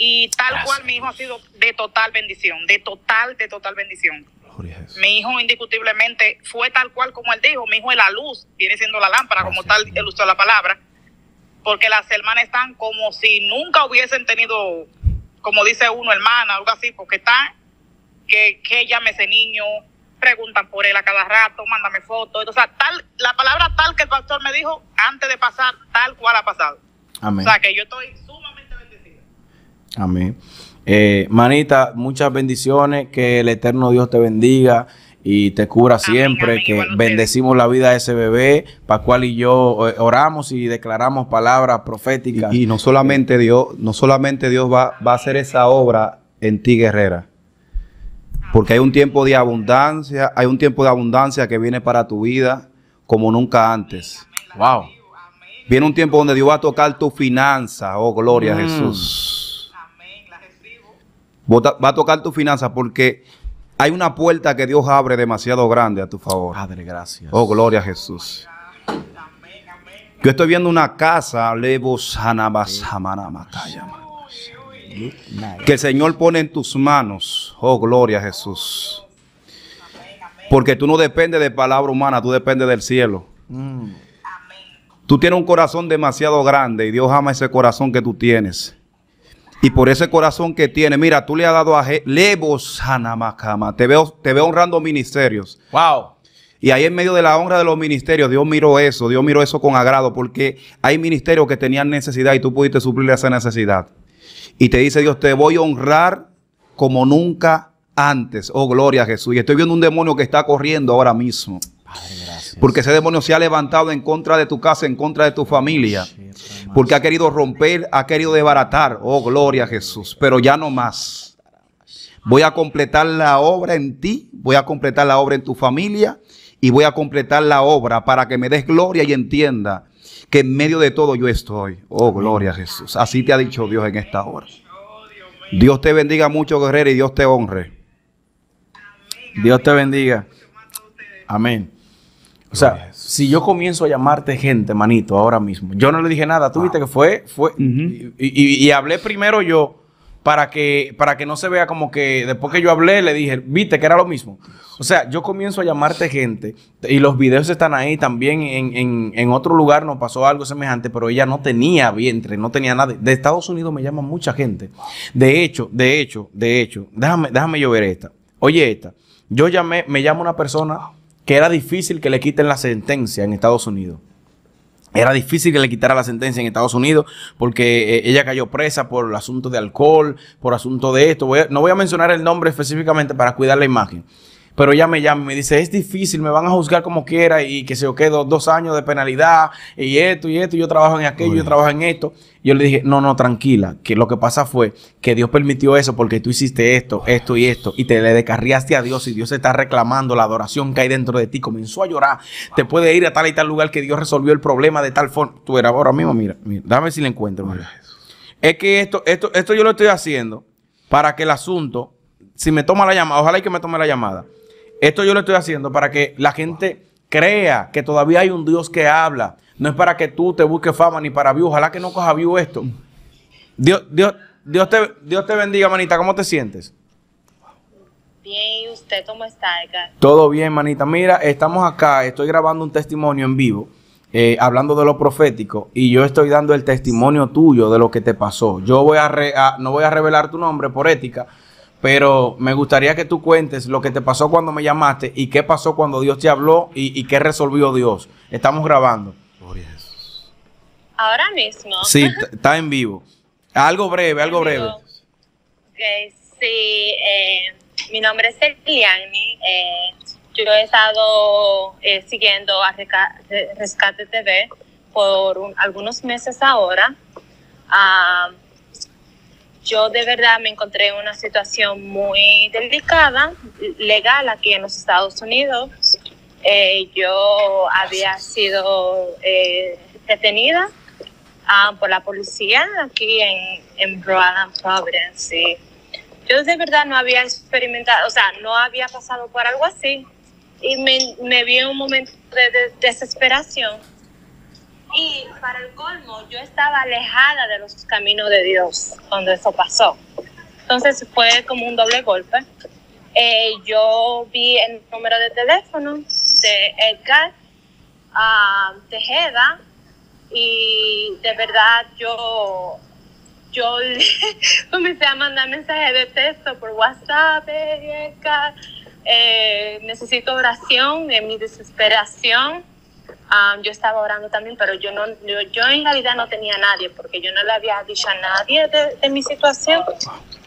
Y tal cual mi hijo ha sido de total bendición, de total, de total bendición. Mi hijo indiscutiblemente fue tal cual como él dijo, mi hijo es la luz, viene siendo la lámpara, como tal, él usó la palabra, porque las hermanas están como si nunca hubiesen tenido, como dice uno, hermana, algo así, porque están, que, que llame ese niño, preguntan por él a cada rato, mándame fotos, o sea, tal, la palabra tal que el pastor me dijo antes de pasar, tal cual ha pasado. O sea, que yo estoy sumamente bendecida. Amén. Eh, manita, muchas bendiciones, que el eterno Dios te bendiga y te cubra siempre, que bendecimos la vida de ese bebé, cual y yo eh, oramos y declaramos palabras proféticas. Y, no solamente eh, Dios, no solamente Dios va, a hacer esa obra en ti, guerrera. Porque hay un tiempo de abundancia, hay un tiempo de abundancia que viene para tu vida como nunca antes. Wow. Viene un tiempo donde Dios va a tocar tu finanza, oh gloria a mm. Jesús va a tocar tu finanza porque hay una puerta que Dios abre demasiado grande a tu favor. Padre, gracias. Oh, gloria a Jesús. Yo estoy viendo una casa, que el Señor pone en tus manos. Oh, gloria a Jesús. Porque tú no dependes de palabra humana, tú dependes del cielo. Mm. Tú tienes un corazón demasiado grande y Dios ama ese corazón que tú tienes. Y por ese corazón que tiene, mira, tú le has dado a Levos Hanamakama. Te veo, te veo honrando ministerios. Wow. Y ahí en medio de la honra de los ministerios, Dios miró eso, Dios miró eso con agrado, porque hay ministerios que tenían necesidad y tú pudiste suplirle esa necesidad. Y te dice Dios, te voy a honrar como nunca antes. Oh, gloria a Jesús. Y estoy viendo un demonio que está corriendo ahora mismo. Porque ese demonio se ha levantado en contra de tu casa, en contra de tu familia. Porque ha querido romper, ha querido desbaratar. Oh, gloria a Jesús. Pero ya no más. Voy a completar la obra en ti, voy a completar la obra en tu familia y voy a completar la obra para que me des gloria y entienda que en medio de todo yo estoy. Oh, gloria a Jesús. Así te ha dicho Dios en esta hora. Dios te bendiga mucho, guerrero, y Dios te honre. Dios te bendiga. Amén. O sea, si yo comienzo a llamarte gente, manito, ahora mismo, yo no le dije nada, tú ah. viste que fue, fue, y, hablé primero yo para que, para que no se vea como que después que yo hablé, le dije, viste que era lo mismo. O sea, yo comienzo a llamarte gente y los videos están ahí también. En, otro lugar nos pasó algo semejante, pero ella no tenía vientre, no tenía nada. De Estados Unidos me llaman mucha gente. De hecho, de hecho, de hecho, déjame, déjame yo ver esta. Oye, esta. Yo llamé, me llama una persona que era difícil que le quiten la sentencia en Estados Unidos. Era difícil que le quitara la sentencia en Estados Unidos porque eh, ella cayó presa por el asunto de alcohol, por asunto de esto. no voy a mencionar el nombre específicamente para cuidar la imagen pero ella me llama y me dice, es difícil, me van a juzgar como quiera y que se yo quedo dos años de penalidad y esto y esto, yo trabajo en aquello, yo trabajo en esto. Yo le dije, no, no, tranquila, que lo que pasa fue que Dios permitió eso porque tú hiciste esto, esto y esto, y te le descarriaste a Dios y Dios está reclamando la adoración que hay dentro de ti. Comenzó a llorar, te puede ir a tal y tal lugar que Dios resolvió el problema de tal forma. Tú eras ahora mismo, mira, dame si le encuentro. Es que esto, esto, esto yo lo estoy haciendo para que el asunto, si me toma la llamada, ojalá y que me tome la llamada, esto yo lo estoy haciendo para que la gente crea que todavía hay un Dios que habla. No es para que tú te busques fama ni para view. Ojalá que no coja view esto. Dios, Dios, Dios, te, Dios te bendiga, manita. ¿Cómo te sientes? Bien, ¿y usted cómo está, Edgar? Todo bien, manita. Mira, estamos acá. Estoy grabando un testimonio en vivo. Eh, hablando de lo profético y yo estoy dando el testimonio tuyo de lo que te pasó. Yo voy no voy a revelar tu nombre por ética, pero me gustaría que tú cuentes lo que te pasó cuando me llamaste y qué pasó cuando Dios te habló y, qué resolvió Dios. Estamos grabando. Ahora mismo. Sí, está en vivo. Algo breve, algo breve. Okay, sí, eh, mi nombre es Eliani. Eh, yo he estado eh, siguiendo a Rescate TV por algunos meses ahora. Ah, yo de verdad me encontré en una situación muy delicada, legal aquí en los Estados Unidos. Eh, yo había sido eh, detenida ah, por la policía aquí en, en Rhode Providence. yo de verdad no había experimentado, o sea, no había pasado por algo así. Y me, vi en un momento de desesperación y para el colmo, yo estaba alejada de los caminos de Dios cuando eso pasó. Entonces fue como un doble golpe. Eh, yo vi el número de teléfono de Edgar uh, ah, Tejeda y de verdad yo yo comencé a mandar mensajes de texto por WhatsApp, Edgar, eh, necesito oración en mi desesperación Ah, yo estaba orando también, pero yo no, yo, en en realidad no tenía nadie, porque yo no le había dicho a nadie de, mi situación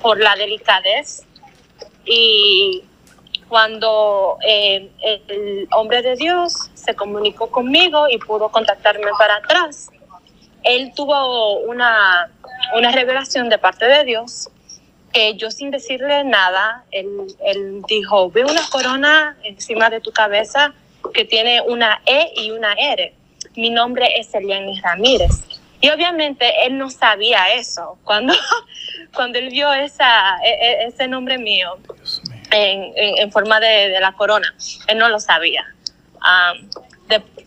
por la delicadez. Y cuando eh, el hombre de Dios se comunicó conmigo y pudo contactarme para atrás, él tuvo una, una revelación de parte de Dios que yo sin decirle nada, él, él dijo, ve una corona encima de tu cabeza que tiene una E y una R. Mi nombre es eleni Ramírez. Y obviamente él no sabía eso. Cuando, cuando él vio esa, e, e, ese nombre mío en, forma de, la corona, él no lo sabía.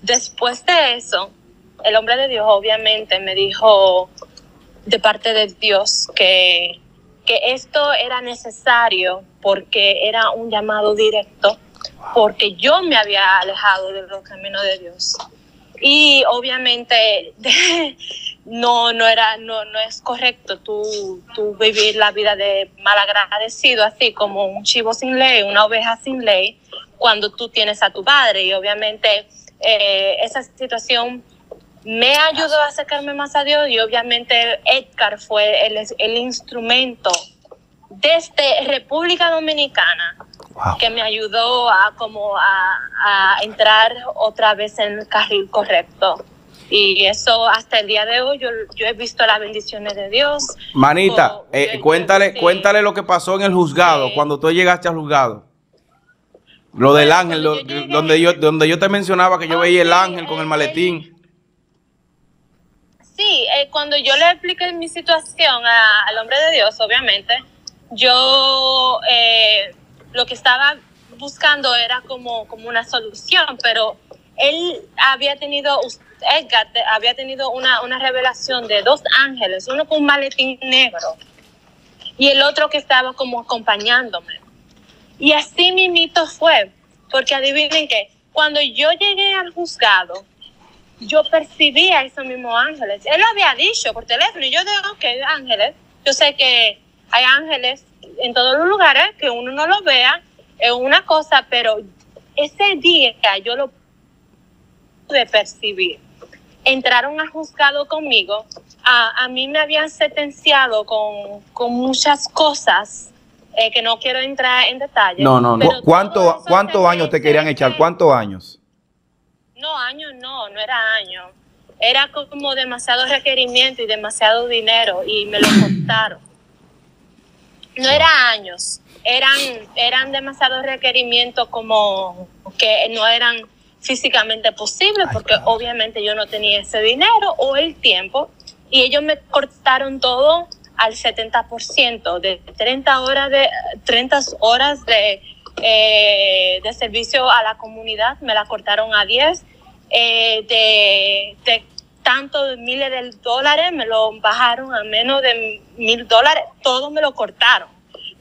después de eso, el hombre de Dios obviamente me dijo de parte de Dios que, que esto era necesario porque era un llamado directo porque yo me había alejado del los de Dios. Y obviamente no, no, era, no, no es correcto tú, vivir la vida de malagradecido, así como un chivo sin ley, una oveja sin ley, cuando tú tienes a tu padre. Y obviamente eh, esa situación me ayudó a acercarme más a Dios y obviamente Edgar fue el, el instrumento desde República Dominicana que me ayudó a como a, entrar otra vez en el carril correcto. Y eso hasta el día de hoy yo, yo he visto las bendiciones de Dios. Manita, eh, cuéntale, cuéntale lo que pasó en el juzgado, cuando tú llegaste al juzgado. Lo del ángel, donde, yo, donde yo te mencionaba que yo ah, veía el ángel con el maletín. Sí, eh, cuando yo le expliqué mi situación al hombre de Dios, obviamente, yo eh, lo que estaba buscando era como, como una solución, pero él había tenido, Edgar había tenido una, revelación de dos ángeles, uno con un maletín negro y el otro que estaba como acompañándome. Y así mi mito fue, porque adivinen que cuando yo llegué al juzgado, yo percibí a esos mismos ángeles. Él lo había dicho por teléfono y yo digo, ok, ángeles, yo sé que hay ángeles en todos los lugares, que uno no lo vea, es una cosa, pero ese día yo lo pude percibir. Entraron a juzgado conmigo, a, a mí me habían sentenciado con, muchas cosas eh, que no quiero entrar en detalle. No, no, no. ¿Cuántos años te querían echar? ¿Cuántos años? No, años no, no era año, Era como demasiado requerimiento y demasiado dinero y me lo contaron no eran años, eran, eran demasiados requerimientos como que no eran físicamente posibles, porque obviamente yo no tenía ese dinero o el tiempo, y ellos me cortaron todo al 70%, de 30 horas de, horas de, eh, de servicio a la comunidad, me la cortaron a 10, eh, de tantos miles de dólares, me lo bajaron a menos de mil dólares, todo me lo cortaron.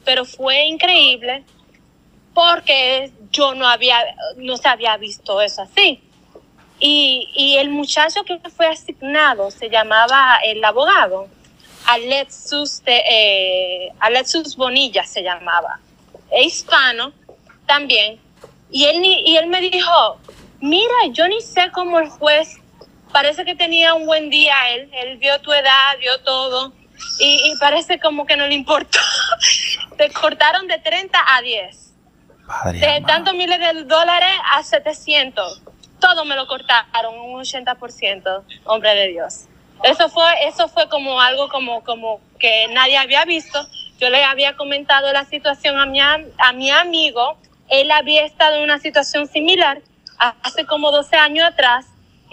Pero fue increíble porque yo no había, no se había visto eso así. Y, el muchacho que fue asignado se llamaba el abogado, Alexus, eh, Bonilla se llamaba, e hispano también. Y él, y él me dijo, mira, yo ni sé cómo el juez parece que tenía un buen día él, él vio tu edad, vio todo, y, parece como que no le importó. Te cortaron de 30 a 10. de tantos miles de dólares a 700. Todo me lo cortaron, un 80%, hombre de Dios. Eso fue, eso fue como algo como, como que nadie había visto. Yo le había comentado la situación a a mi amigo. Él había estado en una situación similar hace como 12 años atrás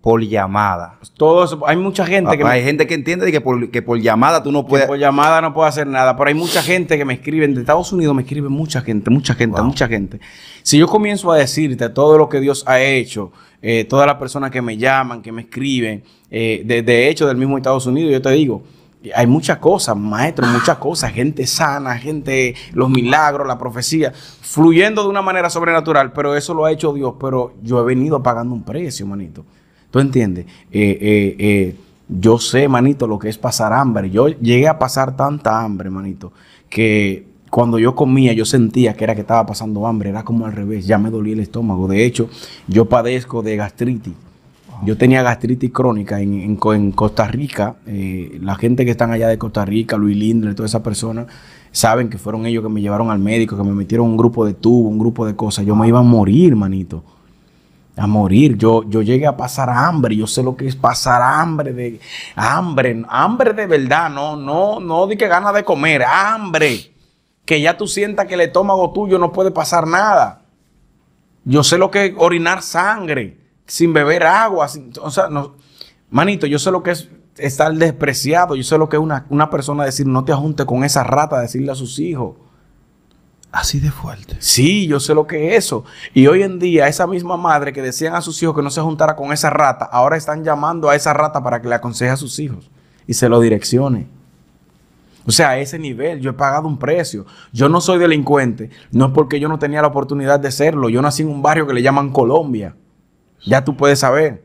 por llamada. Todo hay mucha gente que... Hay gente que entiende que por, llamada tú no puedes... por llamada no puedo hacer nada, pero hay mucha gente que me escribe, de Estados Unidos me escribe mucha gente, mucha gente, mucha gente. Si yo comienzo a decirte todo lo que Dios ha hecho, eh, todas las personas que me llaman, que me escriben, eh, de, hecho del mismo Estados Unidos, yo te digo, hay muchas cosas, maestro, muchas cosas, gente sana, gente, los milagros, la profecía, fluyendo de una manera sobrenatural, pero eso lo ha hecho Dios, pero yo he venido pagando un precio, manito. ¿Tú entiendes? Eh, eh, eh, yo sé, manito, lo que es pasar hambre. Yo llegué a pasar tanta hambre, manito, que cuando yo comía, yo sentía que era que estaba pasando hambre. Era como al revés, ya me dolía el estómago. De hecho, yo padezco de gastritis. Yo tenía gastritis crónica en, Costa Rica. la gente que están allá de Costa Rica, Luis Lindler, todas esas personas, saben que fueron ellos que me llevaron al médico, que me metieron un grupo de tubo, un grupo de cosas. Yo me iba a morir, manito a morir. Yo, yo llegué a pasar hambre, yo sé lo que es pasar hambre de hambre, hambre de verdad, no, no, no di que ganas de comer, hambre. Que ya tú sientas que el estómago tuyo no puede pasar nada. Yo sé lo que es orinar sangre, sin beber agua, manito, yo sé lo que es estar despreciado, yo sé lo que es una, persona decir no te ajunte con esa rata, decirle a sus hijos. Así de fuerte. Sí, yo sé lo que es eso. Y hoy en día, esa misma madre que decían a sus hijos que no se juntara con esa rata, ahora están llamando a esa rata para que le aconseje a sus hijos y se lo direccione. O sea, a ese nivel yo he pagado un precio. Yo no soy delincuente. No es porque yo no tenía la oportunidad de serlo. Yo nací en un barrio que le llaman Colombia. Ya tú puedes saber.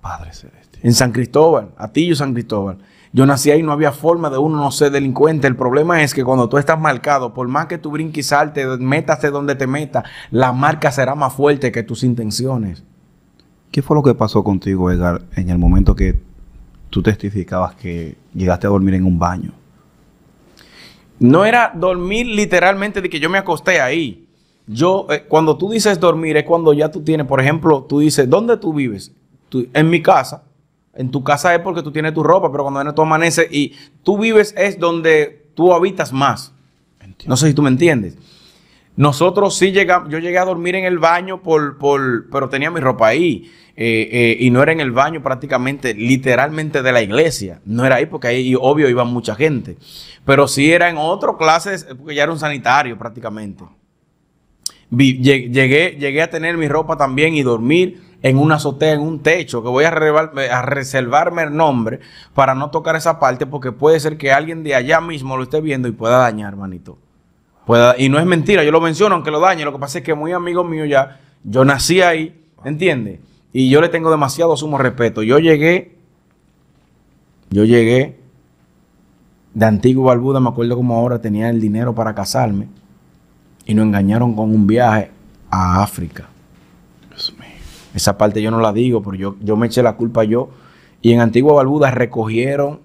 Padre Celeste. En San Cristóbal, Atillo San Cristóbal. Yo nací ahí, no había forma de uno no ser delincuente. El problema es que cuando tú estás marcado, por más que tú brinques metas métase donde te metas, la marca será más fuerte que tus intenciones. ¿Qué fue lo que pasó contigo, Edgar, en el momento que tú testificabas que llegaste a dormir en un baño? No era dormir literalmente de que yo me acosté ahí. Yo, eh, cuando tú dices dormir, es cuando ya tú tienes, por ejemplo, tú dices, ¿dónde tú vives? en mi casa. En tu casa es porque tú tienes tu ropa, pero cuando tú amaneces y tú vives es donde tú habitas más. No sé si tú me entiendes. Nosotros sí llegamos, yo llegué a dormir en el baño, por, pero tenía mi ropa ahí. Eh, eh, y no era en el baño prácticamente, literalmente de la iglesia. No era ahí porque ahí, obvio, iba mucha gente. Pero sí era en otro clases, eh, porque ya era un sanitario prácticamente. llegué, llegué a tener mi ropa también y dormir en una azotea, en un techo, que voy a, reservarme el nombre para no tocar esa parte porque puede ser que alguien de allá mismo lo esté viendo y pueda dañar, hermanito. Pueda, y no es mentira, yo lo menciono aunque lo dañe, lo que pasa es que muy amigo mío ya, yo nací ahí, ¿entiendes? Y yo le tengo demasiado sumo respeto. Yo llegué, yo llegué de Antiguo Barbuda, me acuerdo como ahora tenía el dinero para casarme y nos engañaron con un viaje a África. Esa parte yo no la digo, pero yo, yo me eché la culpa yo. Y en Antigua Barbuda recogieron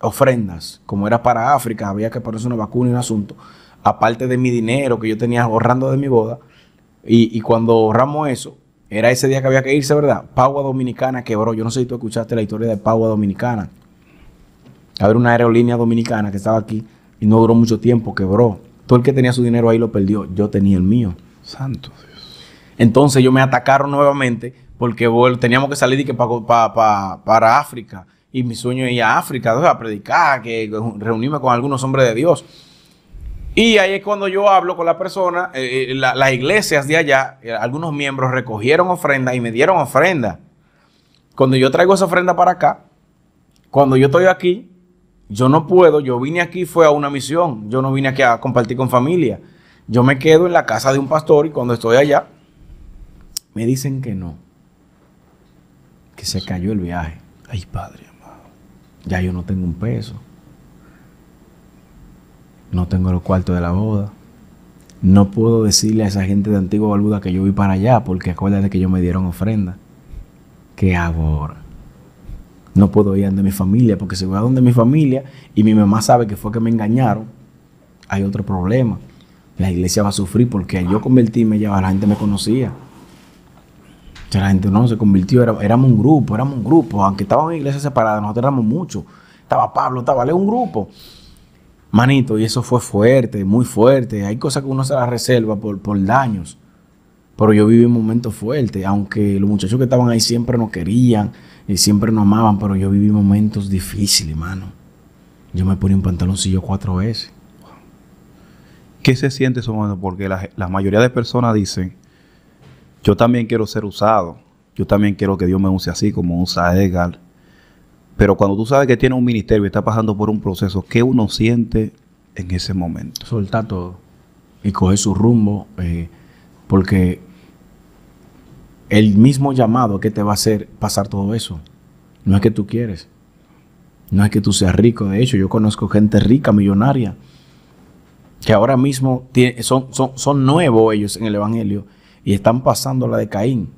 ofrendas, como era para África, había que ponerse una vacuna y un asunto, aparte de mi dinero que yo tenía ahorrando de mi boda. Y, cuando ahorramos eso, era ese día que había que irse, ¿verdad? Pagua Dominicana quebró. Yo no sé si tú escuchaste la historia de Pagua Dominicana. Había una aerolínea dominicana que estaba aquí y no duró mucho tiempo, quebró. Todo el que tenía su dinero ahí lo perdió. Yo tenía el mío. Santo. Entonces ellos me atacaron nuevamente porque teníamos que salir y que para África. Y mi sueño era ir a África, a predicar, que reunirme con algunos hombres de Dios. Y ahí es cuando yo hablo con la persona, eh, eh, las iglesias de allá, eh, algunos miembros recogieron ofrenda y me dieron ofrenda. Cuando yo traigo esa ofrenda para acá, cuando yo estoy aquí, yo no puedo, yo vine aquí fue a una misión, yo no vine aquí a compartir con familia. Yo me quedo en la casa de un pastor y cuando estoy allá, me dicen que no. Que se cayó el viaje. Ay, padre amado. Ya yo no tengo un peso. No tengo los cuartos de la boda. No puedo decirle a esa gente de Antigua Baluda que yo voy para allá porque acuérdate que ellos me dieron ofrenda. ¿Qué hago ahora? No puedo ir a donde mi familia porque si voy a donde mi familia y mi mamá sabe que fue que me engañaron, hay otro problema. La iglesia va a sufrir porque yo convertíme ya la gente me conocía la gente no se convirtió, éramos un grupo, éramos un grupo, aunque estaban en iglesias separadas, nosotros éramos muchos. Estaba Pablo, estaba Leo, un grupo. Manito, y eso fue fuerte, muy fuerte. Hay cosas que uno se las reserva por, por daños. Pero yo viví un momento fuerte, aunque los muchachos que estaban ahí siempre nos querían y siempre nos amaban, pero yo viví momentos difíciles, hermano Yo me ponía un pantaloncillo cuatro veces. ¿Qué se siente eso, Porque la, la mayoría de personas dicen, yo también quiero ser usado. Yo también quiero que Dios me use así como usa Edgar. Pero cuando tú sabes que tiene un ministerio y está pasando por un proceso, ¿qué uno siente en ese momento? Soltar todo y coger su rumbo, eh, porque el mismo llamado que te va a hacer pasar todo eso, no es que tú quieres, no es que tú seas rico, de hecho yo conozco gente rica, millonaria, que ahora mismo son, son nuevos ellos en el Evangelio, y están pasando la de Caín.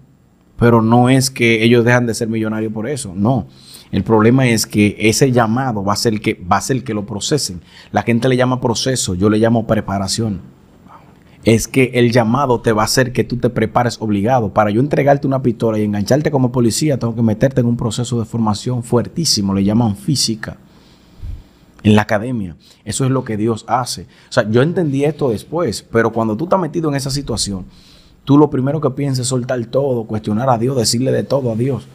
Pero no es que ellos dejan de ser millonarios por eso, no. El problema es que ese llamado va a ser que, va a ser que lo procesen. La gente le llama proceso, yo le llamo preparación es que el llamado te va a hacer que tú te prepares obligado. Para yo entregarte una pistola y engancharte como policía, tengo que meterte en un proceso de formación fuertísimo, le llaman física, en la academia. Eso es lo que Dios hace. O sea, yo entendí esto después, pero cuando tú estás metido en esa situación, tú lo primero que piensas es soltar todo, cuestionar a Dios, decirle de todo a Dios.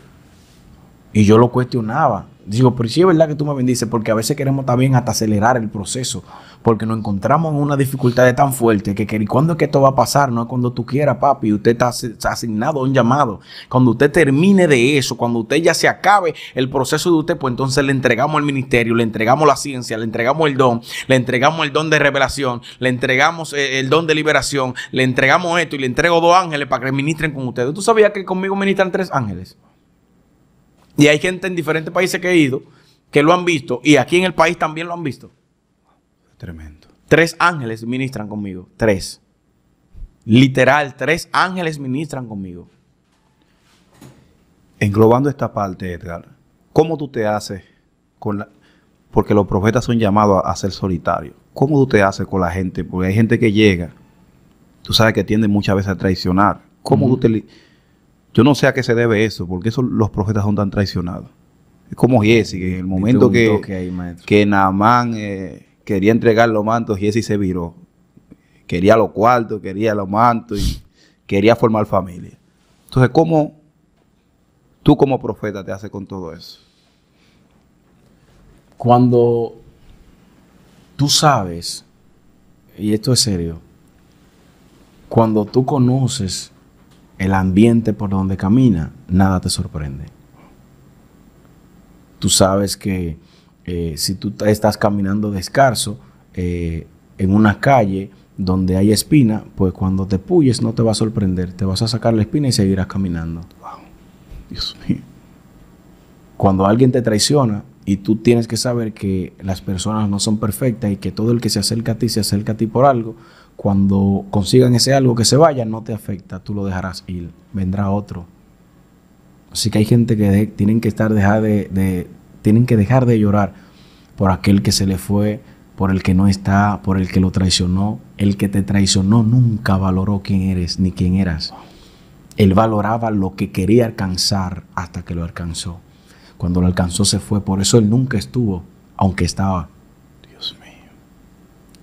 Y yo lo cuestionaba. Digo, pero si es verdad que tú me bendices, porque a veces queremos también hasta acelerar el proceso, porque nos encontramos en una dificultad tan fuerte que, que cuando es que esto va a pasar, no es cuando tú quieras, papi, usted está, asignado a un llamado. Cuando usted termine de eso, cuando usted ya se acabe el proceso de usted, pues entonces le entregamos el ministerio, le entregamos la ciencia, le entregamos el don, le entregamos el don de revelación, le entregamos eh, el don de liberación, le entregamos esto y le entrego dos ángeles para que ministren con ustedes. ¿Tú sabías que conmigo ministran tres ángeles? Y hay gente en diferentes países que he ido que lo han visto y aquí en el país también lo han visto. Tremendo. Tres ángeles ministran conmigo. Tres. Literal, tres ángeles ministran conmigo. Englobando esta parte, Edgar, ¿cómo tú te haces con la... Porque los profetas son llamados a, ser solitarios. ¿Cómo tú te haces con la gente? Porque hay gente que llega, tú sabes que tiende muchas veces a traicionar. ¿Cómo tú te... Yo no sé a qué se debe eso, porque los profetas son tan traicionados. Es como Jesse, que en el momento que, Namán que eh, quería entregar los mantos, Jesse se viró. Quería los cuartos, quería los mantos y quería formar familia. Entonces, ¿cómo tú como profeta te haces con todo eso? Cuando tú sabes, y esto es serio, cuando tú conoces el ambiente por donde camina, nada te sorprende. Tú sabes que eh, si tú estás caminando descarso eh, en una calle donde hay espina, pues cuando te puyes no te va a sorprender, te vas a sacar la espina y seguirás caminando. Dios mío. Cuando alguien te traiciona y tú tienes que saber que las personas no son perfectas y que todo el que se acerca a ti se acerca a ti por algo, cuando consigan ese algo que se vaya, no te afecta, tú lo dejarás ir, vendrá otro. Así que hay gente que tienen que estar dejar de, de, tienen que dejar de llorar por aquel que se le fue, por el que no está, por el que lo traicionó. El que te traicionó nunca valoró quién eres ni quién eras. Él valoraba lo que quería alcanzar hasta que lo alcanzó. Cuando lo alcanzó se fue, por eso él nunca estuvo, aunque estaba. Dios mío.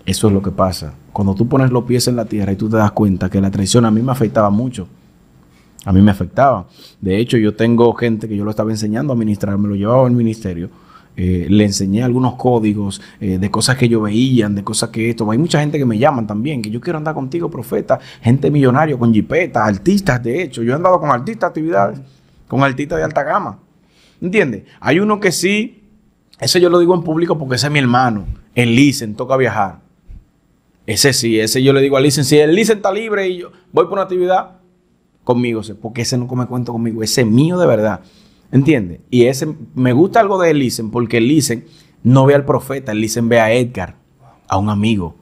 Eso es lo que pasa cuando tú pones los pies en la tierra y tú te das cuenta que la traición a mí me afectaba mucho. A mí me afectaba. De hecho, yo tengo gente que yo lo estaba enseñando a ministrar, me lo llevaba al ministerio. Eh, le enseñé algunos códigos eh, de cosas que yo veía, de cosas que esto. Hay mucha gente que me llaman también, que yo quiero andar contigo, profeta. Gente millonario, con jipetas, artistas, de hecho. Yo he andado con artistas actividades, con artistas de alta gama. ¿Entiendes? Hay uno que sí, ese yo lo digo en público porque ese es mi hermano. El licen. toca viajar. Ese sí, ese yo le digo al Licen, si el Licen está libre y yo voy por una actividad, conmigo, porque ese no come cuento conmigo, ese es mío de verdad. ¿Entiendes? Y ese, me gusta algo de Licen, porque el Licen no ve al profeta, el Licen ve a Edgar, a un amigo.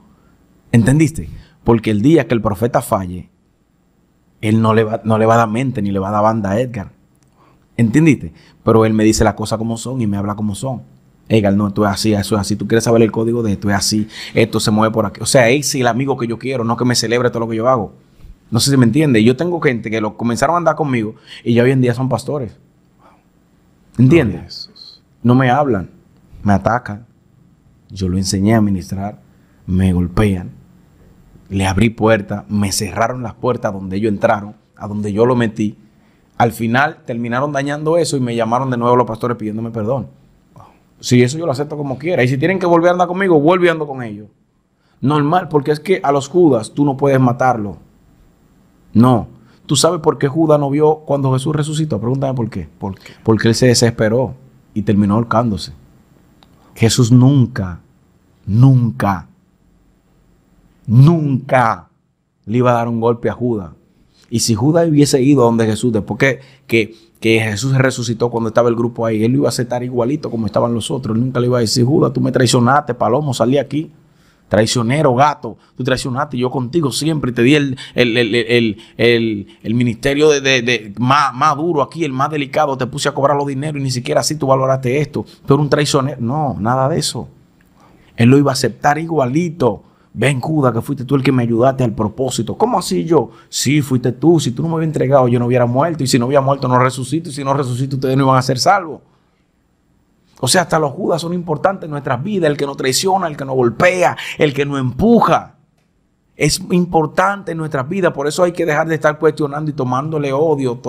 ¿Entendiste? Porque el día que el profeta falle, él no le va, no le va a dar mente ni le va a dar banda a Edgar. ¿Entendiste? Pero él me dice las cosas como son y me habla como son. Egal, no, esto es así, eso es así. Tú quieres saber el código de esto, es así, esto se mueve por aquí. O sea, es el amigo que yo quiero, no que me celebre todo lo que yo hago. No sé si me entiende. Yo tengo gente que lo comenzaron a andar conmigo y ya hoy en día son pastores. ¿Entiendes? No me hablan, me atacan. Yo lo enseñé a ministrar, me golpean, le abrí puerta me cerraron las puertas donde ellos entraron, a donde yo lo metí. Al final terminaron dañando eso y me llamaron de nuevo los pastores pidiéndome perdón. Si eso yo lo acepto como quiera. Y si tienen que volver a andar conmigo, vuelve ando con ellos. Normal, porque es que a los Judas tú no puedes matarlo. No. ¿Tú sabes por qué Judas no vio cuando Jesús resucitó? Pregúntame por qué. ¿Por qué? Porque él se desesperó y terminó ahorcándose. Jesús nunca, nunca, nunca le iba a dar un golpe a Judas. Y si Judas hubiese ido donde Jesús, después qué? que que Jesús resucitó cuando estaba el grupo ahí. Él lo iba a aceptar igualito como estaban los otros. Él nunca le iba a decir, Judas, tú me traicionaste, palomo, salí aquí. Traicionero, gato, tú traicionaste, yo contigo siempre te di el, el, el, el ministerio de, de, más, más, duro aquí, el más delicado, te puse a cobrar los dineros y ni siquiera así tú valoraste esto. Tú eres un traicionero. No, nada de eso. Él lo iba a aceptar igualito. Ven, que fuiste tú el que me ayudaste al propósito. ¿Cómo así yo? Sí, fuiste tú. Si tú no me hubieras entregado, yo no hubiera muerto. Y si no hubiera muerto, no resucito. Y si no resucito, ustedes no iban a ser salvos. O sea, hasta los judas son importantes en nuestras vidas. El que nos traiciona, el que nos golpea, el que nos empuja. Es importante en nuestras vidas. Por eso hay que dejar de estar cuestionando y tomándole odio,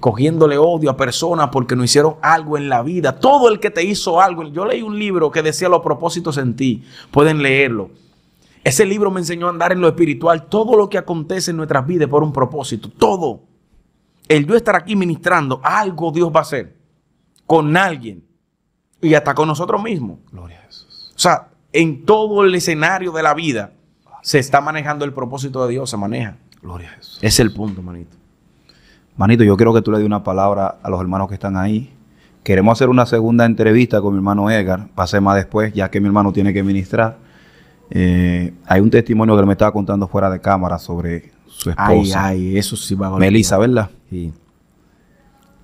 cogiéndole odio a personas porque no hicieron algo en la vida. Todo el que te hizo algo. Yo leí un libro que decía los propósitos en ti. Pueden leerlo ese libro me enseñó a andar en lo espiritual, todo lo que acontece en nuestras vidas por un propósito, todo. El yo estar aquí ministrando, algo Dios va a hacer con alguien y hasta con nosotros mismos. Gloria a Jesús. O sea, en todo el escenario de la vida se está manejando el propósito de Dios, se maneja. Gloria a Jesús. Es el punto, manito. Manito, yo quiero que tú le dé una palabra a los hermanos que están ahí. Queremos hacer una segunda entrevista con mi hermano Edgar, Pasemos después, ya que mi hermano tiene que ministrar. Eh, hay un testimonio que me estaba contando fuera de cámara sobre su esposa. Ay, ay, eso sí va a Melissa, ¿verdad? Sí.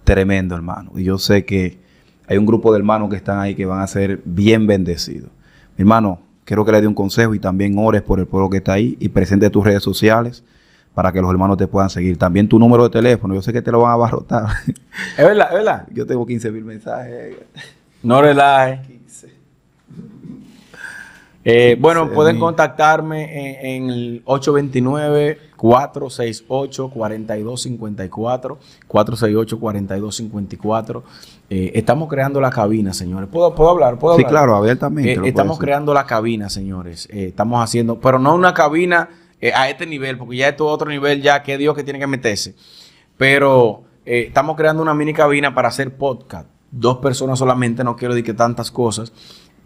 Tremendo, hermano. Y yo sé que hay un grupo de hermanos que están ahí que van a ser bien bendecidos. Mi hermano, quiero que le dé un consejo y también ores por el pueblo que está ahí y presente tus redes sociales para que los hermanos te puedan seguir. También tu número de teléfono, yo sé que te lo van a abarrotar. Es verdad, es verdad. Yo tengo 15 mil mensajes. No relajes. Eh, bueno, pueden contactarme en, el 829-468-4254, 468-4254. Eh, estamos creando la cabina, señores. ¿Puedo, puedo hablar? ¿Puedo hablar? Sí, claro, abiertamente. Eh, estamos creando la cabina, señores. estamos haciendo, pero no una cabina a este nivel, porque ya esto es otro nivel, ya que Dios que tiene que meterse. Pero estamos creando una mini cabina para hacer podcast. Dos personas solamente, no quiero decir que tantas cosas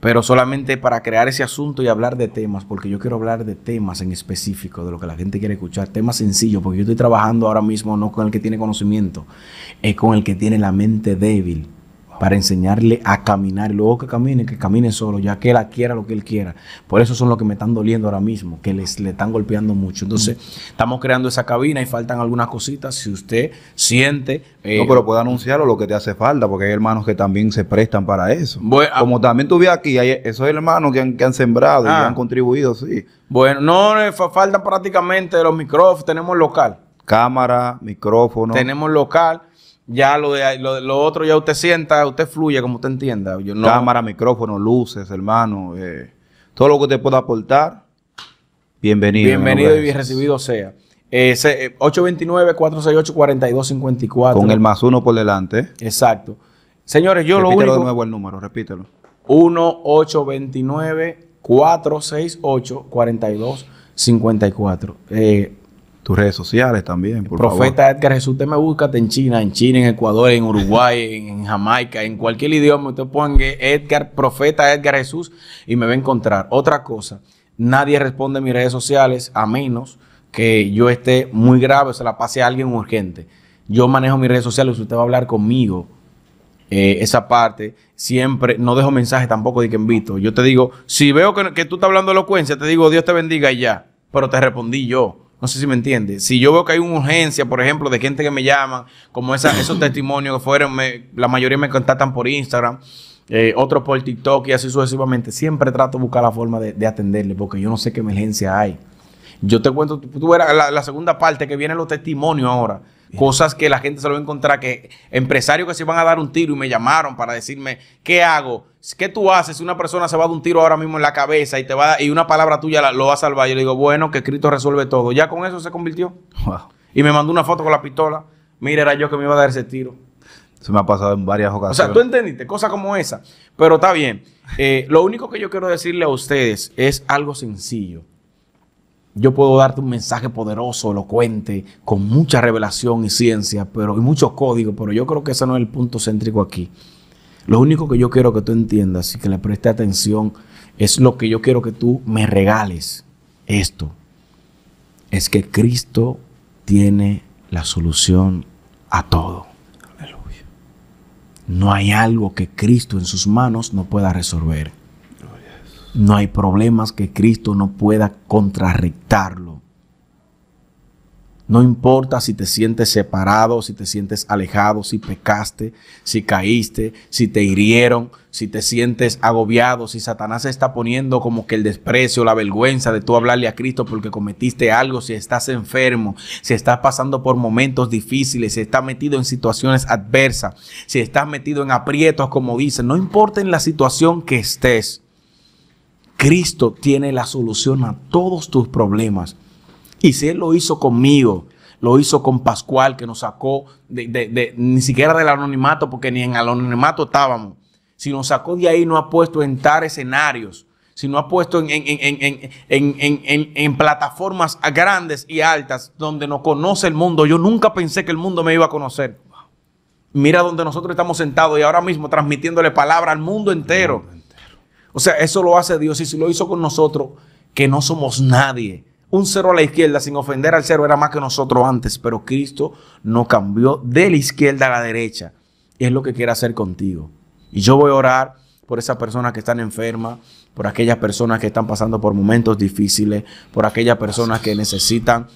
pero solamente para crear ese asunto y hablar de temas, porque yo quiero hablar de temas en específico, de lo que la gente quiere escuchar, temas sencillos, porque yo estoy trabajando ahora mismo no con el que tiene conocimiento, es con el que tiene la mente débil para enseñarle a caminar luego que camine, que camine solo, ya que él quiera lo que él quiera. Por eso son los que me están doliendo ahora mismo, que les le están golpeando mucho. Entonces, estamos creando esa cabina y faltan algunas cositas. Si usted siente. no, eh, pero puede anunciarlo lo que te hace falta, porque hay hermanos que también se prestan para eso. Como también tuve aquí, esos hermanos que han, que han sembrado y ah. han contribuido, sí. Bueno, no, eh, faltan prácticamente los micrófonos, tenemos local. Cámara, micrófono. Tenemos local. Ya lo, de, lo, lo, otro, ya usted sienta, usted fluye como usted entienda. Cámara, micrófono, luces, hermano. Eh, todo lo que usted pueda aportar, bienvenido. Bienvenido y bien recibido sea. 829-468-4254. Eh, Con el más uno por delante. ¿eh? Exacto. Señores, yo lo único... de nuevo el número, repítelo. 1-829-468-4254. Eh, tus redes sociales también, Profeta Edgar Jesús, usted me busca en China, en China, en Ecuador, en Uruguay, en Jamaica, en cualquier idioma, usted ponga Edgar, Profeta Edgar Jesús y me va a encontrar. Otra cosa, nadie responde en mis redes sociales a menos que yo esté muy grave o se la pase a alguien urgente. Yo manejo mis redes sociales, usted va a hablar conmigo. Eh, esa parte, siempre, no dejo mensaje tampoco de que invito. Yo te digo, si veo que, que tú estás hablando elocuencia, te digo, Dios te bendiga y ya. Pero te respondí yo. No sé si me entiende. Si yo veo que hay una urgencia, por ejemplo, de gente que me llama, como esa, esos testimonios que fueron, la mayoría me contactan por Instagram, eh, otros por TikTok y así sucesivamente, siempre trato de buscar la forma de, atenderle, porque yo no sé qué emergencia hay. Yo te cuento, tú, la, la, segunda parte que vienen los testimonios ahora. Cosas que la gente se lo va a encontrar, que empresarios que se van a dar un tiro y me llamaron para decirme, ¿qué hago? ¿Qué tú haces? si Una persona se va a dar un tiro ahora mismo en la cabeza y te va y una palabra tuya lo va a salvar. Yo le digo, bueno, que Cristo resuelve todo. Ya con eso se convirtió. Y me mandó una foto con la pistola. Mira, era yo que me iba a dar ese tiro. Se me ha pasado en varias ocasiones. O sea, tú entendiste, cosas como esa. Pero está bien. Eh, lo único que yo quiero decirle a ustedes es algo sencillo. Yo puedo darte un mensaje poderoso, elocuente, con mucha revelación y ciencia, pero y muchos códigos, pero yo creo que ese no es el punto céntrico aquí. Lo único que yo quiero que tú entiendas y que le preste atención es lo que yo quiero que tú me regales. Esto es que Cristo tiene la solución a todo. Aleluya. No hay algo que Cristo en sus manos no pueda resolver. No hay problemas que Cristo no pueda contrarrestarlo. No importa si te sientes separado, si te sientes alejado, si pecaste, si caíste, si te hirieron, si te sientes agobiado, si Satanás se está poniendo como que el desprecio, la vergüenza de tú hablarle a Cristo porque cometiste algo, si estás enfermo, si estás pasando por momentos difíciles, si estás metido en situaciones adversas, si estás metido en aprietos, como dicen, no importa en la situación que estés. Cristo tiene la solución a todos tus problemas. Y si Él lo hizo conmigo, lo hizo con Pascual, que nos sacó de, ni siquiera del anonimato, porque ni en el anonimato estábamos. Si nos sacó de ahí, no ha puesto en tar escenarios, si no ha puesto en, en, en, plataformas grandes y altas donde nos conoce el mundo. Yo nunca pensé que el mundo me iba a conocer. Mira donde nosotros estamos sentados y ahora mismo transmitiéndole palabra al mundo entero. O sea, eso lo hace Dios y si lo hizo con nosotros, que no somos nadie. Un cero a la izquierda, sin ofender al cero, era más que nosotros antes, pero Cristo no cambió de la izquierda a la derecha. es lo que quiere hacer contigo. Y yo voy a orar por esas personas que están enfermas, por aquellas personas que están pasando por momentos difíciles, por aquellas personas que necesitan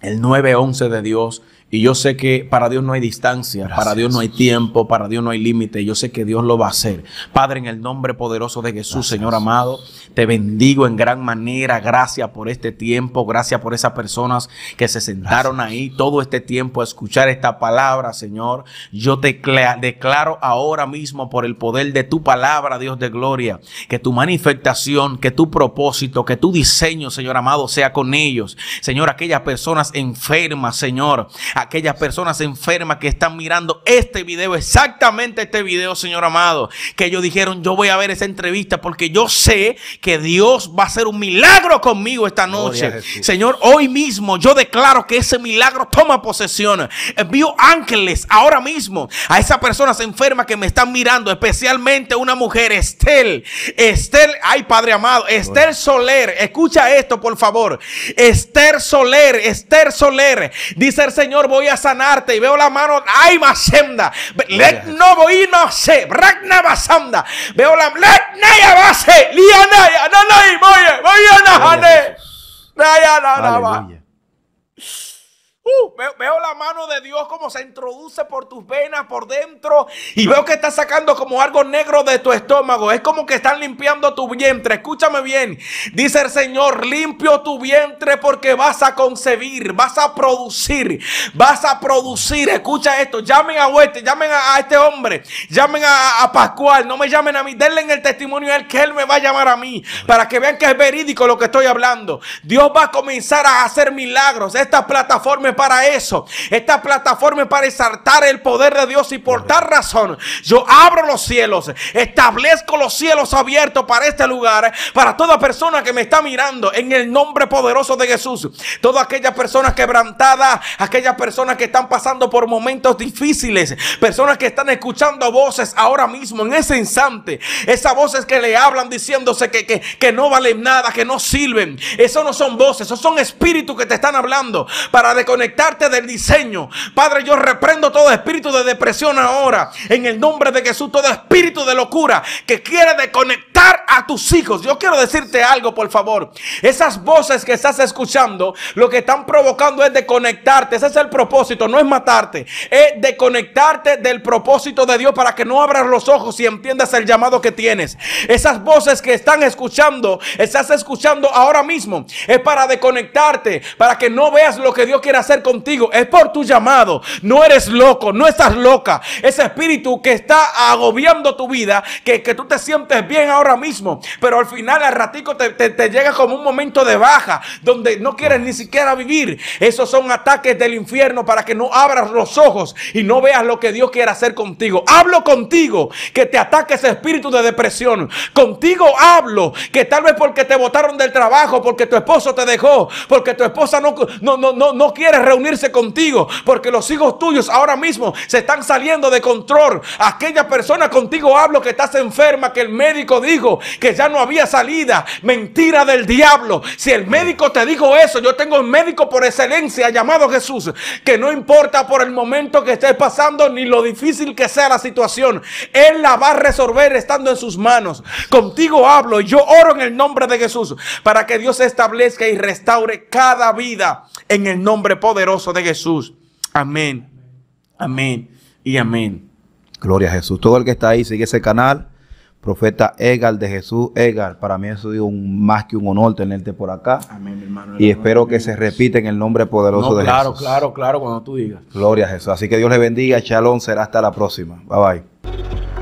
el 911 de Dios y yo sé que para Dios no hay distancia, para Dios no hay tiempo, para Dios no hay límite. Yo sé que Dios lo va a hacer. Padre, en el nombre poderoso de Jesús, Señor amado, te bendigo en gran manera. Gracias por este tiempo. Gracias por esas personas que se sentaron ahí todo este tiempo a escuchar esta palabra, Señor. Yo te declaro ahora mismo por el poder de tu palabra, Dios de gloria, que tu manifestación, que tu propósito, que tu diseño, Señor amado, sea con ellos. Señor, aquellas personas enfermas, Señor aquellas personas enfermas que están mirando este video, exactamente este video, Señor amado, que ellos dijeron, yo voy a ver esa entrevista porque yo sé que Dios va a hacer un milagro conmigo esta noche. Señor, hoy mismo yo declaro que ese milagro toma posesión. Envío ángeles ahora mismo a esas personas enfermas que me están mirando, especialmente una mujer, Estel. Estel, ay Padre amado, Estel Soler, escucha esto por favor. Esther Soler, Esther Soler, dice el Señor voy a sanarte. Y veo la mano, ay, masenda. Let no voy, no sé. Bragna basanda. Veo la, let naya base. Lianaya, no, no, voy, voy a Naya, Uh. veo, la mano de Dios como se introduce por tus venas, por dentro. Y veo que está sacando como algo negro de tu estómago. Es como que están limpiando tu vientre. Escúchame bien. Dice el Señor, limpio tu vientre porque vas a concebir, vas a producir, vas a producir. Escucha esto. Llamen a este, llamen a, este hombre, llamen a, Pascual. No me llamen a mí. Denle en el testimonio a él que él me va a llamar a mí. Para que vean que es verídico lo que estoy hablando. Dios va a comenzar a hacer milagros. estas plataforma para eso. Esta plataforma es para exaltar el poder de Dios y por tal razón yo abro los cielos, establezco los cielos abiertos para este lugar, para toda persona que me está mirando en el nombre poderoso de Jesús. Todas aquellas personas quebrantadas, aquellas personas que están pasando por momentos difíciles, personas que están escuchando voces ahora mismo en ese instante, esas voces que le hablan diciéndose que, no valen nada, que no sirven. Eso no son voces, esos son espíritus que te están hablando para desconectar conectarte del diseño. Padre, yo reprendo todo espíritu de depresión ahora. En el nombre de Jesús, todo espíritu de locura que quiere desconectar a tus hijos. Yo quiero decirte algo, por favor. Esas voces que estás escuchando, lo que están provocando es desconectarte. Ese es el propósito, no es matarte. Es desconectarte del propósito de Dios para que no abras los ojos y entiendas el llamado que tienes. Esas voces que están escuchando, estás escuchando ahora mismo. Es para desconectarte, para que no veas lo que Dios quiere hacer contigo es por tu llamado. No eres loco, no estás loca. Ese espíritu que está agobiando tu vida, que, que tú te sientes bien ahora mismo, pero al final al ratico te, llega como un momento de baja, donde no quieres ni siquiera vivir. Esos son ataques del infierno para que no abras los ojos y no veas lo que Dios quiere hacer contigo. Hablo contigo que te ataque ese espíritu de depresión. Contigo hablo que tal vez porque te botaron del trabajo, porque tu esposo te dejó, porque tu esposa no, no, no, no, no quiere reunirse contigo porque los hijos tuyos ahora mismo se están saliendo de control. Aquella persona contigo hablo que estás enferma, que el médico dijo que ya no había salida. Mentira del diablo. Si el médico te dijo eso, yo tengo un médico por excelencia llamado Jesús, que no importa por el momento que estés pasando ni lo difícil que sea la situación, Él la va a resolver estando en sus manos. Contigo hablo y yo oro en el nombre de Jesús para que Dios establezca y restaure cada vida en el nombre poderoso poderoso de Jesús. Amén. Amén y amén. Gloria a Jesús. Todo el que está ahí sigue ese canal. Profeta Edgar de Jesús Edgar. Para mí eso es un, más que un honor tenerte por acá. Amén, hermano. Y espero que se repita en el nombre poderoso de Jesús. Claro, claro, claro, cuando tú digas. Gloria a Jesús. Así que Dios le bendiga. Shalom será hasta la próxima. Bye bye.